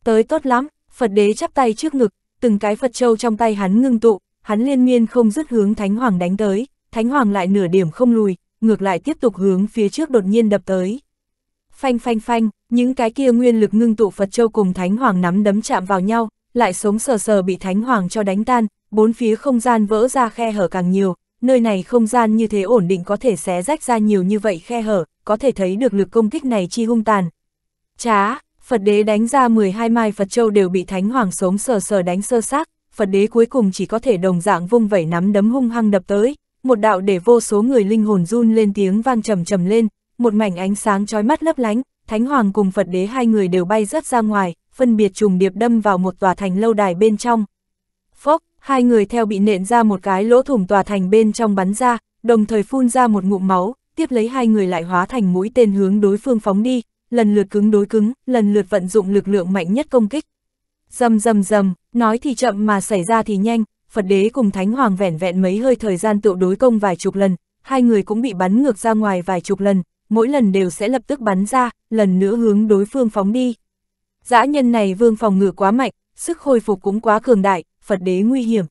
Tới tốt lắm, Phật đế chắp tay trước ngực, từng cái Phật châu trong tay hắn ngưng tụ, hắn liên miên không dứt hướng Thánh Hoàng đánh tới, Thánh Hoàng lại nửa điểm không lùi, ngược lại tiếp tục hướng phía trước đột nhiên đập tới. Phanh phanh phanh, những cái kia nguyên lực ngưng tụ Phật châu cùng Thánh Hoàng nắm đấm chạm vào nhau, lại sống sờ sờ bị Thánh Hoàng cho đánh tan, bốn phía không gian vỡ ra khe hở càng nhiều, nơi này không gian như thế ổn định có thể xé rách ra nhiều như vậy khe hở, có thể thấy được lực công kích này chi hung tàn, chá Phật đế đánh ra 12 mai Phật châu đều bị Thánh Hoàng sống sờ sờ đánh sơ xác, Phật đế cuối cùng chỉ có thể đồng dạng vung vẩy nắm đấm hung hăng đập tới, một đạo để vô số người linh hồn run lên tiếng vang trầm trầm lên, một mảnh ánh sáng chói mắt lấp lánh, Thánh Hoàng cùng Phật đế hai người đều bay rất ra ngoài, phân biệt trùng điệp đâm vào một tòa thành lâu đài bên trong. Phốc, hai người theo bị nện ra một cái lỗ thủng tòa thành bên trong bắn ra, đồng thời phun ra một ngụm máu, tiếp lấy hai người lại hóa thành mũi tên hướng đối phương phóng đi, lần lượt cứng đối cứng, lần lượt vận dụng lực lượng mạnh nhất công kích. Dầm dầm dầm, nói thì chậm mà xảy ra thì nhanh, Phật đế cùng Thánh Hoàng vẻn vẹn mấy hơi thời gian tự đối công vài chục lần, hai người cũng bị bắn ngược ra ngoài vài chục lần, mỗi lần đều sẽ lập tức bắn ra, lần nữa hướng đối phương phóng đi. Dã nhân này vương phòng ngự quá mạnh, sức hồi phục cũng quá cường đại, Phật đế nguy hiểm.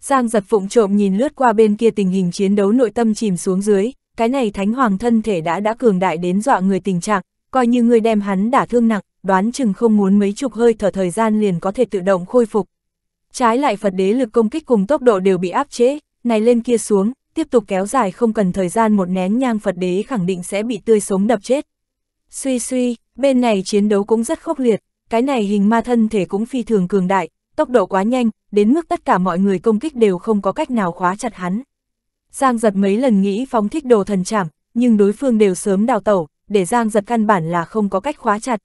Giang giật phụng trộm nhìn lướt qua bên kia tình hình chiến đấu nội tâm chìm xuống dưới, cái này thánh hoàng thân thể đã đã cường đại đến dọa người tình trạng, coi như ngươi đem hắn đả thương nặng, đoán chừng không muốn mấy chục hơi thở thời gian liền có thể tự động khôi phục. Trái lại Phật đế lực công kích cùng tốc độ đều bị áp chế, này lên kia xuống, tiếp tục kéo dài không cần thời gian một nén nhang Phật đế khẳng định sẽ bị tươi sống đập chết. Suy suy, bên này chiến đấu cũng rất khốc liệt, cái này hình ma thân thể cũng phi thường cường đại, tốc độ quá nhanh, đến mức tất cả mọi người công kích đều không có cách nào khóa chặt hắn. Giang giật mấy lần nghĩ phóng thích đồ thần chảm, nhưng đối phương đều sớm đào tẩu, để Giang giật căn bản là không có cách khóa chặt.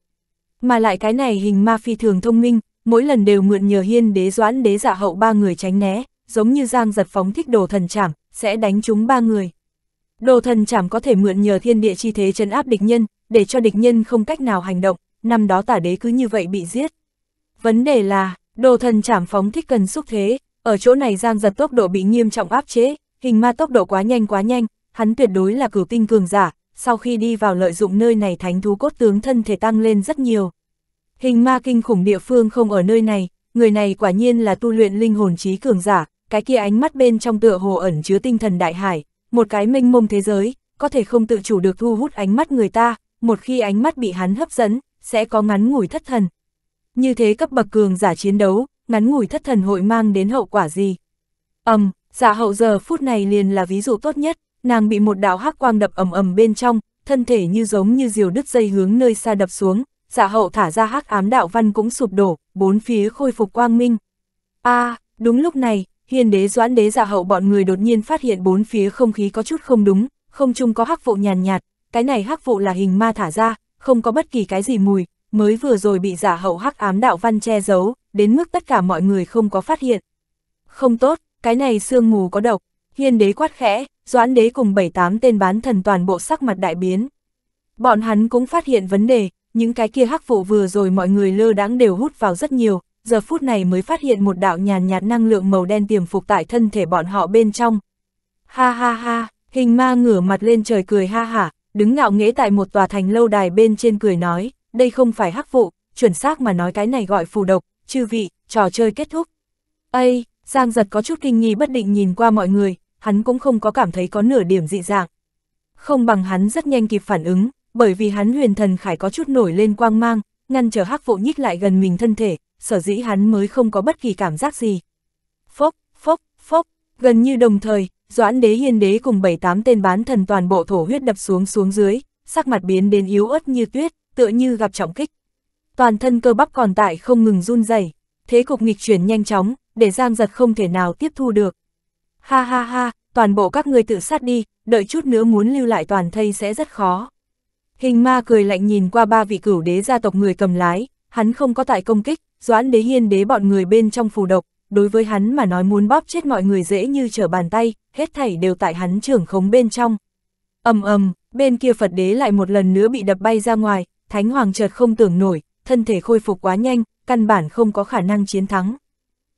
Mà lại cái này hình ma phi thường thông minh, mỗi lần đều mượn nhờ hiên đế doãn đế dạ hậu ba người tránh né, giống như Giang giật phóng thích đồ thần chảm, sẽ đánh chúng ba người. Đồ thần chảm có thể mượn nhờ thiên địa chi thế chấn áp địch nhân, để cho địch nhân không cách nào hành động, năm đó tả đế cứ như vậy bị giết. Vấn đề là, đồ thần chảm phóng thích cần xúc thế, ở chỗ này Giang giật tốc độ bị nghiêm trọng áp chế, hình ma tốc độ quá nhanh quá nhanh, hắn tuyệt đối là cửu tinh cường giả, sau khi đi vào lợi dụng nơi này thánh thú cốt tướng thân thể tăng lên rất nhiều. Hình ma kinh khủng địa phương không ở nơi này, người này quả nhiên là tu luyện linh hồn trí cường giả, cái kia ánh mắt bên trong tựa hồ ẩn chứa tinh thần đại hải, một cái mênh mông thế giới, có thể không tự chủ được thu hút ánh mắt người ta, một khi ánh mắt bị hắn hấp dẫn, sẽ có ngắn ngủi thất thần. Như thế cấp bậc cường giả chiến đấu, ngắn ngủi thất thần hội mang đến hậu quả gì? Ầm, um, dạ giả hậu giờ phút này liền là ví dụ tốt nhất nàng bị một đạo hắc quang đập ầm ầm bên trong, thân thể như giống như diều đứt dây hướng nơi xa đập xuống, giả dạ hậu thả ra hắc ám đạo văn cũng sụp đổ, bốn phía khôi phục quang minh. a à, đúng lúc này, hiền đế doãn đế giả dạ hậu bọn người đột nhiên phát hiện bốn phía không khí có chút không đúng, không chung có hắc vụ nhàn nhạt, nhạt, cái này hắc vụ là hình ma thả ra, không có bất kỳ cái gì mùi, mới vừa rồi bị giả dạ hậu hắc ám đạo văn che giấu, đến mức tất cả mọi người không có phát hiện. Không tốt, cái này sương mù có độc, hiên đế quát khẽ, doãn đế cùng bảy tám tên bán thần toàn bộ sắc mặt đại biến. Bọn hắn cũng phát hiện vấn đề, những cái kia hắc vụ vừa rồi mọi người lơ đãng đều hút vào rất nhiều, giờ phút này mới phát hiện một đạo nhàn nhạt năng lượng màu đen tiềm phục tại thân thể bọn họ bên trong. Ha ha ha, hình ma ngửa mặt lên trời cười ha hả, đứng ngạo nghễ tại một tòa thành lâu đài bên trên cười nói, đây không phải hắc vụ, chuẩn xác mà nói cái này gọi phù độc, chư vị, trò chơi kết thúc. Ây, Giang giật có chút kinh nghi bất định nhìn qua mọi người, hắn cũng không có cảm thấy có nửa điểm dị dạng. Không bằng hắn rất nhanh kịp phản ứng, bởi vì hắn huyền thần khải có chút nổi lên quang mang, ngăn trở hắc vụ nhích lại gần mình thân thể, sở dĩ hắn mới không có bất kỳ cảm giác gì. Phốc, phốc, phốc, gần như đồng thời, Doãn đế hiên đế cùng bảy tám tên bán thần toàn bộ thổ huyết đập xuống xuống dưới, sắc mặt biến đến yếu ớt như tuyết, tựa như gặp trọng kích. Toàn thân cơ bắp còn tại không ngừng run rẩy thế cục nghịch chuyển nhanh chóng, để Giang Giật không thể nào tiếp thu được. Ha ha ha, toàn bộ các ngươi tự sát đi, đợi chút nữa muốn lưu lại toàn thây sẽ rất khó. Hình ma cười lạnh nhìn qua ba vị cửu đế gia tộc người cầm lái, hắn không có tại công kích, doãn đế hiên đế bọn người bên trong phù độc, đối với hắn mà nói muốn bóp chết mọi người dễ như trở bàn tay, hết thảy đều tại hắn trưởng khống bên trong. ầm ầm, bên kia Phật đế lại một lần nữa bị đập bay ra ngoài, Thánh Hoàng chợt không tưởng nổi, thân thể khôi phục quá nhanh, căn bản không có khả năng chiến thắng.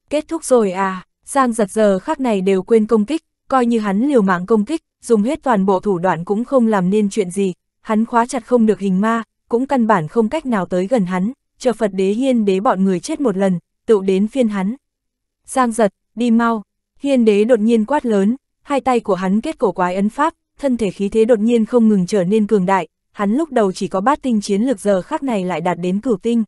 Kết thúc rồi à, Giang giật giờ khác này đều quên công kích, coi như hắn liều mạng công kích, dùng hết toàn bộ thủ đoạn cũng không làm nên chuyện gì, hắn khóa chặt không được hình ma, cũng căn bản không cách nào tới gần hắn, chờ Phật đế hiên đế bọn người chết một lần, tựu đến phiên hắn. Giang giật, đi mau, hiên đế đột nhiên quát lớn, hai tay của hắn kết cổ quái ấn pháp, thân thể khí thế đột nhiên không ngừng trở nên cường đại, hắn lúc đầu chỉ có bát tinh chiến lược giờ khác này lại đạt đến cửu tinh.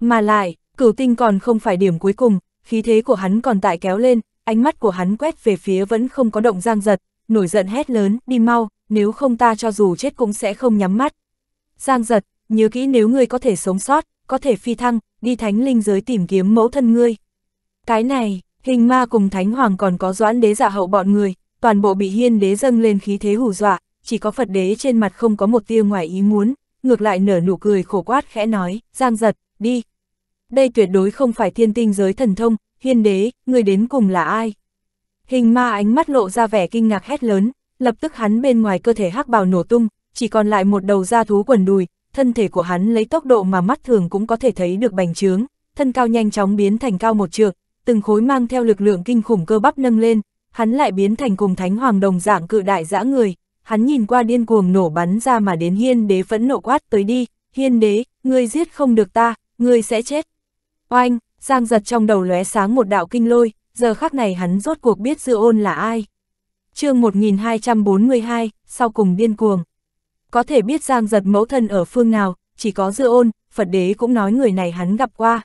Mà lại, cửu tinh còn không phải điểm cuối cùng, khí thế của hắn còn tại kéo lên, ánh mắt của hắn quét về phía vẫn không có động Giang Giật, nổi giận hét lớn, đi mau, nếu không ta cho dù chết cũng sẽ không nhắm mắt. Giang Giật, nhớ kỹ nếu ngươi có thể sống sót, có thể phi thăng, đi thánh linh giới tìm kiếm mẫu thân ngươi. Cái này, hình ma cùng thánh hoàng còn có doãn đế giả dạ hậu bọn người, toàn bộ bị hiên đế dâng lên khí thế hù dọa, chỉ có Phật đế trên mặt không có một tia ngoài ý muốn, ngược lại nở nụ cười khổ quát khẽ nói, Giang Giật, đi, đây tuyệt đối không phải thiên tinh giới thần thông, hiên đế, người đến cùng là ai? Hình ma ánh mắt lộ ra vẻ kinh ngạc hét lớn, lập tức hắn bên ngoài cơ thể hắc bào nổ tung, chỉ còn lại một đầu da thú quần đùi, thân thể của hắn lấy tốc độ mà mắt thường cũng có thể thấy được bành trướng, thân cao nhanh chóng biến thành cao một trượng, từng khối mang theo lực lượng kinh khủng cơ bắp nâng lên, hắn lại biến thành cùng thánh hoàng đồng dạng cự đại dã người, hắn nhìn qua điên cuồng nổ bắn ra mà đến hiên đế phẫn nộ quát tới đi, hiên đế, ngươi giết không được ta, ngươi sẽ chết. Oanh, Giang giật trong đầu lóe sáng một đạo kinh lôi, giờ khắc này hắn rốt cuộc biết dư ôn là ai. chương 1242, sau cùng điên cuồng. Có thể biết Giang giật mẫu thân ở phương nào, chỉ có dư ôn, Phật đế cũng nói người này hắn gặp qua.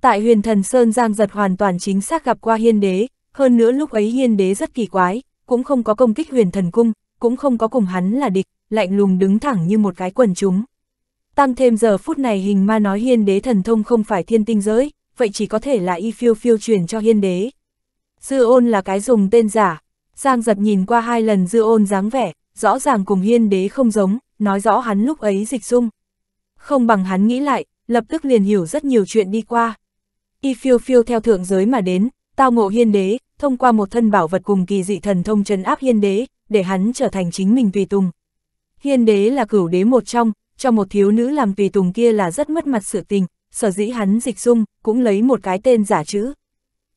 Tại huyền thần Sơn Giang giật hoàn toàn chính xác gặp qua hiên đế, hơn nữa lúc ấy hiên đế rất kỳ quái, cũng không có công kích huyền thần cung, cũng không có cùng hắn là địch, lạnh lùng đứng thẳng như một cái quần chúng. Tăng thêm giờ phút này hình ma nói hiên đế thần thông không phải thiên tinh giới, vậy chỉ có thể là y phiêu phiêu truyền cho hiên đế. Dư ôn là cái dùng tên giả, Giang giật nhìn qua hai lần dư ôn dáng vẻ, rõ ràng cùng hiên đế không giống, nói rõ hắn lúc ấy dịch dung. Không bằng hắn nghĩ lại, lập tức liền hiểu rất nhiều chuyện đi qua. Y phiêu phiêu theo thượng giới mà đến, tao ngộ hiên đế, thông qua một thân bảo vật cùng kỳ dị thần thông trấn áp hiên đế, để hắn trở thành chính mình tùy tùng. Hiên đế là cửu đế một trong, cho một thiếu nữ làm tùy tùng kia là rất mất mặt sự tình, sở dĩ hắn dịch dung, cũng lấy một cái tên giả chữ.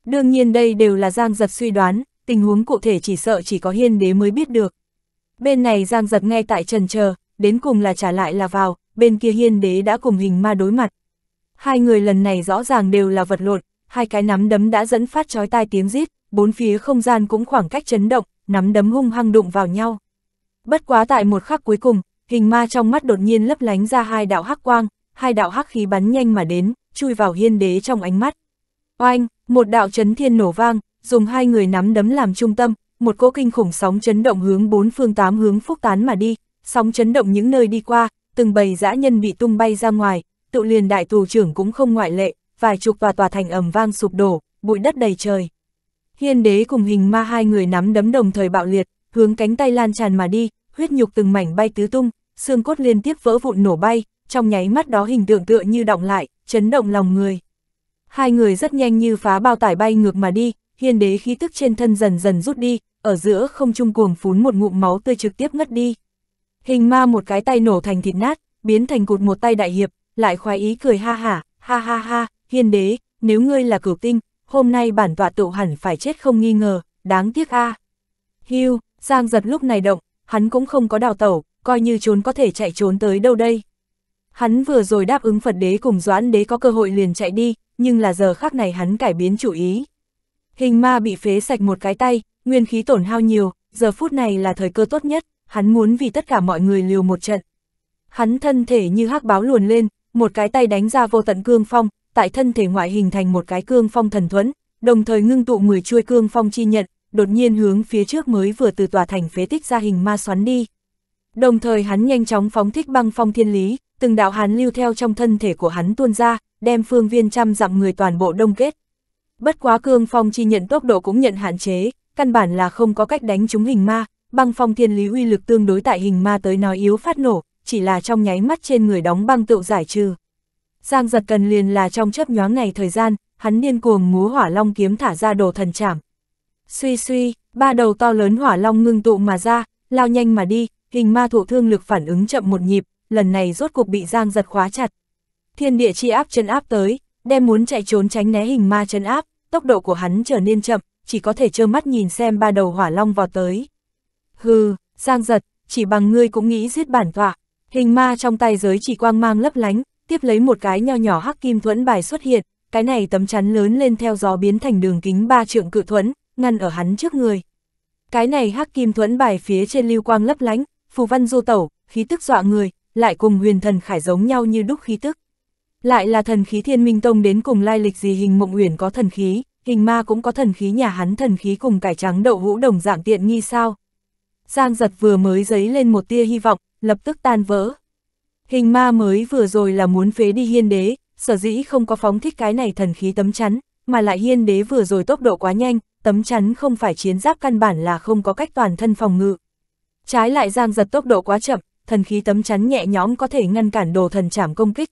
Đương nhiên đây đều là Giang Giật suy đoán, tình huống cụ thể chỉ sợ chỉ có hiên đế mới biết được. Bên này Giang Giật ngay tại trần chờ, đến cùng là trả lại là vào, bên kia hiên đế đã cùng hình ma đối mặt. Hai người lần này rõ ràng đều là vật lộn, hai cái nắm đấm đã dẫn phát chói tai tiếng rít, bốn phía không gian cũng khoảng cách chấn động, nắm đấm hung hăng đụng vào nhau. Bất quá tại một khắc cuối cùng, hình ma trong mắt đột nhiên lấp lánh ra hai đạo hắc quang, hai đạo hắc khí bắn nhanh mà đến, chui vào hiên đế trong ánh mắt. Oanh, một đạo chấn thiên nổ vang, dùng hai người nắm đấm làm trung tâm, một cỗ kinh khủng sóng chấn động hướng bốn phương tám hướng phúc tán mà đi, sóng chấn động những nơi đi qua, từng bầy dã nhân bị tung bay ra ngoài, Tự liền đại tù trưởng cũng không ngoại lệ, vài chục tòa tòa thành ầm vang sụp đổ, bụi đất đầy trời. Hiên đế cùng hình ma hai người nắm đấm đồng thời bạo liệt, hướng cánh tay lan tràn mà đi, huyết nhục từng mảnh bay tứ tung, xương cốt liên tiếp vỡ vụn nổ bay, trong nháy mắt đó hình tượng tựa như động lại, chấn động lòng người. Hai người rất nhanh như phá bao tải bay ngược mà đi, hiên đế khí tức trên thân dần dần rút đi, ở giữa không trung cuồng phún một ngụm máu tươi trực tiếp ngất đi. Hình ma một cái tay nổ thành thịt nát, biến thành cụt một tay đại hiệp, lại khoái ý cười ha hả, ha ha ha, hiên đế, nếu ngươi là cửu tinh, hôm nay bản tọa tụ hẳn phải chết không nghi ngờ, đáng tiếc a. À. Hưu, Giang giật lúc này động, hắn cũng không có đào tẩu, coi như trốn có thể chạy trốn tới đâu đây. Hắn vừa rồi đáp ứng Phật đế cùng Doãn đế có cơ hội liền chạy đi, nhưng là giờ khác này hắn cải biến chủ ý. Hình ma bị phế sạch một cái tay, nguyên khí tổn hao nhiều, giờ phút này là thời cơ tốt nhất, hắn muốn vì tất cả mọi người liều một trận. Hắn thân thể như hắc báo luồn lên, một cái tay đánh ra vô tận cương phong, tại thân thể ngoại hình thành một cái cương phong thần thuẫn, đồng thời ngưng tụ 10 chuôi cương phong chi nhận, đột nhiên hướng phía trước mới vừa từ tòa thành phế tích ra hình ma xoắn đi. Đồng thời hắn nhanh chóng phóng thích băng phong thiên lý, từng đạo hán lưu theo trong thân thể của hắn tuôn ra, đem phương viên trăm dặm người toàn bộ đông kết. Bất quá cương phong chi nhận tốc độ cũng nhận hạn chế, căn bản là không có cách đánh chúng hình ma, băng phong thiên lý uy lực tương đối tại hình ma tới nói yếu phát nổ, chỉ là trong nháy mắt trên người đóng băng tựu giải trừ. Giang giật cần liền là trong chớp nhoáng này thời gian, hắn điên cuồng múa hỏa long kiếm thả ra đồ thần chảm. Suy suy, ba đầu to lớn hỏa long ngưng tụ mà ra, lao nhanh mà đi, hình ma thủ thương lực phản ứng chậm một nhịp, lần này rốt cuộc bị giang giật khóa chặt. Thiên địa chi áp chân áp tới, đem muốn chạy trốn tránh né hình ma chân áp, tốc độ của hắn trở nên chậm, chỉ có thể trơ mắt nhìn xem ba đầu hỏa long vào tới. Hừ, giang giật, chỉ bằng ngươi cũng nghĩ giết bản tọa. Hình ma trong tay giới chỉ quang mang lấp lánh, tiếp lấy một cái nho nhỏ hắc kim thuẫn bài xuất hiện, cái này tấm chắn lớn lên theo gió biến thành đường kính ba trượng cự thuẫn, ngăn ở hắn trước người. Cái này hắc kim thuẫn bài phía trên lưu quang lấp lánh, phù văn du tẩu, khí tức dọa người, lại cùng huyền thần khải giống nhau như đúc khí tức. Lại là thần khí thiên minh tông đến cùng lai lịch gì hình mộng Huyền có thần khí, hình ma cũng có thần khí nhà hắn thần khí cùng cải trắng đậu hũ đồng dạng tiện nghi sao. Giang giật vừa mới giấy lên một tia hy vọng, lập tức tan vỡ. Hình ma mới vừa rồi là muốn phế đi hiên đế, sở dĩ không có phóng thích cái này thần khí tấm chắn, mà lại hiên đế vừa rồi tốc độ quá nhanh, tấm chắn không phải chiến giáp căn bản là không có cách toàn thân phòng ngự. Trái lại Giang giật tốc độ quá chậm, thần khí tấm chắn nhẹ nhõm có thể ngăn cản đồ thần chảm công kích.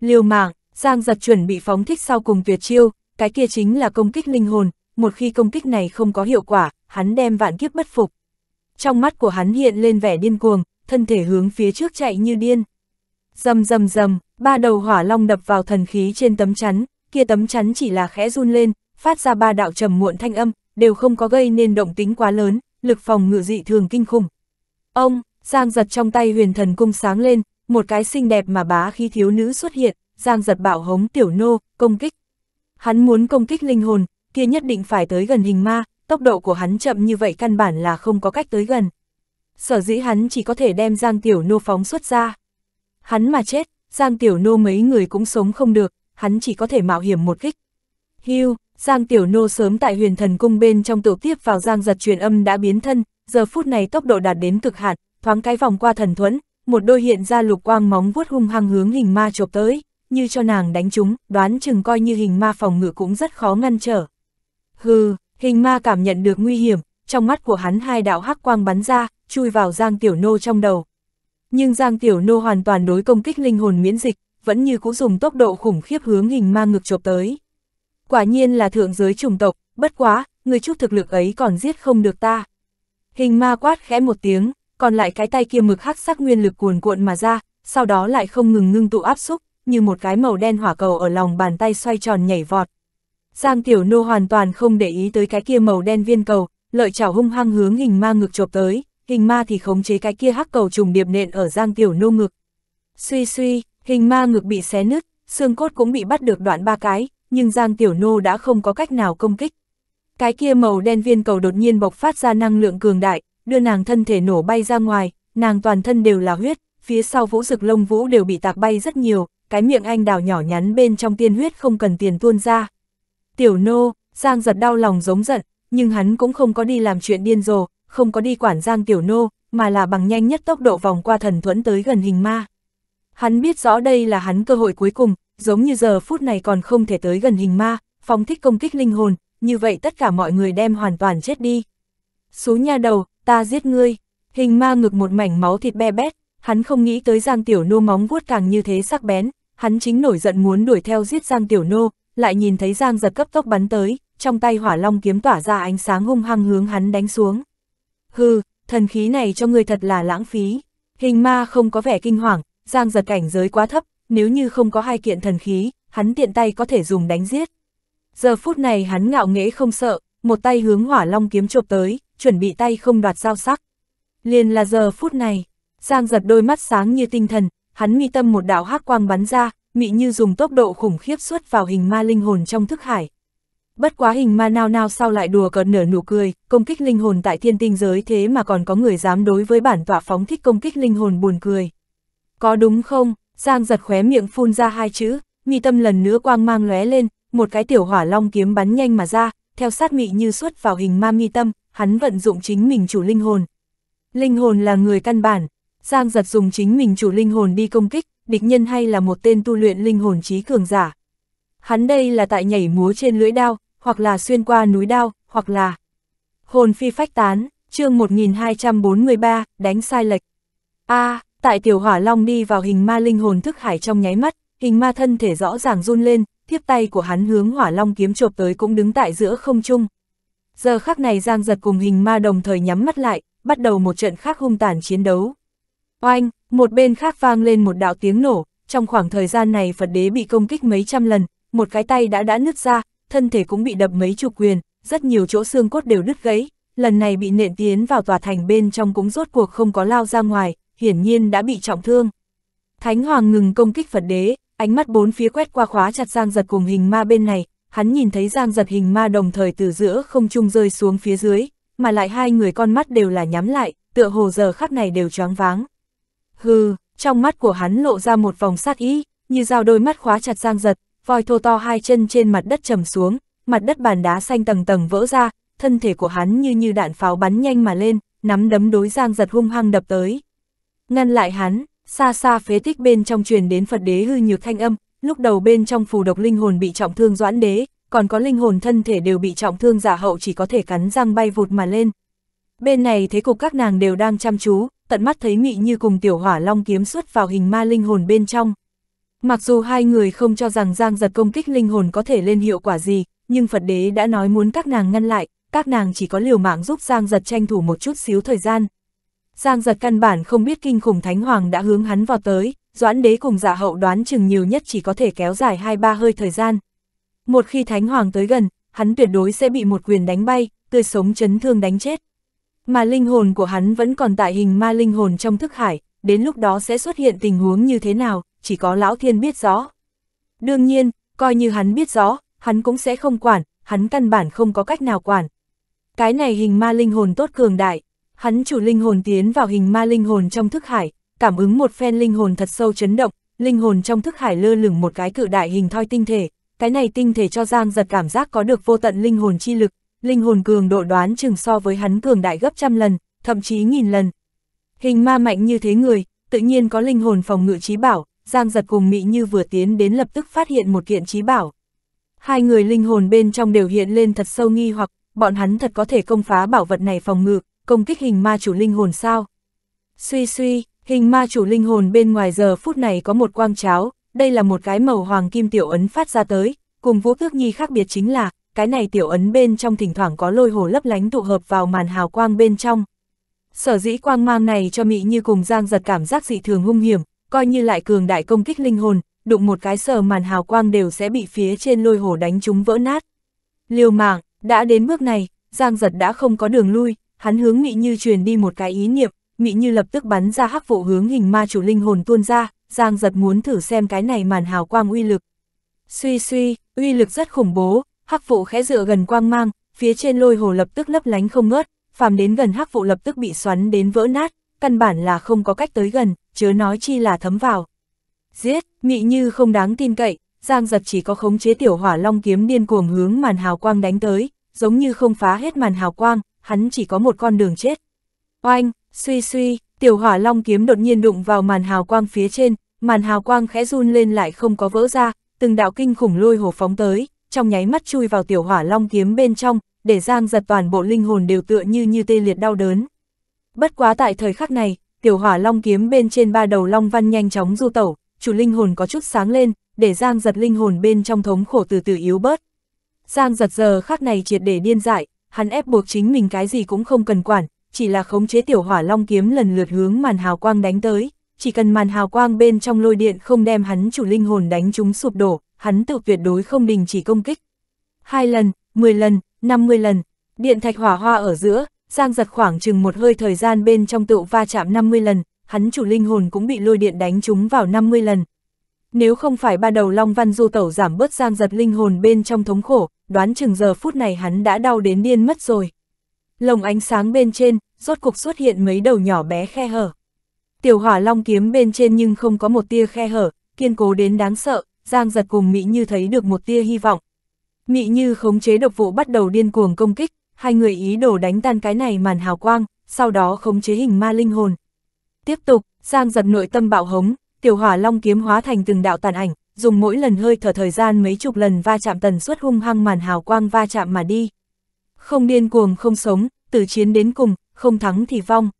Liều mạng, Giang giật chuẩn bị phóng thích sau cùng tuyệt chiêu, cái kia chính là công kích linh hồn, một khi công kích này không có hiệu quả, hắn đem vạn kiếp bất phục. Trong mắt của hắn hiện lên vẻ điên cuồng, thân thể hướng phía trước chạy như điên. rầm rầm rầm ba đầu hỏa long đập vào thần khí trên tấm chắn, kia tấm chắn chỉ là khẽ run lên, phát ra ba đạo trầm muộn thanh âm, đều không có gây nên động tính quá lớn, lực phòng ngự dị thường kinh khủng. Ông, Giang giật trong tay huyền thần cung sáng lên, một cái xinh đẹp mà bá khí thiếu nữ xuất hiện, Giang giật bảo hống tiểu nô, công kích. Hắn muốn công kích linh hồn, kia nhất định phải tới gần hình ma, tốc độ của hắn chậm như vậy căn bản là không có cách tới gần. Sở dĩ hắn chỉ có thể đem Giang Tiểu Nô phóng xuất ra. Hắn mà chết, Giang Tiểu Nô mấy người cũng sống không được, hắn chỉ có thể mạo hiểm một kích. Hưu, Giang Tiểu Nô sớm tại huyền thần cung bên trong tổ tiếp vào Giang giật truyền âm đã biến thân, giờ phút này tốc độ đạt đến cực hạn, thoáng cái vòng qua thần thuẫn, một đôi hiện ra lục quang móng vuốt hung hăng hướng hình ma chộp tới, như cho nàng đánh chúng, đoán chừng coi như hình ma phòng ngự cũng rất khó ngăn trở. Hừ, hình ma cảm nhận được nguy hiểm, trong mắt của hắn hai đạo hắc quang bắn ra, chui vào Giang Tiểu Nô trong đầu. Nhưng Giang Tiểu Nô hoàn toàn đối công kích linh hồn miễn dịch, vẫn như cũ dùng tốc độ khủng khiếp hướng hình ma ngực chộp tới. Quả nhiên là thượng giới trùng tộc, bất quá, người chút thực lực ấy còn giết không được ta. Hình ma quát khẽ một tiếng, còn lại cái tay kia mực hắc sắc nguyên lực cuồn cuộn mà ra, sau đó lại không ngừng ngưng tụ áp xúc, như một cái màu đen hỏa cầu ở lòng bàn tay xoay tròn nhảy vọt. Giang Tiểu Nô hoàn toàn không để ý tới cái kia màu đen viên cầu, lợi chảo hung hăng hướng hình ma ngực chộp tới, hình ma thì khống chế cái kia hắc cầu trùng điệp nện ở Giang Tiểu Nô ngực. Suy suy, hình ma ngực bị xé nứt, xương cốt cũng bị bắt được đoạn ba cái, nhưng Giang Tiểu Nô đã không có cách nào công kích. Cái kia màu đen viên cầu đột nhiên bộc phát ra năng lượng cường đại, đưa nàng thân thể nổ bay ra ngoài, nàng toàn thân đều là huyết, phía sau vũ rực lông vũ đều bị tạc bay rất nhiều, cái miệng anh đào nhỏ nhắn bên trong tiên huyết không cần tiền tuôn ra. Tiểu nô, Giang giật đau lòng giống giận, nhưng hắn cũng không có đi làm chuyện điên rồ, không có đi quản Giang Tiểu Nô, mà là bằng nhanh nhất tốc độ vòng qua thần thuẫn tới gần hình ma. Hắn biết rõ đây là hắn cơ hội cuối cùng, giống như giờ phút này còn không thể tới gần hình ma, phóng thích công kích linh hồn, như vậy tất cả mọi người đem hoàn toàn chết đi. Số nha đầu, ta giết ngươi, hình ma ngực một mảnh máu thịt be bét, hắn không nghĩ tới Giang Tiểu Nô móng vuốt càng như thế sắc bén, hắn chính nổi giận muốn đuổi theo giết Giang Tiểu Nô, lại nhìn thấy Giang giật cấp tốc bắn tới, trong tay hỏa long kiếm tỏa ra ánh sáng hung hăng hướng hắn đánh xuống. Hừ, thần khí này cho người thật là lãng phí. Hình ma không có vẻ kinh hoàng, Giang giật cảnh giới quá thấp, nếu như không có hai kiện thần khí, hắn tiện tay có thể dùng đánh giết, Giờ phút này hắn ngạo nghễ không sợ, một tay hướng hỏa long kiếm chộp tới, chuẩn bị tay không đoạt dao sắc. Liền là giờ phút này, Giang giật đôi mắt sáng như tinh thần, hắn mi tâm một đạo hắc quang bắn ra, mị như dùng tốc độ khủng khiếp xuất vào hình ma linh hồn trong thức hải. Bất quá hình ma nao nao sau lại đùa cợt nở nụ cười, công kích linh hồn tại thiên tinh giới thế mà còn có người dám đối với bản tọa phóng thích công kích linh hồn buồn cười. Có đúng không? Giang giật khóe miệng phun ra hai chữ, mi tâm lần nữa quang mang lóe lên, một cái tiểu hỏa long kiếm bắn nhanh mà ra, theo sát mị như xuất vào hình ma mi tâm, hắn vận dụng chính mình chủ linh hồn. Linh hồn là người căn bản, Giang giật dùng chính mình chủ linh hồn đi công kích, địch nhân hay là một tên tu luyện linh hồn trí cường giả. Hắn đây là tại nhảy múa trên lưỡi đao, hoặc là xuyên qua núi đao, hoặc là hồn phi phách tán, chương 1243, đánh sai lệch. A, à, tại tiểu hỏa long đi vào hình ma linh hồn thức hải trong nháy mắt, hình ma thân thể rõ ràng run lên, thiếp tay của hắn hướng hỏa long kiếm chộp tới cũng đứng tại giữa không trung. Giờ khắc này Giang giật cùng hình ma đồng thời nhắm mắt lại, bắt đầu một trận khác hung tàn chiến đấu. Oanh, một bên khác vang lên một đạo tiếng nổ, trong khoảng thời gian này Phật đế bị công kích mấy trăm lần, một cái tay đã đã nứt ra, thân thể cũng bị đập mấy chục quyền, rất nhiều chỗ xương cốt đều đứt gãy, lần này bị nện tiến vào tòa thành bên trong cũng rốt cuộc không có lao ra ngoài, hiển nhiên đã bị trọng thương. Thánh Hoàng ngừng công kích Phật đế, ánh mắt bốn phía quét qua khóa chặt Giang Giật cùng hình ma bên này, hắn nhìn thấy Giang Giật hình ma đồng thời từ giữa không trung rơi xuống phía dưới, mà lại hai người con mắt đều là nhắm lại, tựa hồ giờ khắc này đều choáng váng. Hừ, trong mắt của hắn lộ ra một vòng sát ý, như dao đôi mắt khóa chặt Giang Giật, voi thô to hai chân trên mặt đất trầm xuống, mặt đất bàn đá xanh tầng tầng vỡ ra, thân thể của hắn như như đạn pháo bắn nhanh mà lên, nắm đấm đối Giang Giật hung hăng đập tới. Ngăn lại hắn, Xa xa phế tích bên trong truyền đến Phật đế hư nhược thanh âm, lúc đầu bên trong phù độc linh hồn bị trọng thương doãn đế, còn có linh hồn thân thể đều bị trọng thương giả hậu chỉ có thể cắn răng bay vụt mà lên. Bên này thế cục các nàng đều đang chăm chú, tận mắt thấy mị như cùng tiểu hỏa long kiếm xuất vào hình ma linh hồn bên trong. Mặc dù hai người không cho rằng giang giật công kích linh hồn có thể lên hiệu quả gì, nhưng Phật đế đã nói muốn các nàng ngăn lại, các nàng chỉ có liều mạng giúp giang giật tranh thủ một chút xíu thời gian. Giang giật căn bản không biết kinh khủng thánh hoàng đã hướng hắn vào tới, doãn đế cùng giả dạ hậu đoán chừng nhiều nhất chỉ có thể kéo dài hai ba hơi thời gian. Một khi thánh hoàng tới gần, hắn tuyệt đối sẽ bị một quyền đánh bay, tươi sống chấn thương đánh chết. Mà linh hồn của hắn vẫn còn tại hình ma linh hồn trong thức hải, đến lúc đó sẽ xuất hiện tình huống như thế nào, chỉ có lão thiên biết rõ. Đương nhiên, coi như hắn biết rõ, hắn cũng sẽ không quản, hắn căn bản không có cách nào quản. Cái này hình ma linh hồn tốt cường đại, Hắn chủ linh hồn tiến vào hình ma linh hồn trong thức hải, cảm ứng một phen linh hồn thật sâu chấn động, linh hồn trong thức hải lơ lửng một cái cự đại hình thoi tinh thể, cái này tinh thể cho Giang giật cảm giác có được vô tận linh hồn chi lực, linh hồn cường độ đoán chừng so với hắn cường đại gấp trăm lần, thậm chí nghìn lần. Hình ma mạnh như thế người, tự nhiên có linh hồn phòng ngự trí bảo, Giang giật cùng Mỹ Như vừa tiến đến lập tức phát hiện một kiện trí bảo. Hai người linh hồn bên trong đều hiện lên thật sâu nghi hoặc, bọn hắn thật có thể công phá bảo vật này phòng ngự, công kích hình ma chủ linh hồn sao? Suy suy, hình ma chủ linh hồn bên ngoài giờ phút này có một quang cháo, đây là một cái màu hoàng kim tiểu ấn phát ra tới, cùng Vũ Tước Nhi khác biệt chính là, cái này tiểu ấn bên trong thỉnh thoảng có lôi hồ lấp lánh tụ hợp vào màn hào quang bên trong. Sở dĩ quang mang này cho Mỹ như cùng Giang giật cảm giác dị thường hung hiểm, coi như lại cường đại công kích linh hồn, đụng một cái sờ màn hào quang đều sẽ bị phía trên lôi hồ đánh chúng vỡ nát. Liều mạng, đã đến bước này, Giang giật đã không có đường lui, hắn hướng Mị Như truyền đi một cái ý niệm, Mị Như lập tức bắn ra hắc vụ hướng hình ma chủ linh hồn tuôn ra, Giang giật muốn thử xem cái này màn hào quang uy lực. Suy suy, uy lực rất khủng bố, hắc vụ khẽ dựa gần quang mang, phía trên lôi hồ lập tức lấp lánh không ngớt, phàm đến gần hắc vụ lập tức bị xoắn đến vỡ nát, căn bản là không có cách tới gần, chớ nói chi là thấm vào. Giết, Mị Như không đáng tin cậy, Giang giật chỉ có khống chế tiểu hỏa long kiếm điên cuồng hướng màn hào quang đánh tới, giống như không phá hết màn hào quang, hắn chỉ có một con đường chết. Oanh, suy suy, tiểu hỏa long kiếm đột nhiên đụng vào màn hào quang phía trên, màn hào quang khẽ run lên lại không có vỡ ra, từng đạo kinh khủng lôi hồ phóng tới, trong nháy mắt chui vào tiểu hỏa long kiếm bên trong, để giang giật toàn bộ linh hồn đều tựa như như tê liệt đau đớn. Bất quá tại thời khắc này, tiểu hỏa long kiếm bên trên ba đầu long văn nhanh chóng du tẩu, chủ linh hồn có chút sáng lên, để giang giật linh hồn bên trong thống khổ từ từ yếu bớt. Giang giật giờ khắc này triệt để điên dại, hắn ép buộc chính mình cái gì cũng không cần quản, chỉ là khống chế tiểu hỏa long kiếm lần lượt hướng màn hào quang đánh tới, chỉ cần màn hào quang bên trong lôi điện không đem hắn chủ linh hồn đánh chúng sụp đổ, hắn tự tuyệt đối không đình chỉ công kích. Hai lần, 10 lần, 50 lần, điện thạch hỏa hoa ở giữa, Giang giật khoảng chừng một hơi thời gian bên trong tựu va chạm 50 lần, hắn chủ linh hồn cũng bị lôi điện đánh chúng vào 50 lần, nếu không phải ba đầu Long Văn Du tẩu giảm bớt giang giật linh hồn bên trong thống khổ, đoán chừng giờ phút này hắn đã đau đến điên mất rồi. Lồng ánh sáng bên trên, rốt cục xuất hiện mấy đầu nhỏ bé khe hở. Tiểu hỏa long kiếm bên trên nhưng không có một tia khe hở, kiên cố đến đáng sợ, giang giật cùng Mỹ Như thấy được một tia hy vọng. Mỹ Như khống chế độc vụ bắt đầu điên cuồng công kích, hai người ý đồ đánh tan cái này màn hào quang, sau đó khống chế hình ma linh hồn. Tiếp tục, Giang giật nội tâm bạo hống, tiểu hỏa long kiếm hóa thành từng đạo tàn ảnh, dùng mỗi lần hơi thở thời gian mấy chục lần va chạm tần suất hung hăng màn hào quang va chạm mà đi. Không điên cuồng không sống, từ chiến đến cùng, không thắng thì vong.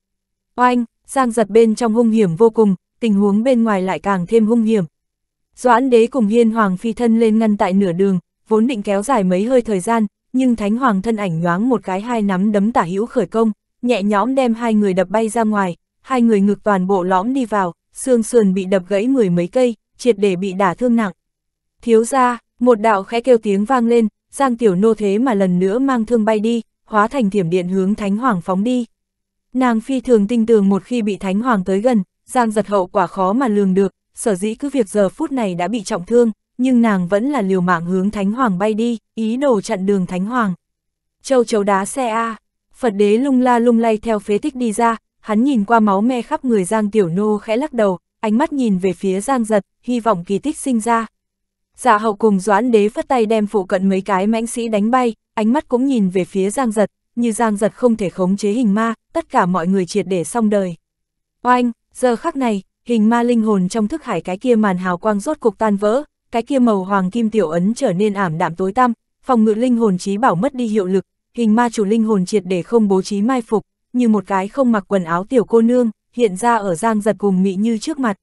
Oanh, giang giật bên trong hung hiểm vô cùng, tình huống bên ngoài lại càng thêm hung hiểm. Doãn đế cùng hiên hoàng phi thân lên ngăn tại nửa đường, vốn định kéo dài mấy hơi thời gian, nhưng thánh hoàng thân ảnh nhoáng một cái hai nắm đấm tả hữu khởi công, nhẹ nhõm đem hai người đập bay ra ngoài, hai người ngực toàn bộ lõm đi vào, xương sườn bị đập gãy mười mấy cây, triệt để bị đả thương nặng. Thiếu ra, một đạo khẽ kêu tiếng vang lên, Giang Tiểu Nô thế mà lần nữa mang thương bay đi, hóa thành thiểm điện hướng Thánh Hoàng phóng đi. Nàng phi thường tinh tường một khi bị Thánh Hoàng tới gần, Giang giật hậu quả khó mà lường được, sở dĩ cứ việc giờ phút này đã bị trọng thương, nhưng nàng vẫn là liều mạng hướng Thánh Hoàng bay đi, ý đồ chặn đường Thánh Hoàng. Châu chấu đá xe A, Phật đế lung la lung lay theo phế tích đi ra, hắn nhìn qua máu me khắp người Giang Tiểu Nô khẽ lắc đầu, ánh mắt nhìn về phía Giang Giật, hy vọng kỳ tích sinh ra. Dạ hậu cùng Doãn Đế phất tay đem phụ cận mấy cái mãnh sĩ đánh bay, ánh mắt cũng nhìn về phía Giang Giật, như Giang Giật không thể khống chế hình ma, tất cả mọi người triệt để xong đời. Oanh, giờ khắc này, hình ma linh hồn trong thức hải cái kia màn hào quang rốt cục tan vỡ, cái kia màu hoàng kim tiểu ấn trở nên ảm đạm tối tăm, phòng ngự linh hồn trí bảo mất đi hiệu lực, hình ma chủ linh hồn triệt để không bố trí mai phục, như một cái không mặc quần áo tiểu cô nương, hiện ra ở Giang Giật cùng Mị Như trước mặt.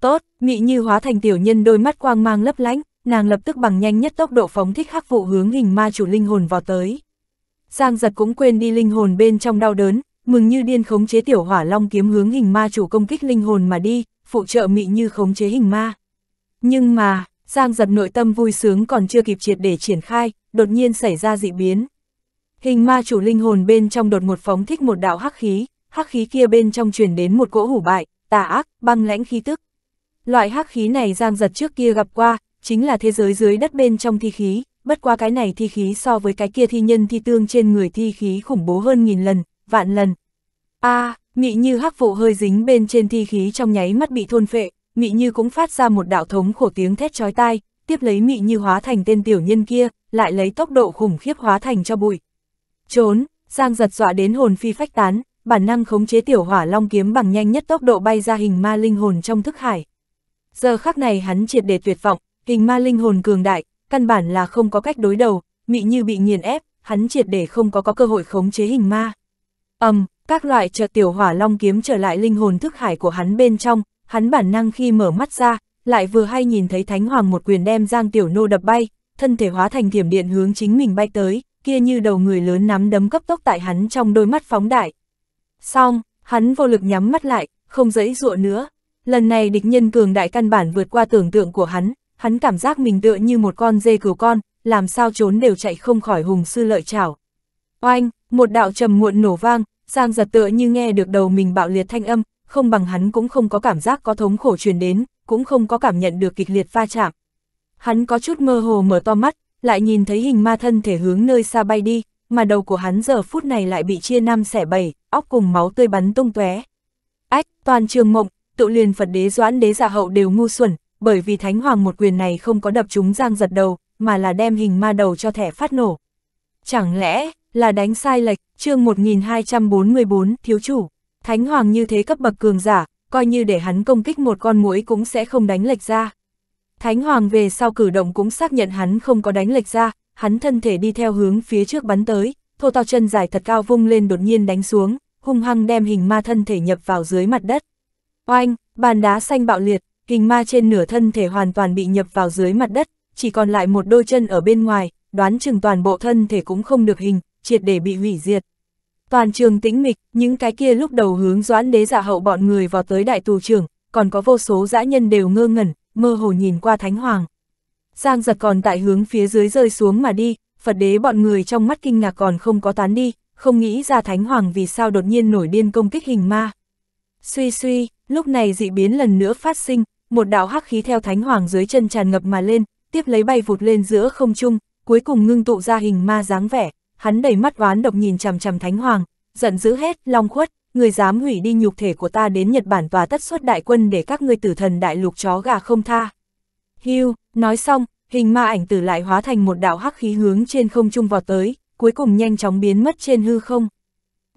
Tốt, Mị Như hóa thành tiểu nhân đôi mắt quang mang lấp lánh, nàng lập tức bằng nhanh nhất tốc độ phóng thích hắc vụ hướng hình ma chủ linh hồn vào tới. Giang Giật cũng quên đi linh hồn bên trong đau đớn, mừng như điên khống chế tiểu hỏa long kiếm hướng hình ma chủ công kích linh hồn mà đi, phụ trợ Mị Như khống chế hình ma. Nhưng mà, Giang Giật nội tâm vui sướng còn chưa kịp triệt để triển khai, đột nhiên xảy ra dị biến. Hình ma chủ linh hồn bên trong đột một phóng thích một đạo hắc khí, hắc khí kia bên trong truyền đến một cỗ hủ bại, tà ác, băng lãnh khí tức. Loại hắc khí này Giang Giật trước kia gặp qua, chính là thế giới dưới đất bên trong thi khí, bất qua cái này thi khí so với cái kia thi nhân thi tương trên người thi khí khủng bố hơn nghìn lần, vạn lần. A, à, mị như hắc vụ hơi dính bên trên thi khí trong nháy mắt bị thôn phệ, mị như cũng phát ra một đạo thống khổ tiếng thét chói tai, tiếp lấy mị như hóa thành tên tiểu nhân kia, lại lấy tốc độ khủng khiếp hóa thành cho bụi. Trốn, Giang giật dọa đến hồn phi phách tán, bản năng khống chế tiểu hỏa long kiếm bằng nhanh nhất tốc độ bay ra hình ma linh hồn trong thức hải. Giờ khắc này hắn triệt để tuyệt vọng, hình ma linh hồn cường đại, căn bản là không có cách đối đầu, mị như bị nghiền ép, hắn triệt để không có có cơ hội khống chế hình ma. Ầm, um, các loại trợ tiểu hỏa long kiếm trở lại linh hồn thức hải của hắn bên trong, hắn bản năng khi mở mắt ra, lại vừa hay nhìn thấy Thánh Hoàng một quyền đem Giang Tiểu Nô đập bay, thân thể hóa thành thiểm điện hướng chính mình bay tới kia như đầu người lớn nắm đấm cấp tốc tại hắn trong đôi mắt phóng đại. Xong, hắn vô lực nhắm mắt lại, không dẫy dụa nữa. Lần này địch nhân cường đại căn bản vượt qua tưởng tượng của hắn, hắn cảm giác mình tựa như một con dê cừu con, làm sao trốn đều chạy không khỏi hùng sư lợi chảo. Oanh, một đạo trầm muộn nổ vang, Giang giật tựa như nghe được đầu mình bạo liệt thanh âm, không bằng hắn cũng không có cảm giác có thống khổ truyền đến, cũng không có cảm nhận được kịch liệt va chạm. Hắn có chút mơ hồ mở to mắt, lại nhìn thấy hình ma thân thể hướng nơi xa bay đi, mà đầu của hắn giờ phút này lại bị chia năm xẻ bảy, óc cùng máu tươi bắn tung tóe. Ách, toàn trường mộng, tự liền Phật đế doãn đế giả dạ hậu đều ngu xuẩn, bởi vì thánh hoàng một quyền này không có đập chúng giang giật đầu, mà là đem hình ma đầu cho thẻ phát nổ. Chẳng lẽ là đánh sai lệch, chương 1244, thiếu chủ, thánh hoàng như thế cấp bậc cường giả, coi như để hắn công kích một con muỗi cũng sẽ không đánh lệch ra. Thánh Hoàng về sau cử động cũng xác nhận hắn không có đánh lệch ra, hắn thân thể đi theo hướng phía trước bắn tới, thô to chân dài thật cao vung lên đột nhiên đánh xuống, hung hăng đem hình ma thân thể nhập vào dưới mặt đất. Oanh, bàn đá xanh bạo liệt, hình ma trên nửa thân thể hoàn toàn bị nhập vào dưới mặt đất, chỉ còn lại một đôi chân ở bên ngoài, đoán chừng toàn bộ thân thể cũng không được hình, triệt để bị hủy diệt. Toàn trường tĩnh mịch, những cái kia lúc đầu hướng doãn đế giả dạ hậu bọn người vào tới đại tù trưởng, còn có vô số dã nhân đều ngơ ngẩn, mơ hồ nhìn qua Thánh Hoàng. Giang giật còn tại hướng phía dưới rơi xuống mà đi, Phật đế bọn người trong mắt kinh ngạc còn không có tán đi, không nghĩ ra Thánh Hoàng vì sao đột nhiên nổi điên công kích hình ma. Suy suy, lúc này dị biến lần nữa phát sinh, một đạo hắc khí theo Thánh Hoàng dưới chân tràn ngập mà lên, tiếp lấy bay vụt lên giữa không trung, cuối cùng ngưng tụ ra hình ma dáng vẻ, hắn đầy mắt oán độc nhìn chằm chằm Thánh Hoàng, giận dữ hết, long khuất, người dám hủy đi nhục thể của ta đến Nhật Bản và tất suất đại quân để các ngươi tử thần đại lục chó gà không tha. Hiu nói xong, hình ma ảnh tử lại hóa thành một đạo hắc khí hướng trên không trung vọt tới, cuối cùng nhanh chóng biến mất trên hư không.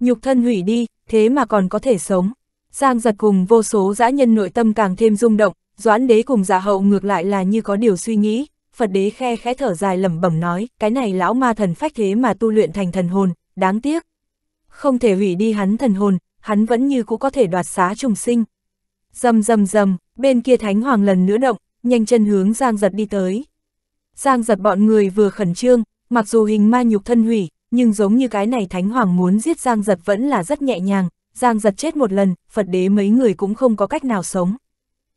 Nhục thân hủy đi, thế mà còn có thể sống. Giang giật cùng vô số dã nhân nội tâm càng thêm rung động, doãn đế cùng giả hậu ngược lại là như có điều suy nghĩ. Phật đế khe khẽ thở dài lẩm bẩm nói, cái này lão ma thần phách thế mà tu luyện thành thần hồn, đáng tiếc, không thể hủy đi hắn thần hồn, hắn vẫn như cũ có thể đoạt xá trùng sinh. Dầm dầm dầm, bên kia thánh hoàng lần nữa động, nhanh chân hướng Giang giật đi tới. Giang giật bọn người vừa khẩn trương, mặc dù hình ma nhục thân hủy, nhưng giống như cái này thánh hoàng muốn giết Giang giật vẫn là rất nhẹ nhàng, Giang giật chết một lần, Phật đế mấy người cũng không có cách nào sống.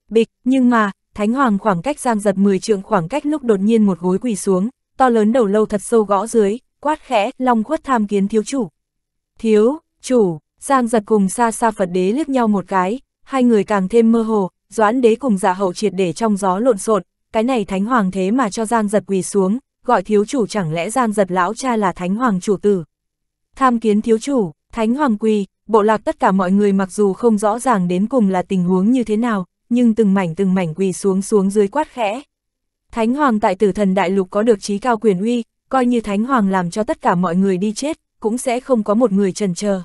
Bịch, nhưng mà, thánh hoàng khoảng cách Giang giật 10 trượng khoảng cách lúc đột nhiên một gối quỳ xuống, to lớn đầu lâu thật sâu gõ dưới, quát khẽ, long khuất tham kiến thiếu chủ thiếu, chủ, Giang giật cùng xa xa Phật đế liếc nhau một cái, hai người càng thêm mơ hồ, doãn đế cùng giả dạ hậu triệt để trong gió lộn xộn cái này thánh hoàng thế mà cho Giang giật quỳ xuống, gọi thiếu chủ chẳng lẽ Giang giật lão cha là thánh hoàng chủ tử. Tham kiến thiếu chủ, thánh hoàng quỳ, bộ lạc tất cả mọi người mặc dù không rõ ràng đến cùng là tình huống như thế nào, nhưng từng mảnh từng mảnh quỳ xuống xuống dưới quát khẽ. Thánh hoàng tại tử thần đại lục có được trí cao quyền uy, coi như thánh hoàng làm cho tất cả mọi người đi chết, cũng sẽ không có một người trần chờ.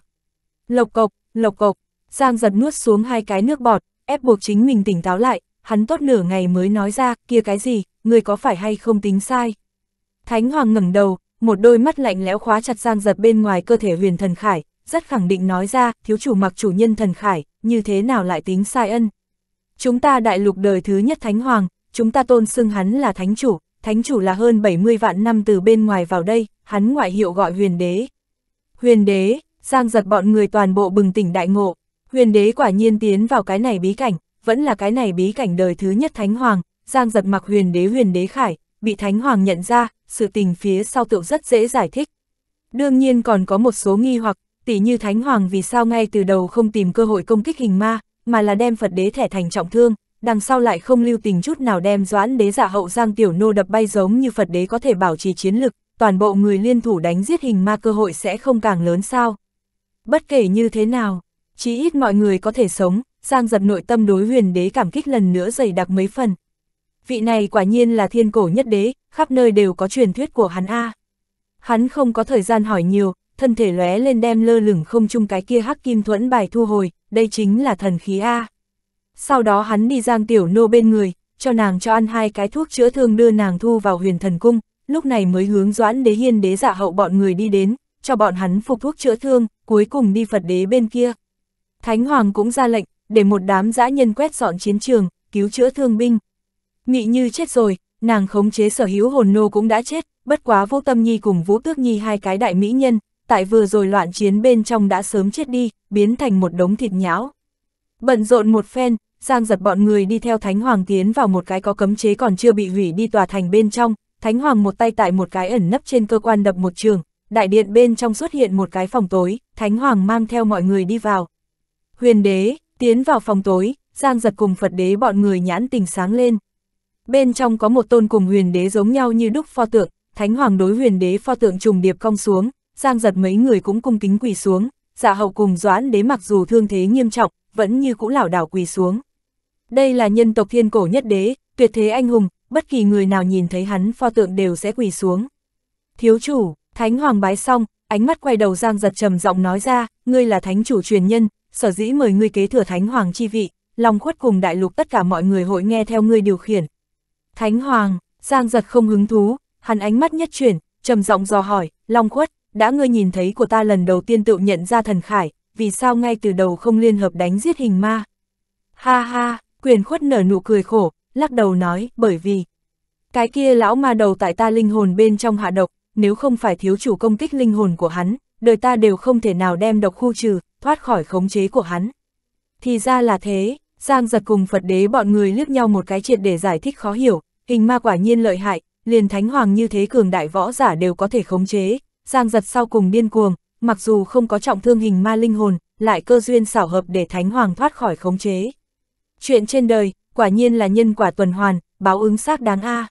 Lộc cộc, lộc cộc, Giang giật nuốt xuống hai cái nước bọt, ép buộc chính mình tỉnh táo lại, hắn tốt nửa ngày mới nói ra, kia cái gì, người có phải hay không tính sai. Thánh Hoàng ngẩng đầu, một đôi mắt lạnh lẽo khóa chặt Giang giật bên ngoài cơ thể huyền thần khải, rất khẳng định nói ra, thiếu chủ mặc chủ nhân thần khải, như thế nào lại tính sai ân. Chúng ta đại lục đời thứ nhất Thánh Hoàng, chúng ta tôn xưng hắn là Thánh Chủ, Thánh Chủ là hơn 70 vạn năm từ bên ngoài vào đây, hắn ngoại hiệu gọi huyền đế, Huyền đế, Giang giật bọn người toàn bộ bừng tỉnh đại ngộ, huyền đế quả nhiên tiến vào cái này bí cảnh, vẫn là cái này bí cảnh đời thứ nhất Thánh Hoàng, Giang giật mặc huyền đế huyền đế khải, bị Thánh Hoàng nhận ra, sự tình phía sau tựu rất dễ giải thích. Đương nhiên còn có một số nghi hoặc, tỉ như Thánh Hoàng vì sao ngay từ đầu không tìm cơ hội công kích hình ma, mà là đem Phật đế thẻ thành trọng thương, đằng sau lại không lưu tình chút nào đem doãn đế giả dạ hậu Giang Tiểu Nô đập bay giống như Phật đế có thể bảo trì chiến lực, toàn bộ người liên thủ đánh giết hình ma cơ hội sẽ không càng lớn sao. Bất kể như thế nào, chí ít mọi người có thể sống, Giang giật nội tâm đối huyền đế cảm kích lần nữa dày đặc mấy phần. Vị này quả nhiên là thiên cổ nhất đế, khắp nơi đều có truyền thuyết của hắn A. Hắn không có thời gian hỏi nhiều, thân thể lóe lên đem lơ lửng không chung cái kia hắc kim thuẫn bài thu hồi, đây chính là thần khí A. Sau đó hắn đi giang tiểu nô bên người, cho nàng cho ăn hai cái thuốc chữa thương đưa nàng thu vào huyền thần cung, lúc này mới hướng doãn đế hiên đế giả hậu bọn người đi đến, cho bọn hắn phục thuốc chữa thương, cuối cùng đi Phật đế bên kia. Thánh Hoàng cũng ra lệnh, để một đám dã nhân quét dọn chiến trường, cứu chữa thương binh. Mị như chết rồi, nàng khống chế sở hữu hồn nô cũng đã chết, bất quá vô tâm nhi cùng vũ tước nhi hai cái đại mỹ nhân, tại vừa rồi loạn chiến bên trong đã sớm chết đi, biến thành một đống thịt nhão. Bận rộn một phen, Giang giật bọn người đi theo Thánh Hoàng tiến vào một cái có cấm chế còn chưa bị hủy đi tòa thành bên trong, Thánh Hoàng một tay tại một cái ẩn nấp trên cơ quan đập một trường, đại điện bên trong xuất hiện một cái phòng tối, Thánh Hoàng mang theo mọi người đi vào. Huyền đế, tiến vào phòng tối, Giang giật cùng Phật đế bọn người nhãn tình sáng lên. Bên trong có một tôn cùng huyền đế giống nhau như đúc pho tượng, Thánh Hoàng đối huyền đế pho tượng trùng điệp cong xuống, Giang giật mấy người cũng cung kính quỳ xuống, dạ hậu cùng doãn đế mặc dù thương thế nghiêm trọng, vẫn như cũ lảo đảo quỳ xuống. Đây là nhân tộc thiên cổ nhất đế, tuyệt thế anh hùng, bất kỳ người nào nhìn thấy hắn pho tượng đều sẽ quỳ xuống. Thiếu chủ, thánh hoàng bái xong, ánh mắt quay đầu Giang giật trầm giọng nói ra, ngươi là thánh chủ truyền nhân, sở dĩ mời ngươi kế thừa thánh hoàng chi vị, lòng khuất cùng đại lục tất cả mọi người hội nghe theo ngươi điều khiển. Thánh hoàng, Giang giật không hứng thú, hắn ánh mắt nhất chuyển, trầm giọng dò hỏi, Long khuất, đã ngươi nhìn thấy của ta lần đầu tiên tự nhận ra thần khải, vì sao ngay từ đầu không liên hợp đánh giết hình ma? Ha ha, quyền khuất nở nụ cười khổ, lắc đầu nói, bởi vì cái kia lão ma đầu tại ta linh hồn bên trong hạ độc, nếu không phải thiếu chủ công kích linh hồn của hắn, đời ta đều không thể nào đem độc khu trừ, thoát khỏi khống chế của hắn. Thì ra là thế, Giang giật cùng Phật đế bọn người liếc nhau một cái triệt để giải thích khó hiểu, hình ma quả nhiên lợi hại, liền thánh hoàng như thế cường đại võ giả đều có thể khống chế, Giang giật sau cùng điên cuồng, mặc dù không có trọng thương hình ma linh hồn, lại cơ duyên xảo hợp để thánh hoàng thoát khỏi khống chế. Chuyện trên đời, quả nhiên là nhân quả tuần hoàn, báo ứng xác đáng a.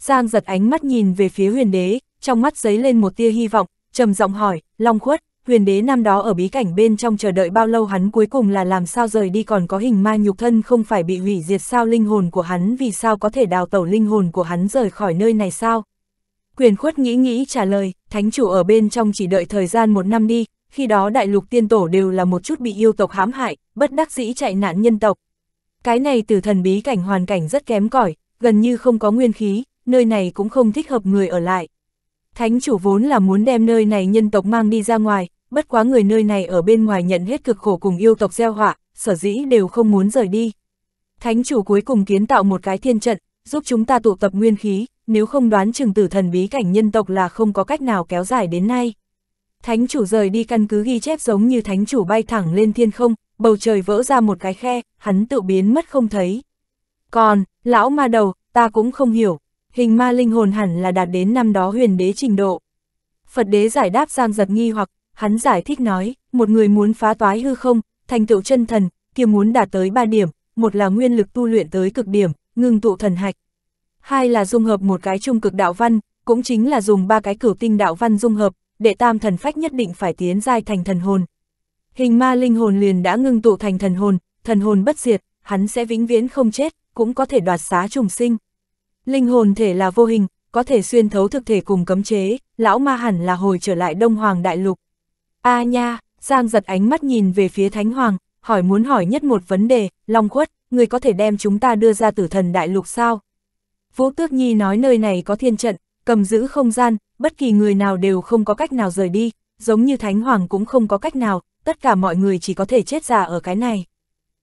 Giang giật ánh mắt nhìn về phía huyền đế, trong mắt giấy lên một tia hy vọng, trầm giọng hỏi, Long khuất, huyền đế năm đó ở bí cảnh bên trong chờ đợi bao lâu hắn cuối cùng là làm sao rời đi còn có hình ma nhục thân không phải bị hủy diệt sao linh hồn của hắn vì sao có thể đào tẩu linh hồn của hắn rời khỏi nơi này sao? Quyền khuất nghĩ nghĩ trả lời, thánh chủ ở bên trong chỉ đợi thời gian một năm đi, khi đó đại lục tiên tổ đều là một chút bị yêu tộc hãm hại, bất đắc dĩ chạy nạn nhân tộc, cái này tử thần bí cảnh hoàn cảnh rất kém cỏi, gần như không có nguyên khí, nơi này cũng không thích hợp người ở lại. Thánh chủ vốn là muốn đem nơi này nhân tộc mang đi ra ngoài, bất quá người nơi này ở bên ngoài nhận hết cực khổ cùng yêu tộc gieo họa, sở dĩ đều không muốn rời đi. Thánh chủ cuối cùng kiến tạo một cái thiên trận, giúp chúng ta tụ tập nguyên khí, nếu không đoán chừng tử thần bí cảnh nhân tộc là không có cách nào kéo dài đến nay. Thánh chủ rời đi căn cứ ghi chép giống như thánh chủ bay thẳng lên thiên không, bầu trời vỡ ra một cái khe, hắn tự biến mất không thấy. Còn, lão ma đầu, ta cũng không hiểu, hình ma linh hồn hẳn là đạt đến năm đó huyền đế trình độ. Phật đế giải đáp Giang giật nghi hoặc, hắn giải thích nói, một người muốn phá toái hư không, thành tựu chân thần, kia muốn đạt tới ba điểm, một là nguyên lực tu luyện tới cực điểm, ngưng tụ thần hạch. Hai là dung hợp một cái trung cực đạo văn, cũng chính là dùng ba cái cửu tinh đạo văn dung hợp, để tam thần phách nhất định phải tiến giai thành thần hồn hình ma linh hồn liền đã ngưng tụ thành thần hồn, thần hồn bất diệt, hắn sẽ vĩnh viễn không chết, cũng có thể đoạt xá trùng sinh. Linh hồn thể là vô hình, có thể xuyên thấu thực thể cùng cấm chế, lão ma hẳn là hồi trở lại Đông Hoàng Đại Lục. A à nha, Giang giật ánh mắt nhìn về phía Thánh Hoàng, hỏi muốn hỏi nhất một vấn đề, Long Quất, người có thể đem chúng ta đưa ra tử thần Đại Lục sao? Vũ Tước Nhi nói nơi này có thiên trận, cầm giữ không gian, bất kỳ người nào đều không có cách nào rời đi, giống như Thánh Hoàng cũng không có cách nào, tất cả mọi người chỉ có thể chết già ở cái này.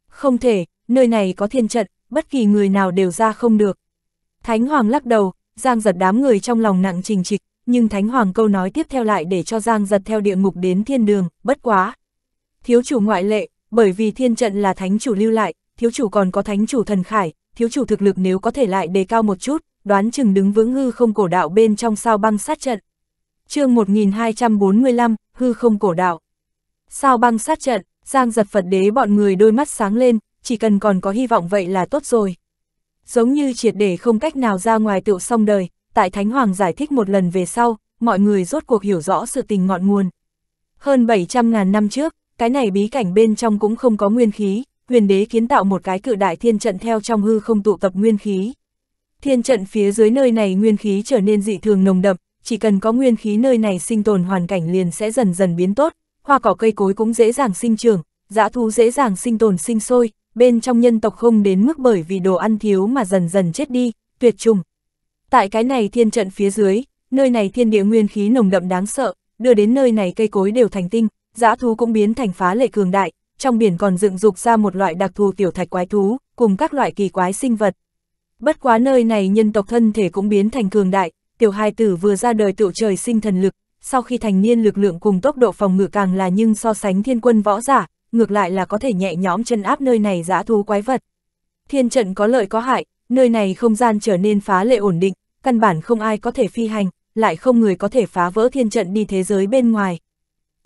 Không thể, nơi này có thiên trận, bất kỳ người nào đều ra không được. Thánh Hoàng lắc đầu, Giang giật đám người trong lòng nặng trình trịch, nhưng Thánh Hoàng câu nói tiếp theo lại để cho Giang giật theo địa ngục đến thiên đường, bất quá. Thiếu chủ ngoại lệ, bởi vì thiên trận là thánh chủ lưu lại, thiếu chủ còn có thánh chủ thần khải, thiếu chủ thực lực nếu có thể lại đề cao một chút, đoán chừng đứng vững ngư không cổ đạo bên trong sao băng sát trận chương 1245, hư không cổ đạo. Sao băng sát trận, Giang giật Phật đế bọn người đôi mắt sáng lên, chỉ cần còn có hy vọng vậy là tốt rồi. Giống như triệt để không cách nào ra ngoài tựu xong đời, tại Thánh Hoàng giải thích một lần về sau, mọi người rốt cuộc hiểu rõ sự tình ngọn nguồn. Hơn 700.000 năm trước, cái này bí cảnh bên trong cũng không có nguyên khí, huyền đế kiến tạo một cái cự đại thiên trận theo trong hư không tụ tập nguyên khí. Thiên trận phía dưới nơi này nguyên khí trở nên dị thường nồng đậm, chỉ cần có nguyên khí nơi này sinh tồn hoàn cảnh liền sẽ dần dần biến tốt, hoa cỏ cây cối cũng dễ dàng sinh trưởng, dã thú dễ dàng sinh tồn sinh sôi, bên trong nhân tộc không đến mức bởi vì đồ ăn thiếu mà dần dần chết đi, tuyệt chủng. Tại cái này thiên trận phía dưới, nơi này thiên địa nguyên khí nồng đậm đáng sợ, đưa đến nơi này cây cối đều thành tinh, dã thú cũng biến thành phá lệ cường đại, trong biển còn dựng dục ra một loại đặc thù tiểu thạch quái thú, cùng các loại kỳ quái sinh vật. Bất quá nơi này nhân tộc thân thể cũng biến thành cường đại, tiểu hài tử vừa ra đời tựu trời sinh thần lực, sau khi thành niên lực lượng cùng tốc độ phòng ngự càng là nhưng so sánh thiên quân võ giả, ngược lại là có thể nhẹ nhõm chân áp nơi này giã thú quái vật. Thiên trận có lợi có hại, nơi này không gian trở nên phá lệ ổn định, căn bản không ai có thể phi hành, lại không người có thể phá vỡ thiên trận đi thế giới bên ngoài.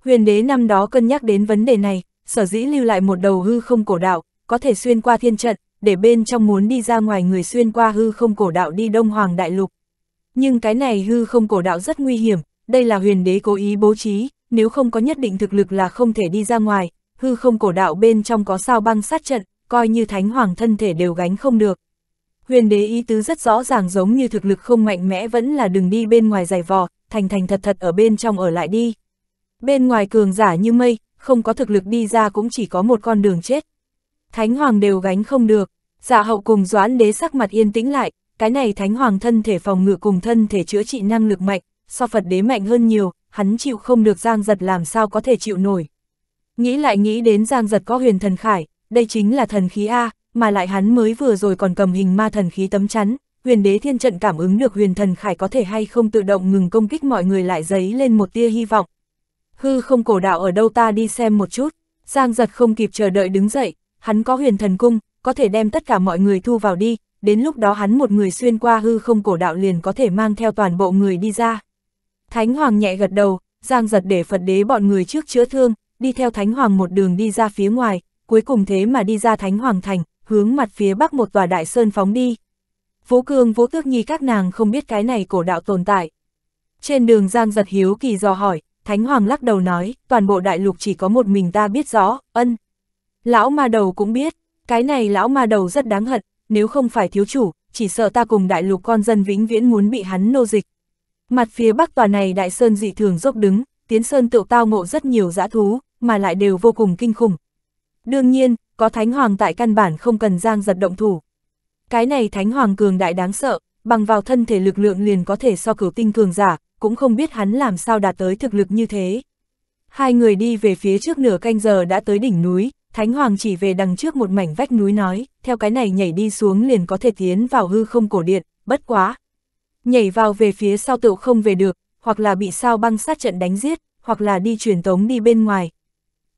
Huyền đế năm đó cân nhắc đến vấn đề này, sở dĩ lưu lại một đầu hư không cổ đạo, có thể xuyên qua thiên trận, để bên trong muốn đi ra ngoài người xuyên qua hư không cổ đạo đi Đông Hoàng Đại Lục nhưng cái này hư không cổ đạo rất nguy hiểm, đây là huyền đế cố ý bố trí, nếu không có nhất định thực lực là không thể đi ra ngoài, hư không cổ đạo bên trong có sao băng sát trận, coi như thánh hoàng thân thể đều gánh không được. Huyền đế ý tứ rất rõ ràng giống như thực lực không mạnh mẽ vẫn là đừng đi bên ngoài giày vò, thành thành thật thật ở bên trong ở lại đi. Bên ngoài cường giả như mây, không có thực lực đi ra cũng chỉ có một con đường chết. Thánh hoàng đều gánh không được, giả dạ hậu cùng doãn đế sắc mặt yên tĩnh lại, cái này thánh hoàng thân thể phòng ngự cùng thân thể chữa trị năng lực mạnh, so Phật đế mạnh hơn nhiều, hắn chịu không được Giang Giật làm sao có thể chịu nổi. Nghĩ lại nghĩ đến Giang Giật có huyền thần khải, đây chính là thần khí A, mà lại hắn mới vừa rồi còn cầm hình ma thần khí tấm chắn, huyền đế thiên trận cảm ứng được huyền thần khải có thể hay không tự động ngừng công kích mọi người lại giấy lên một tia hy vọng. Hư không cổ đạo ở đâu ta đi xem một chút, Giang Giật không kịp chờ đợi đứng dậy, hắn có huyền thần cung, có thể đem tất cả mọi người thu vào đi, đến lúc đó hắn một người xuyên qua hư không cổ đạo liền có thể mang theo toàn bộ người đi ra. Thánh Hoàng nhẹ gật đầu, giang giật để Phật đế bọn người trước chữa thương, đi theo Thánh Hoàng một đường đi ra phía ngoài, cuối cùng thế mà đi ra Thánh Hoàng thành, hướng mặt phía bắc một tòa đại sơn phóng đi. Vũ Cương Vũ Tước Nhi các nàng không biết cái này cổ đạo tồn tại. Trên đường Giang Giật Hiếu kỳ dò hỏi, Thánh Hoàng lắc đầu nói, toàn bộ đại lục chỉ có một mình ta biết rõ, ân. Lão ma đầu cũng biết, cái này lão ma đầu rất đáng hận, nếu không phải thiếu chủ, chỉ sợ ta cùng đại lục con dân vĩnh viễn muốn bị hắn nô dịch. Mặt phía bắc tòa này đại sơn dị thường dốc đứng, tiến sơn tựu tao ngộ rất nhiều dã thú, mà lại đều vô cùng kinh khủng. Đương nhiên, có thánh hoàng tại căn bản không cần giang giật động thủ. Cái này thánh hoàng cường đại đáng sợ, bằng vào thân thể lực lượng liền có thể so cửu tinh cường giả, cũng không biết hắn làm sao đạt tới thực lực như thế. Hai người đi về phía trước nửa canh giờ đã tới đỉnh núi, Thánh Hoàng chỉ về đằng trước một mảnh vách núi nói, theo cái này nhảy đi xuống liền có thể tiến vào hư không cổ điện, bất quá. Nhảy vào về phía sau tựu không về được, hoặc là bị sao băng sát trận đánh giết, hoặc là đi truyền tống đi bên ngoài.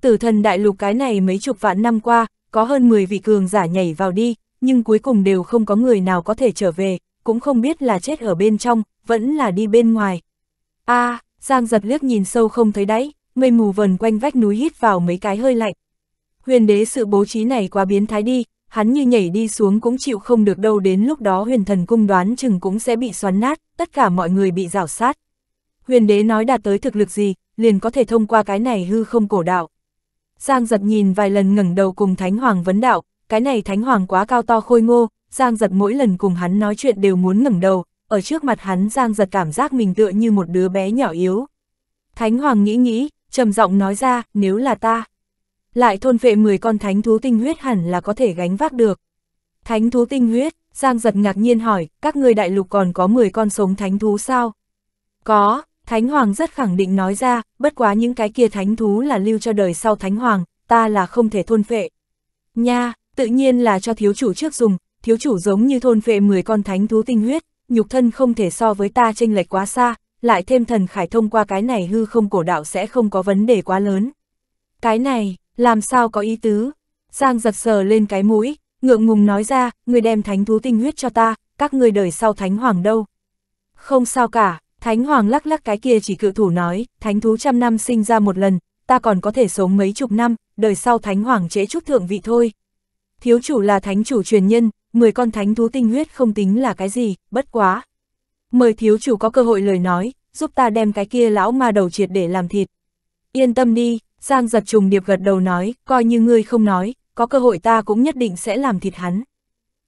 Tử thần đại lục cái này mấy chục vạn năm qua, có hơn 10 vị cường giả nhảy vào đi, nhưng cuối cùng đều không có người nào có thể trở về, cũng không biết là chết ở bên trong, vẫn là đi bên ngoài. a Giang giật liếc nhìn sâu không thấy đáy, mây mù vần quanh vách núi hít vào mấy cái hơi lạnh, huyền đế sự bố trí này quá biến thái đi, hắn như nhảy đi xuống cũng chịu không được đâu đến lúc đó huyền thần cung đoán chừng cũng sẽ bị xoắn nát, tất cả mọi người bị rào sát. Huyền đế nói đạt tới thực lực gì, liền có thể thông qua cái này hư không cổ đạo. Giang giật nhìn vài lần ngẩng đầu cùng Thánh Hoàng vấn đạo, cái này Thánh Hoàng quá cao to khôi ngô, Giang giật mỗi lần cùng hắn nói chuyện đều muốn ngẩng đầu, ở trước mặt hắn Giang giật cảm giác mình tựa như một đứa bé nhỏ yếu. Thánh Hoàng nghĩ nghĩ, trầm giọng nói ra, nếu là ta, lại thôn vệ 10 con thánh thú tinh huyết hẳn là có thể gánh vác được. Thánh thú tinh huyết, Giang giật ngạc nhiên hỏi, các người đại lục còn có 10 con sống thánh thú sao? Có, Thánh Hoàng rất khẳng định nói ra, bất quá những cái kia thánh thú là lưu cho đời sau Thánh Hoàng, ta là không thể thôn vệ Nha, tự nhiên là cho thiếu chủ trước dùng, thiếu chủ giống như thôn vệ 10 con thánh thú tinh huyết, nhục thân không thể so với ta chênh lệch quá xa, lại thêm thần khải thông qua cái này hư không cổ đạo sẽ không có vấn đề quá lớn. Cái này, làm sao có ý tứ? Giang giật sờ lên cái mũi, ngượng ngùng nói ra, người đem thánh thú tinh huyết cho ta, các người đời sau thánh hoàng đâu. Không sao cả, thánh hoàng lắc lắc cái kia chỉ cự thủ nói, thánh thú trăm năm sinh ra một lần, ta còn có thể sống mấy chục năm, đời sau thánh hoàng chế chút thượng vị thôi. Thiếu chủ là thánh chủ truyền nhân, 10 con thánh thú tinh huyết không tính là cái gì, bất quá. Mời thiếu chủ có cơ hội lời nói, giúp ta đem cái kia lão ma đầu triệt để làm thịt. Yên tâm đi, Giang giật trùng điệp gật đầu nói, coi như ngươi không nói, có cơ hội ta cũng nhất định sẽ làm thịt hắn.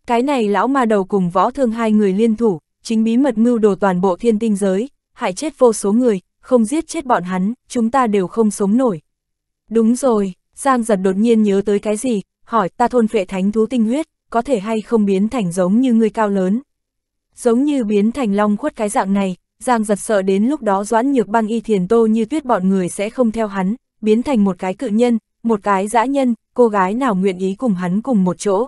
Cái này lão ma đầu cùng võ thương hai người liên thủ, chính bí mật mưu đồ toàn bộ thiên tinh giới, hại chết vô số người, không giết chết bọn hắn, chúng ta đều không sống nổi. Đúng rồi, Giang giật đột nhiên nhớ tới cái gì, hỏi ta thôn phệ thánh thú tinh huyết, có thể hay không biến thành giống như ngươi cao lớn. Giống như biến thành long khuất cái dạng này, Giang giật sợ đến lúc đó doãn nhược băng y thiền tô như tuyết bọn người sẽ không theo hắn, biến thành một cái cự nhân, một cái dã nhân, cô gái nào nguyện ý cùng hắn cùng một chỗ.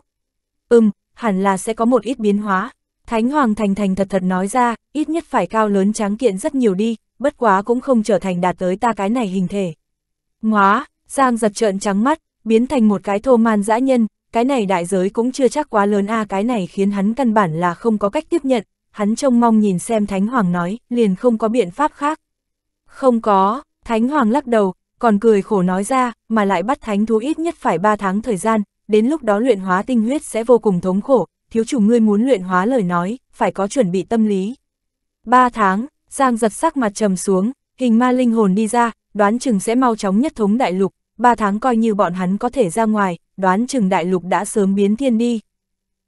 Ừm, hẳn là sẽ có một ít biến hóa. Thánh Hoàng Thành Thành thật thật nói ra, ít nhất phải cao lớn tráng kiện rất nhiều đi, bất quá cũng không trở thành đạt tới ta cái này hình thể. Ngóa, Giang giật trợn trắng mắt, biến thành một cái thô man dã nhân, cái này đại giới cũng chưa chắc quá lớn a à, cái này khiến hắn căn bản là không có cách tiếp nhận, hắn trông mong nhìn xem Thánh Hoàng nói, liền không có biện pháp khác. Không có, Thánh Hoàng lắc đầu, còn cười khổ nói ra, mà lại bắt thánh thú ít nhất phải 3 tháng thời gian, đến lúc đó luyện hóa tinh huyết sẽ vô cùng thống khổ, thiếu chủ ngươi muốn luyện hóa lời nói, phải có chuẩn bị tâm lý. 3 tháng, Giang giật sắc mặt trầm xuống, hình ma linh hồn đi ra, đoán chừng sẽ mau chóng nhất thống đại lục, 3 tháng coi như bọn hắn có thể ra ngoài, đoán chừng đại lục đã sớm biến thiên đi.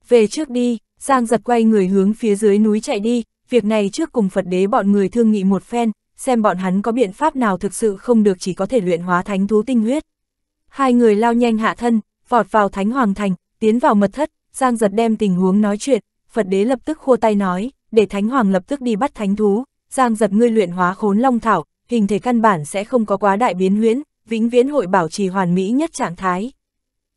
Về trước đi, Giang giật quay người hướng phía dưới núi chạy đi, việc này trước cùng Phật đế bọn người thương nghị một phen, xem bọn hắn có biện pháp nào thực sự không được chỉ có thể luyện hóa thánh thú tinh huyết. Hai người lao nhanh hạ thân, vọt vào thánh hoàng thành, tiến vào mật thất, Giang giật đem tình huống nói chuyện, Phật đế lập tức khua tay nói, để thánh hoàng lập tức đi bắt thánh thú, Giang giật ngươi luyện hóa khốn long thảo, hình thể căn bản sẽ không có quá đại biến huyễn, vĩnh viễn hội bảo trì hoàn mỹ nhất trạng thái.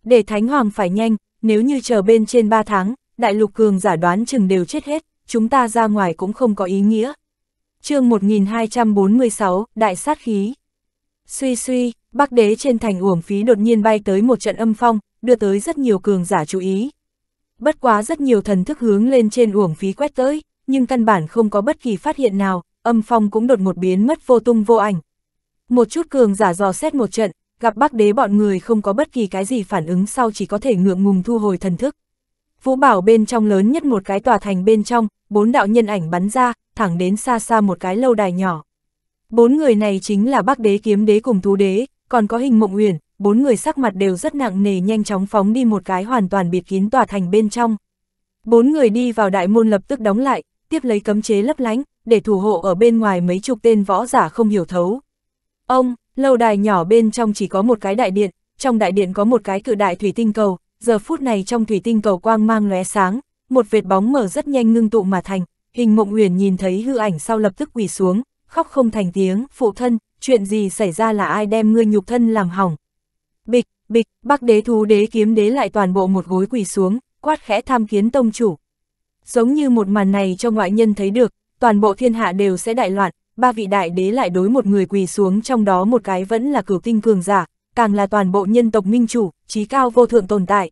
Để thánh hoàng phải nhanh, nếu như chờ bên trên 3 tháng, đại lục cường giả đoán chừng đều chết hết, chúng ta ra ngoài cũng không có ý nghĩa, chương 1246, Đại sát khí. Suy suy, Bắc đế trên thành uổng phí đột nhiên bay tới một trận âm phong, đưa tới rất nhiều cường giả chú ý. Bất quá rất nhiều thần thức hướng lên trên uổng phí quét tới, nhưng căn bản không có bất kỳ phát hiện nào, âm phong cũng đột một biến mất vô tung vô ảnh. Một chút cường giả dò xét một trận, gặp Bắc đế bọn người không có bất kỳ cái gì phản ứng sau chỉ có thể ngượng ngùng thu hồi thần thức. Vũ bảo bên trong lớn nhất một cái tòa thành bên trong, bốn đạo nhân ảnh bắn ra, thẳng đến xa xa một cái lâu đài nhỏ. Bốn người này chính là Bắc Đế Kiếm Đế cùng Thú Đế, còn có Hình Mộng Uyển, bốn người sắc mặt đều rất nặng nề nhanh chóng phóng đi một cái hoàn toàn biệt kín tòa thành bên trong. Bốn người đi vào đại môn lập tức đóng lại, tiếp lấy cấm chế lấp lánh, để thủ hộ ở bên ngoài mấy chục tên võ giả không hiểu thấu. Ông, lâu đài nhỏ bên trong chỉ có một cái đại điện, trong đại điện có một cái cự đại thủy tinh cầu, giờ phút này trong thủy tinh cầu quang mang lóe sáng, một vệt bóng mở rất nhanh ngưng tụ mà thành, hình mộng huyền nhìn thấy hư ảnh sau lập tức quỳ xuống, khóc không thành tiếng, phụ thân, chuyện gì xảy ra là ai đem ngươi nhục thân làm hỏng. Bịch, bịch, bác đế thú đế kiếm đế lại toàn bộ một gối quỳ xuống, quát khẽ tham kiến tông chủ. Giống như một màn này cho ngoại nhân thấy được, toàn bộ thiên hạ đều sẽ đại loạn, ba vị đại đế lại đối một người quỳ xuống trong đó một cái vẫn là cửu tinh cường giả, càng là toàn bộ nhân tộc minh chủ, trí cao vô thượng tồn tại.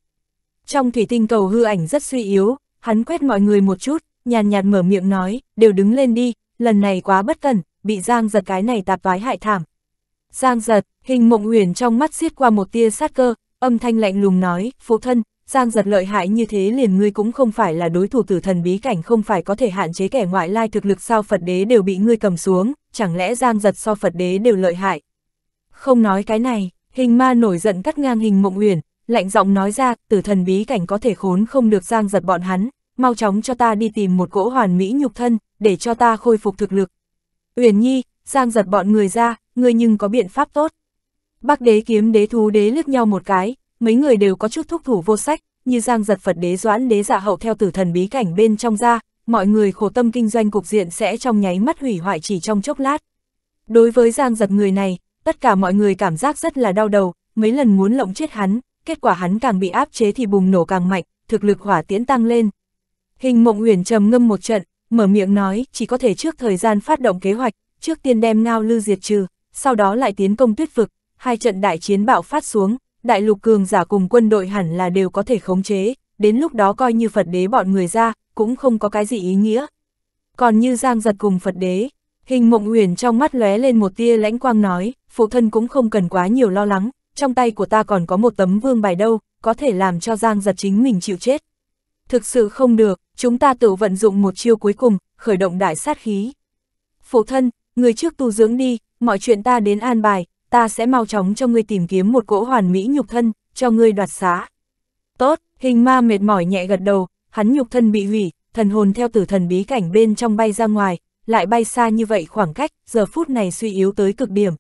Trong thủy tinh cầu hư ảnh rất suy yếu, hắn quét mọi người một chút, nhàn nhạt mở miệng nói, đều đứng lên đi, lần này quá bất cẩn, bị Giang giật cái này tạp vái hại thảm. Giang giật, hình mộng huyền trong mắt xiết qua một tia sát cơ, âm thanh lạnh lùng nói, phụ thân, Giang giật lợi hại như thế liền ngươi cũng không phải là đối thủ tử thần bí cảnh không phải có thể hạn chế kẻ ngoại lai thực lực sao Phật đế đều bị ngươi cầm xuống, chẳng lẽ Giang giật so Phật đế đều lợi hại. Không nói cái này, hình ma nổi giận cắt ngang hình mộng huyền, lạnh giọng nói ra, tử thần bí cảnh có thể khốn không được Giang giật bọn hắn, mau chóng cho ta đi tìm một cỗ hoàn mỹ nhục thân, để cho ta khôi phục thực lực. Uyển Nhi, Giang giật bọn người ra, người nhưng có biện pháp tốt. Bắc đế kiếm đế thú đế liếc nhau một cái, mấy người đều có chút thúc thủ vô sách, như Giang giật Phật đế doãn đế dạ hậu theo tử thần bí cảnh bên trong ra, mọi người khổ tâm kinh doanh cục diện sẽ trong nháy mắt hủy hoại chỉ trong chốc lát. Đối với Giang giật người này, tất cả mọi người cảm giác rất là đau đầu, mấy lần muốn lộng chết hắn, kết quả hắn càng bị áp chế thì bùng nổ càng mạnh, thực lực hỏa tiễn tăng lên, Hình mộng uyển trầm ngâm một trận, mở miệng nói, chỉ có thể trước thời gian phát động kế hoạch, trước tiên đem ngao lư diệt trừ, sau đó lại tiến công tuyết vực, hai trận đại chiến bạo phát xuống, đại lục cường giả cùng quân đội hẳn là đều có thể khống chế, đến lúc đó coi như Phật đế bọn người ra, cũng không có cái gì ý nghĩa. Còn như Giang giật cùng Phật đế, hình mộng uyển trong mắt lóe lên một tia lãnh quang nói, phụ thân cũng không cần quá nhiều lo lắng, trong tay của ta còn có một tấm vương bài đâu, có thể làm cho Giang giật chính mình chịu chết thực sự không được, chúng ta tự vận dụng một chiêu cuối cùng, khởi động đại sát khí. Phụ thân, người trước tu dưỡng đi, mọi chuyện ta đến an bài, ta sẽ mau chóng cho ngươi tìm kiếm một cỗ hoàn mỹ nhục thân, cho ngươi đoạt xá. Tốt, hình ma mệt mỏi nhẹ gật đầu, hắn nhục thân bị hủy, thần hồn theo tử thần bí cảnh bên trong bay ra ngoài, lại bay xa như vậy khoảng cách, giờ phút này suy yếu tới cực điểm.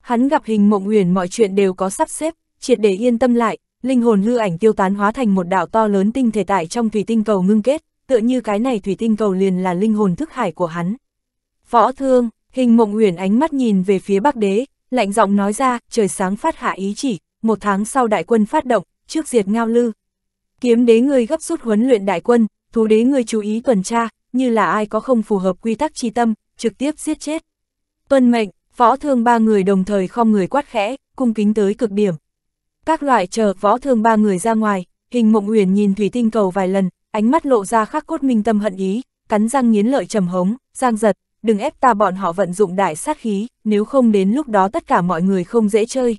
Hắn gặp hình mộng huyền mọi chuyện đều có sắp xếp, triệt để yên tâm lại, linh hồn hư ảnh tiêu tán hóa thành một đạo to lớn tinh thể tại trong thủy tinh cầu ngưng kết, tựa như cái này thủy tinh cầu liền là linh hồn thức hải của hắn. Võ thương, hình mộng uyển ánh mắt nhìn về phía bắc đế, lạnh giọng nói ra, trời sáng phát hạ ý chỉ, một tháng sau đại quân phát động, trước diệt ngao lư. Kiếm đế người gấp rút huấn luyện đại quân, thú đế người chú ý tuần tra, như là ai có không phù hợp quy tắc chi tâm, trực tiếp giết chết. Tuân mệnh, võ thương ba người đồng thời không người quát khẽ, cung kính tới cực điểm. Các loại chờ võ thương ba người ra ngoài, hình mộng uyển nhìn thủy tinh cầu vài lần, ánh mắt lộ ra khắc cốt minh tâm hận ý, cắn răng nghiến lợi trầm hống, giang giật, đừng ép ta bọn họ vận dụng đại sát khí, nếu không đến lúc đó tất cả mọi người không dễ chơi.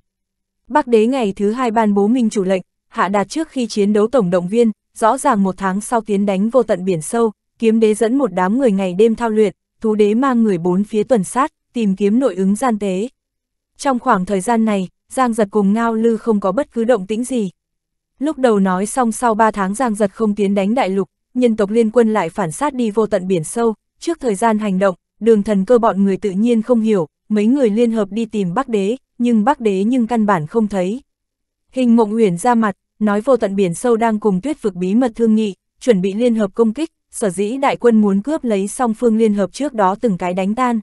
Bắc đế ngày thứ hai ban bố minh chủ lệnh, hạ đạt trước khi chiến đấu tổng động viên, rõ ràng một tháng sau tiến đánh vô tận biển sâu, kiếm đế dẫn một đám người ngày đêm thao luyện, thú đế mang người bốn phía tuần sát, tìm kiếm nội ứng gian tế. Trong khoảng thời gian này, Giang Giật cùng Ngao Lư không có bất cứ động tĩnh gì. Lúc đầu nói xong sau 3 tháng Giang Giật không tiến đánh đại lục, nhân tộc liên quân lại phản sát đi vô tận biển sâu, trước thời gian hành động, đường thần cơ bọn người tự nhiên không hiểu, mấy người liên hợp đi tìm Bắc Đế, nhưng Bắc Đế nhưng căn bản không thấy. Hình Mộng Uyển ra mặt, nói vô tận biển sâu đang cùng tuyết vực bí mật thương nghị, chuẩn bị liên hợp công kích, sở dĩ đại quân muốn cướp lấy song phương liên hợp trước đó từng cái đánh tan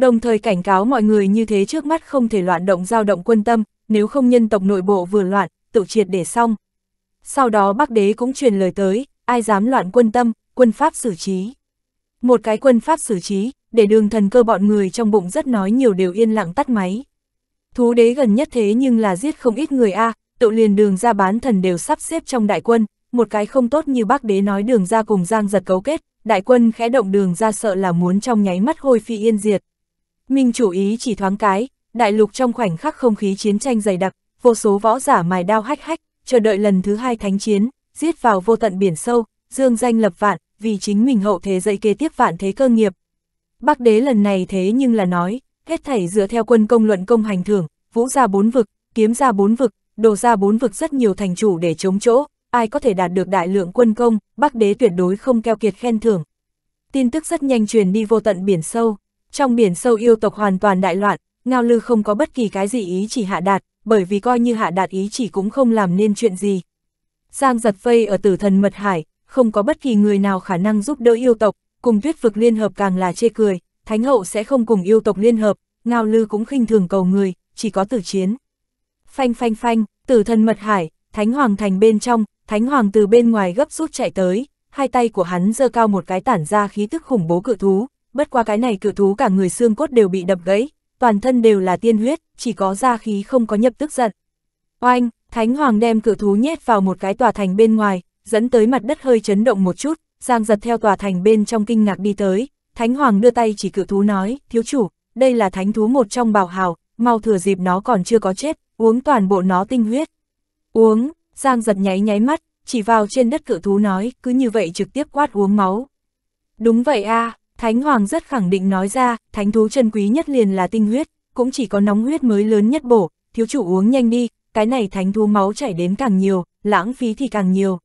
đồng thời cảnh cáo mọi người như thế trước mắt không thể loạn động dao động quân tâm, nếu không nhân tộc nội bộ vừa loạn, tự triệt để xong. Sau đó Bắc Đế cũng truyền lời tới, ai dám loạn quân tâm, quân pháp xử trí. Một cái quân pháp xử trí, để đường thần cơ bọn người trong bụng rất nói nhiều đều yên lặng tắt máy. Thú đế gần nhất thế nhưng là giết không ít người a tự liền đường ra bán thần đều sắp xếp trong đại quân, một cái không tốt như bác đế nói đường ra cùng giang giật cấu kết, đại quân khẽ động đường ra sợ là muốn trong nháy mắt hôi phi yên diệt. Minh chủ ý chỉ thoáng cái, đại lục trong khoảnh khắc không khí chiến tranh dày đặc, vô số võ giả mài đao hách hách, chờ đợi lần thứ hai thánh chiến, giết vào vô tận biển sâu, dương danh lập vạn, vì chính mình hậu thế dậy kế tiếp vạn thế cơ nghiệp. Bác đế lần này thế nhưng là nói, hết thảy dựa theo quân công luận công hành thưởng, vũ ra bốn vực, kiếm ra bốn vực, đồ ra bốn vực rất nhiều thành chủ để chống chỗ, ai có thể đạt được đại lượng quân công, bác đế tuyệt đối không keo kiệt khen thưởng. Tin tức rất nhanh truyền đi vô tận biển sâu. Trong biển sâu yêu tộc hoàn toàn đại loạn, Ngao Lư không có bất kỳ cái gì ý chỉ hạ đạt, bởi vì coi như hạ đạt ý chỉ cũng không làm nên chuyện gì. Giang giật phây ở tử thần mật hải, không có bất kỳ người nào khả năng giúp đỡ yêu tộc, cùng tuyết vực liên hợp càng là chê cười, thánh hậu sẽ không cùng yêu tộc liên hợp, Ngao Lư cũng khinh thường cầu người, chỉ có tử chiến. Phanh phanh phanh, tử thần mật hải, thánh hoàng thành bên trong, thánh hoàng từ bên ngoài gấp rút chạy tới, hai tay của hắn giơ cao một cái tản ra khí tức khủng bố cự thú, bất qua cái này cửa thú cả người xương cốt đều bị đập gãy, toàn thân đều là tiên huyết, chỉ có ra khí không có nhập tức giận. Oanh, Thánh Hoàng đem cửa thú nhét vào một cái tòa thành bên ngoài, dẫn tới mặt đất hơi chấn động một chút, Giang giật theo tòa thành bên trong kinh ngạc đi tới, Thánh Hoàng đưa tay chỉ cửa thú nói, thiếu chủ, đây là thánh thú một trong bảo hào, mau thừa dịp nó còn chưa có chết, uống toàn bộ nó tinh huyết. Uống, Giang giật nháy nháy mắt, chỉ vào trên đất cửa thú nói, cứ như vậy trực tiếp quát uống máu. Đúng vậy a à, Thánh Hoàng rất khẳng định nói ra, thánh thú chân quý nhất liền là tinh huyết, cũng chỉ có nóng huyết mới lớn nhất bổ, thiếu chủ uống nhanh đi, cái này thánh thú máu chảy đến càng nhiều, lãng phí thì càng nhiều.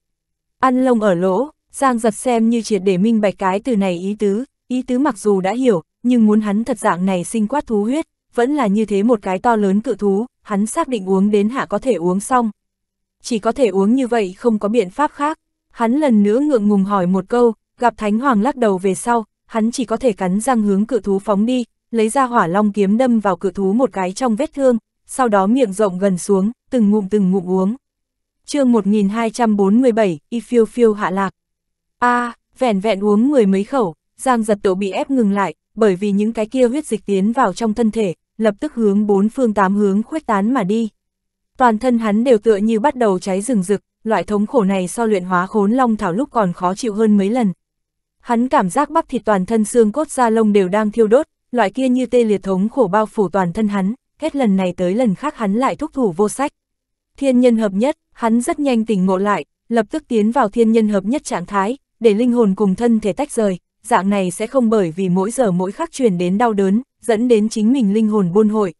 Ăn lông ở lỗ, Giang giật xem như triệt để minh bạch cái từ này ý tứ, ý tứ mặc dù đã hiểu, nhưng muốn hắn thật dạng này sinh quát thú huyết, vẫn là như thế một cái to lớn cự thú, hắn xác định uống đến hạ có thể uống xong. Chỉ có thể uống như vậy không có biện pháp khác. Hắn lần nữa ngượng ngùng hỏi một câu, gặp Thánh Hoàng lắc đầu về sau, hắn chỉ có thể cắn răng hướng cự thú phóng đi, lấy ra hỏa long kiếm đâm vào cự thú một cái trong vết thương, sau đó miệng rộng gần xuống, từng ngụm từng ngụm uống. chương 1247, y phiêu phiêu hạ lạc. a à, vẻn vẹn uống mười mấy khẩu, giang giật tổ bị ép ngừng lại, bởi vì những cái kia huyết dịch tiến vào trong thân thể, lập tức hướng bốn phương tám hướng khuếch tán mà đi. Toàn thân hắn đều tựa như bắt đầu cháy rừng rực, loại thống khổ này so luyện hóa khốn long thảo lúc còn khó chịu hơn mấy lần, Hắn cảm giác bắp thịt toàn thân xương cốt da lông đều đang thiêu đốt, loại kia như tê liệt thống khổ bao phủ toàn thân hắn, hết lần này tới lần khác hắn lại thúc thủ vô sách. Thiên nhân hợp nhất, hắn rất nhanh tỉnh ngộ lại, lập tức tiến vào thiên nhân hợp nhất trạng thái, để linh hồn cùng thân thể tách rời, dạng này sẽ không bởi vì mỗi giờ mỗi khắc truyền đến đau đớn, dẫn đến chính mình linh hồn buôn hội.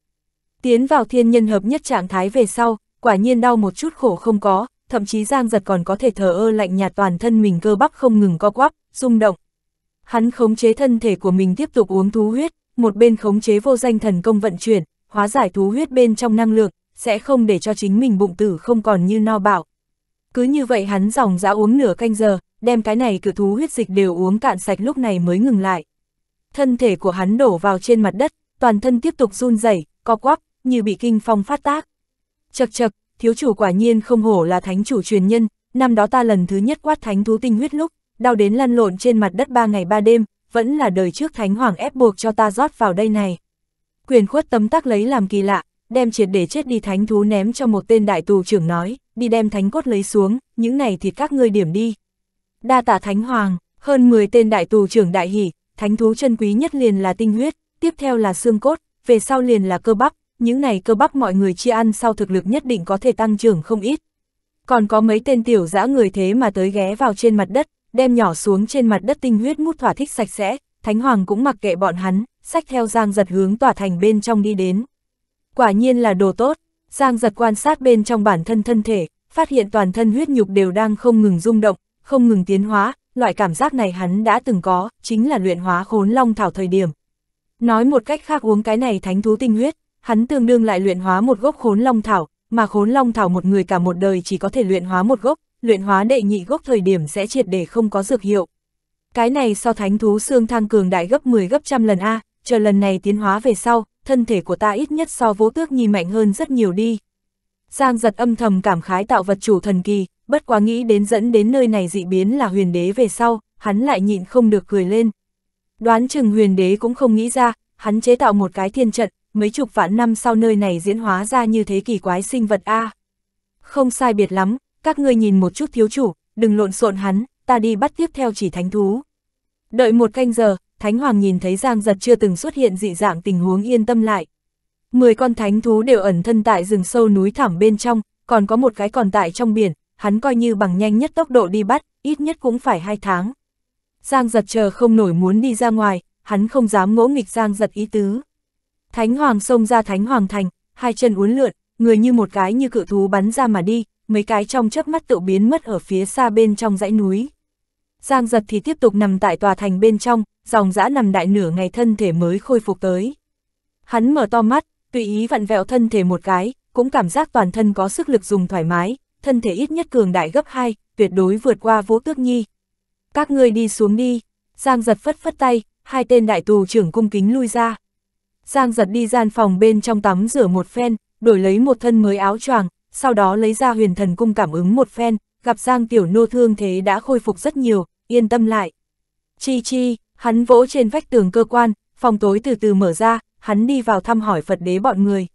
Tiến vào thiên nhân hợp nhất trạng thái về sau, quả nhiên đau một chút khổ không có, thậm chí Giang Giật còn có thể thở ơ lạnh nhạt toàn thân mình cơ bắp không ngừng co quắp, rung động. Hắn khống chế thân thể của mình tiếp tục uống thú huyết, một bên khống chế vô danh thần công vận chuyển, hóa giải thú huyết bên trong năng lượng, sẽ không để cho chính mình bụng tử không còn như no bạo. Cứ như vậy hắn dòng dã uống nửa canh giờ, đem cái này cử thú huyết dịch đều uống cạn sạch lúc này mới ngừng lại. Thân thể của hắn đổ vào trên mặt đất, toàn thân tiếp tục run rẩy, co quắp, như bị kinh phong phát tác. Chật chật, thiếu chủ quả nhiên không hổ là thánh chủ truyền nhân, năm đó ta lần thứ nhất quát thánh thú tinh huyết lúc, đau đến lăn lộn trên mặt đất ba ngày ba đêm, vẫn là đời trước thánh hoàng ép buộc cho ta rót vào đây này. Quyền khuất tấm tắc lấy làm kỳ lạ, đem triệt để chết đi thánh thú ném cho một tên đại tù trưởng nói, đi đem thánh cốt lấy xuống, những này thịt các ngươi điểm đi. Đa tạ thánh hoàng, hơn 10 tên đại tù trưởng đại hỉ, thánh thú chân quý nhất liền là tinh huyết, tiếp theo là xương cốt, về sau liền là cơ bắp, những này cơ bắp mọi người chia ăn sau thực lực nhất định có thể tăng trưởng không ít. Còn có mấy tên tiểu dã người thế mà tới ghé vào trên mặt đất, đem nhỏ xuống trên mặt đất tinh huyết mút thỏa thích sạch sẽ, Thánh Hoàng cũng mặc kệ bọn hắn, sách theo Giang giật hướng tỏa thành bên trong đi đến. Quả nhiên là đồ tốt, Giang giật quan sát bên trong bản thân thân thể, phát hiện toàn thân huyết nhục đều đang không ngừng rung động, không ngừng tiến hóa, loại cảm giác này hắn đã từng có, chính là luyện hóa khốn long thảo thời điểm. Nói một cách khác uống cái này thánh thú tinh huyết, hắn tương đương lại luyện hóa một gốc khốn long thảo, mà khốn long thảo một người cả một đời chỉ có thể luyện hóa một gốc, luyện hóa đệ nhị gốc thời điểm sẽ triệt để không có dược hiệu. Cái này so thánh thú xương thang cường đại gấp 10 gấp trăm lần A, chờ lần này tiến hóa về sau, thân thể của ta ít nhất so vô tước nhi mạnh hơn rất nhiều đi. Giang giật âm thầm cảm khái tạo vật chủ thần kỳ, bất quá nghĩ đến dẫn đến nơi này dị biến là huyền đế về sau, hắn lại nhịn không được cười lên. Đoán chừng huyền đế cũng không nghĩ ra, hắn chế tạo một cái thiên trận, mấy chục vạn năm sau nơi này diễn hóa ra như thế kỷ quái sinh vật A. Không sai biệt lắm, các ngươi nhìn một chút thiếu chủ, đừng lộn xộn hắn, ta đi bắt tiếp theo chỉ thánh thú. Đợi một canh giờ, Thánh Hoàng nhìn thấy Giang Giật chưa từng xuất hiện dị dạng tình huống yên tâm lại. Mười con thánh thú đều ẩn thân tại rừng sâu núi thẳm bên trong, còn có một cái còn tại trong biển, hắn coi như bằng nhanh nhất tốc độ đi bắt, ít nhất cũng phải hai tháng. Giang Giật chờ không nổi muốn đi ra ngoài, hắn không dám ngỗ nghịch Giang Giật ý tứ. Thánh Hoàng xông ra Thánh Hoàng thành, hai chân uốn lượn, người như một cái như cự thú bắn ra mà đi, mấy cái trong chớp mắt tự biến mất ở phía xa bên trong dãy núi. Giang giật thì tiếp tục nằm tại tòa thành bên trong, dòng dã nằm đại nửa ngày thân thể mới khôi phục tới. Hắn mở to mắt, tùy ý vặn vẹo thân thể một cái, cũng cảm giác toàn thân có sức lực dùng thoải mái, thân thể ít nhất cường đại gấp 2, tuyệt đối vượt qua Vũ Tước Nhi. Các ngươi đi xuống đi, Giang giật phất phất tay, hai tên đại tù trưởng cung kính lui ra. Giang giật đi gian phòng bên trong tắm rửa một phen, đổi lấy một thân mới áo choàng, sau đó lấy ra huyền thần cung cảm ứng một phen, gặp Giang Tiểu Nô thương thế đã khôi phục rất nhiều, yên tâm lại. Chi chi, hắn vỗ trên vách tường cơ quan, phòng tối từ từ mở ra, hắn đi vào thăm hỏi Phật đế bọn người.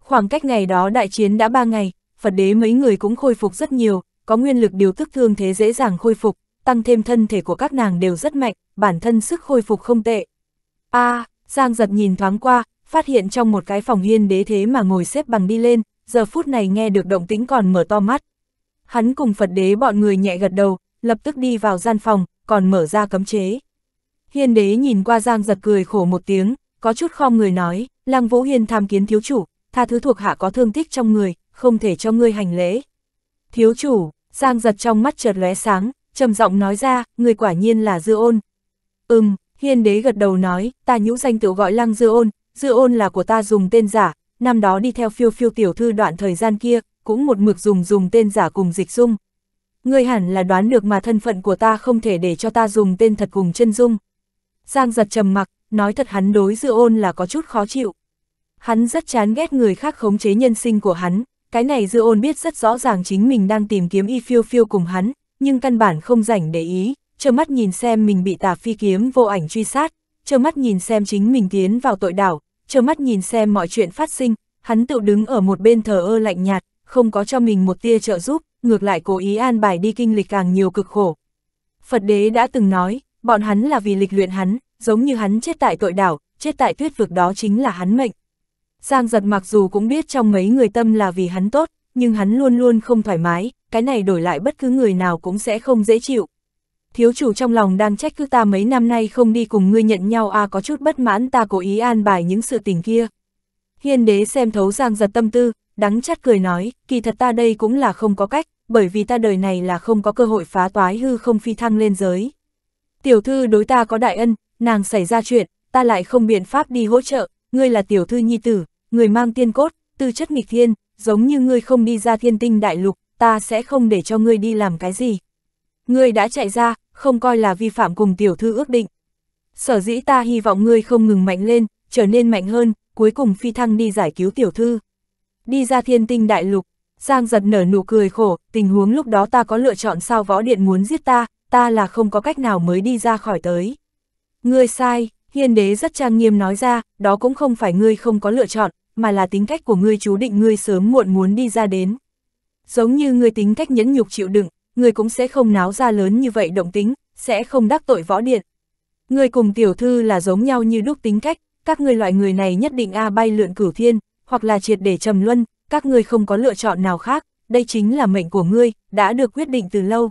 Khoảng cách ngày đó đại chiến đã ba ngày, Phật đế mấy người cũng khôi phục rất nhiều, có nguyên lực điều tức thương thế dễ dàng khôi phục, tăng thêm thân thể của các nàng đều rất mạnh, bản thân sức khôi phục không tệ. a à, Giang giật nhìn thoáng qua, phát hiện trong một cái phòng hiên đế thế mà ngồi xếp bằng đi lên, giờ phút này nghe được động tĩnh còn mở to mắt. Hắn cùng Phật đế bọn người nhẹ gật đầu, lập tức đi vào gian phòng, còn mở ra cấm chế. Hiên đế nhìn qua Giang giật cười khổ một tiếng, có chút khom người nói, Lăng Vũ Hiên tham kiến thiếu chủ, tha thứ thuộc hạ có thương tích trong người, không thể cho ngươi hành lễ. Thiếu chủ, Giang giật trong mắt chợt lóe sáng, trầm giọng nói ra, người quả nhiên là dư ôn. Ừm, hiên đế gật đầu nói, ta nhũ danh tự gọi lăng dư ôn, dư ôn là của ta dùng tên giả, năm đó đi theo phiêu phiêu tiểu thư đoạn thời gian kia, cũng một mực dùng dùng tên giả cùng dịch dung. Ngươi hẳn là đoán được mà thân phận của ta không thể để cho ta dùng tên thật cùng chân dung. Giang giật trầm mặc, nói thật hắn đối dư ôn là có chút khó chịu. Hắn rất chán ghét người khác khống chế nhân sinh của hắn, cái này dư ôn biết rất rõ ràng chính mình đang tìm kiếm y phiêu phiêu cùng hắn, nhưng căn bản không rảnh để ý, trơ mắt nhìn xem mình bị tà phi kiếm vô ảnh truy sát, trơ mắt nhìn xem chính mình tiến vào tội đảo, trơ mắt nhìn xem mọi chuyện phát sinh, hắn tự đứng ở một bên thờ ơ lạnh nhạt, không có cho mình một tia trợ giúp, ngược lại cố ý an bài đi kinh lịch càng nhiều cực khổ. Phật đế đã từng nói, bọn hắn là vì lịch luyện hắn, giống như hắn chết tại tội đảo, chết tại tuyết vực đó chính là hắn mệnh. Giang giật mặc dù cũng biết trong mấy người tâm là vì hắn tốt, nhưng hắn luôn luôn không thoải mái, cái này đổi lại bất cứ người nào cũng sẽ không dễ chịu thiếu chủ trong lòng đang trách cứ ta mấy năm nay không đi cùng ngươi nhận nhau à có chút bất mãn ta cố ý an bài những sự tình kia. Hiên đế xem thấu giang giật tâm tư, đắng chát cười nói, kỳ thật ta đây cũng là không có cách, bởi vì ta đời này là không có cơ hội phá toái hư không phi thăng lên giới. Tiểu thư đối ta có đại ân, nàng xảy ra chuyện, ta lại không biện pháp đi hỗ trợ, ngươi là tiểu thư nhi tử, người mang tiên cốt, tư chất nghịch thiên, giống như ngươi không đi ra thiên tinh đại lục, ta sẽ không để cho ngươi đi làm cái gì. Ngươi đã chạy ra, không coi là vi phạm cùng tiểu thư ước định. Sở dĩ ta hy vọng ngươi không ngừng mạnh lên, trở nên mạnh hơn, cuối cùng phi thăng đi giải cứu tiểu thư. Đi ra thiên tinh đại lục, Giang giật nở nụ cười khổ, tình huống lúc đó ta có lựa chọn sao võ điện muốn giết ta, ta là không có cách nào mới đi ra khỏi tới. Ngươi sai, hiên đế rất trang nghiêm nói ra, đó cũng không phải ngươi không có lựa chọn, mà là tính cách của ngươi chú định ngươi sớm muộn muốn đi ra đến. Giống như ngươi tính cách nhẫn nhục chịu đựng, người cũng sẽ không náo ra lớn như vậy động tính, sẽ không đắc tội võ điện. Người cùng tiểu thư là giống nhau như đúc tính cách, các người loại người này nhất định A bay lượn cửu thiên, hoặc là triệt để trầm luân, các người không có lựa chọn nào khác, đây chính là mệnh của ngươi, đã được quyết định từ lâu.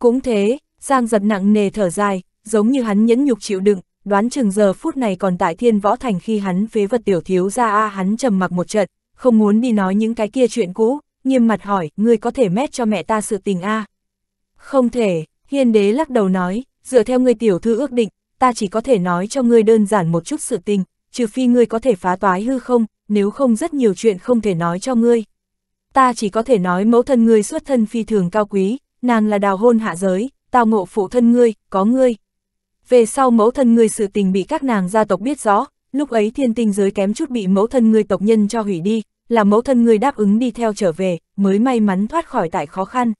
Cũng thế, Giang giật nặng nề thở dài, giống như hắn nhẫn nhục chịu đựng, đoán chừng giờ phút này còn tại thiên võ thành khi hắn phế vật tiểu thiếu ra A hắn trầm mặc một trận, không muốn đi nói những cái kia chuyện cũ, nghiêm mặt hỏi, ngươi có thể mét cho mẹ ta sự tình a à? Không thể, hiên đế lắc đầu nói, dựa theo ngươi tiểu thư ước định, ta chỉ có thể nói cho ngươi đơn giản một chút sự tình, trừ phi ngươi có thể phá toái hư không, nếu không rất nhiều chuyện không thể nói cho ngươi. Ta chỉ có thể nói mẫu thân ngươi xuất thân phi thường cao quý, nàng là đào hôn hạ giới, tao ngộ phụ thân ngươi, có ngươi. Về sau mẫu thân ngươi sự tình bị các nàng gia tộc biết rõ, lúc ấy thiên tinh giới kém chút bị mẫu thân ngươi tộc nhân cho hủy đi, là mẫu thân ngươi đáp ứng đi theo trở về, mới may mắn thoát khỏi tại khó khăn.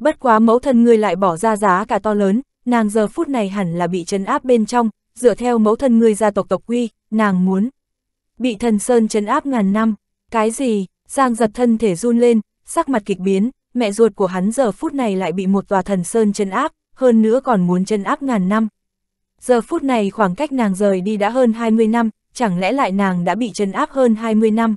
Bất quá mẫu thân ngươi lại bỏ ra giá cả to lớn, nàng giờ phút này hẳn là bị trấn áp bên trong, dựa theo mẫu thân ngươi gia tộc tộc quy, nàng muốn. Bị thần sơn trấn áp ngàn năm, cái gì, Giang giật thân thể run lên, sắc mặt kịch biến, mẹ ruột của hắn giờ phút này lại bị một tòa thần sơn trấn áp, hơn nữa còn muốn trấn áp ngàn năm. Giờ phút này khoảng cách nàng rời đi đã hơn 20 năm, chẳng lẽ lại nàng đã bị trấn áp hơn 20 năm.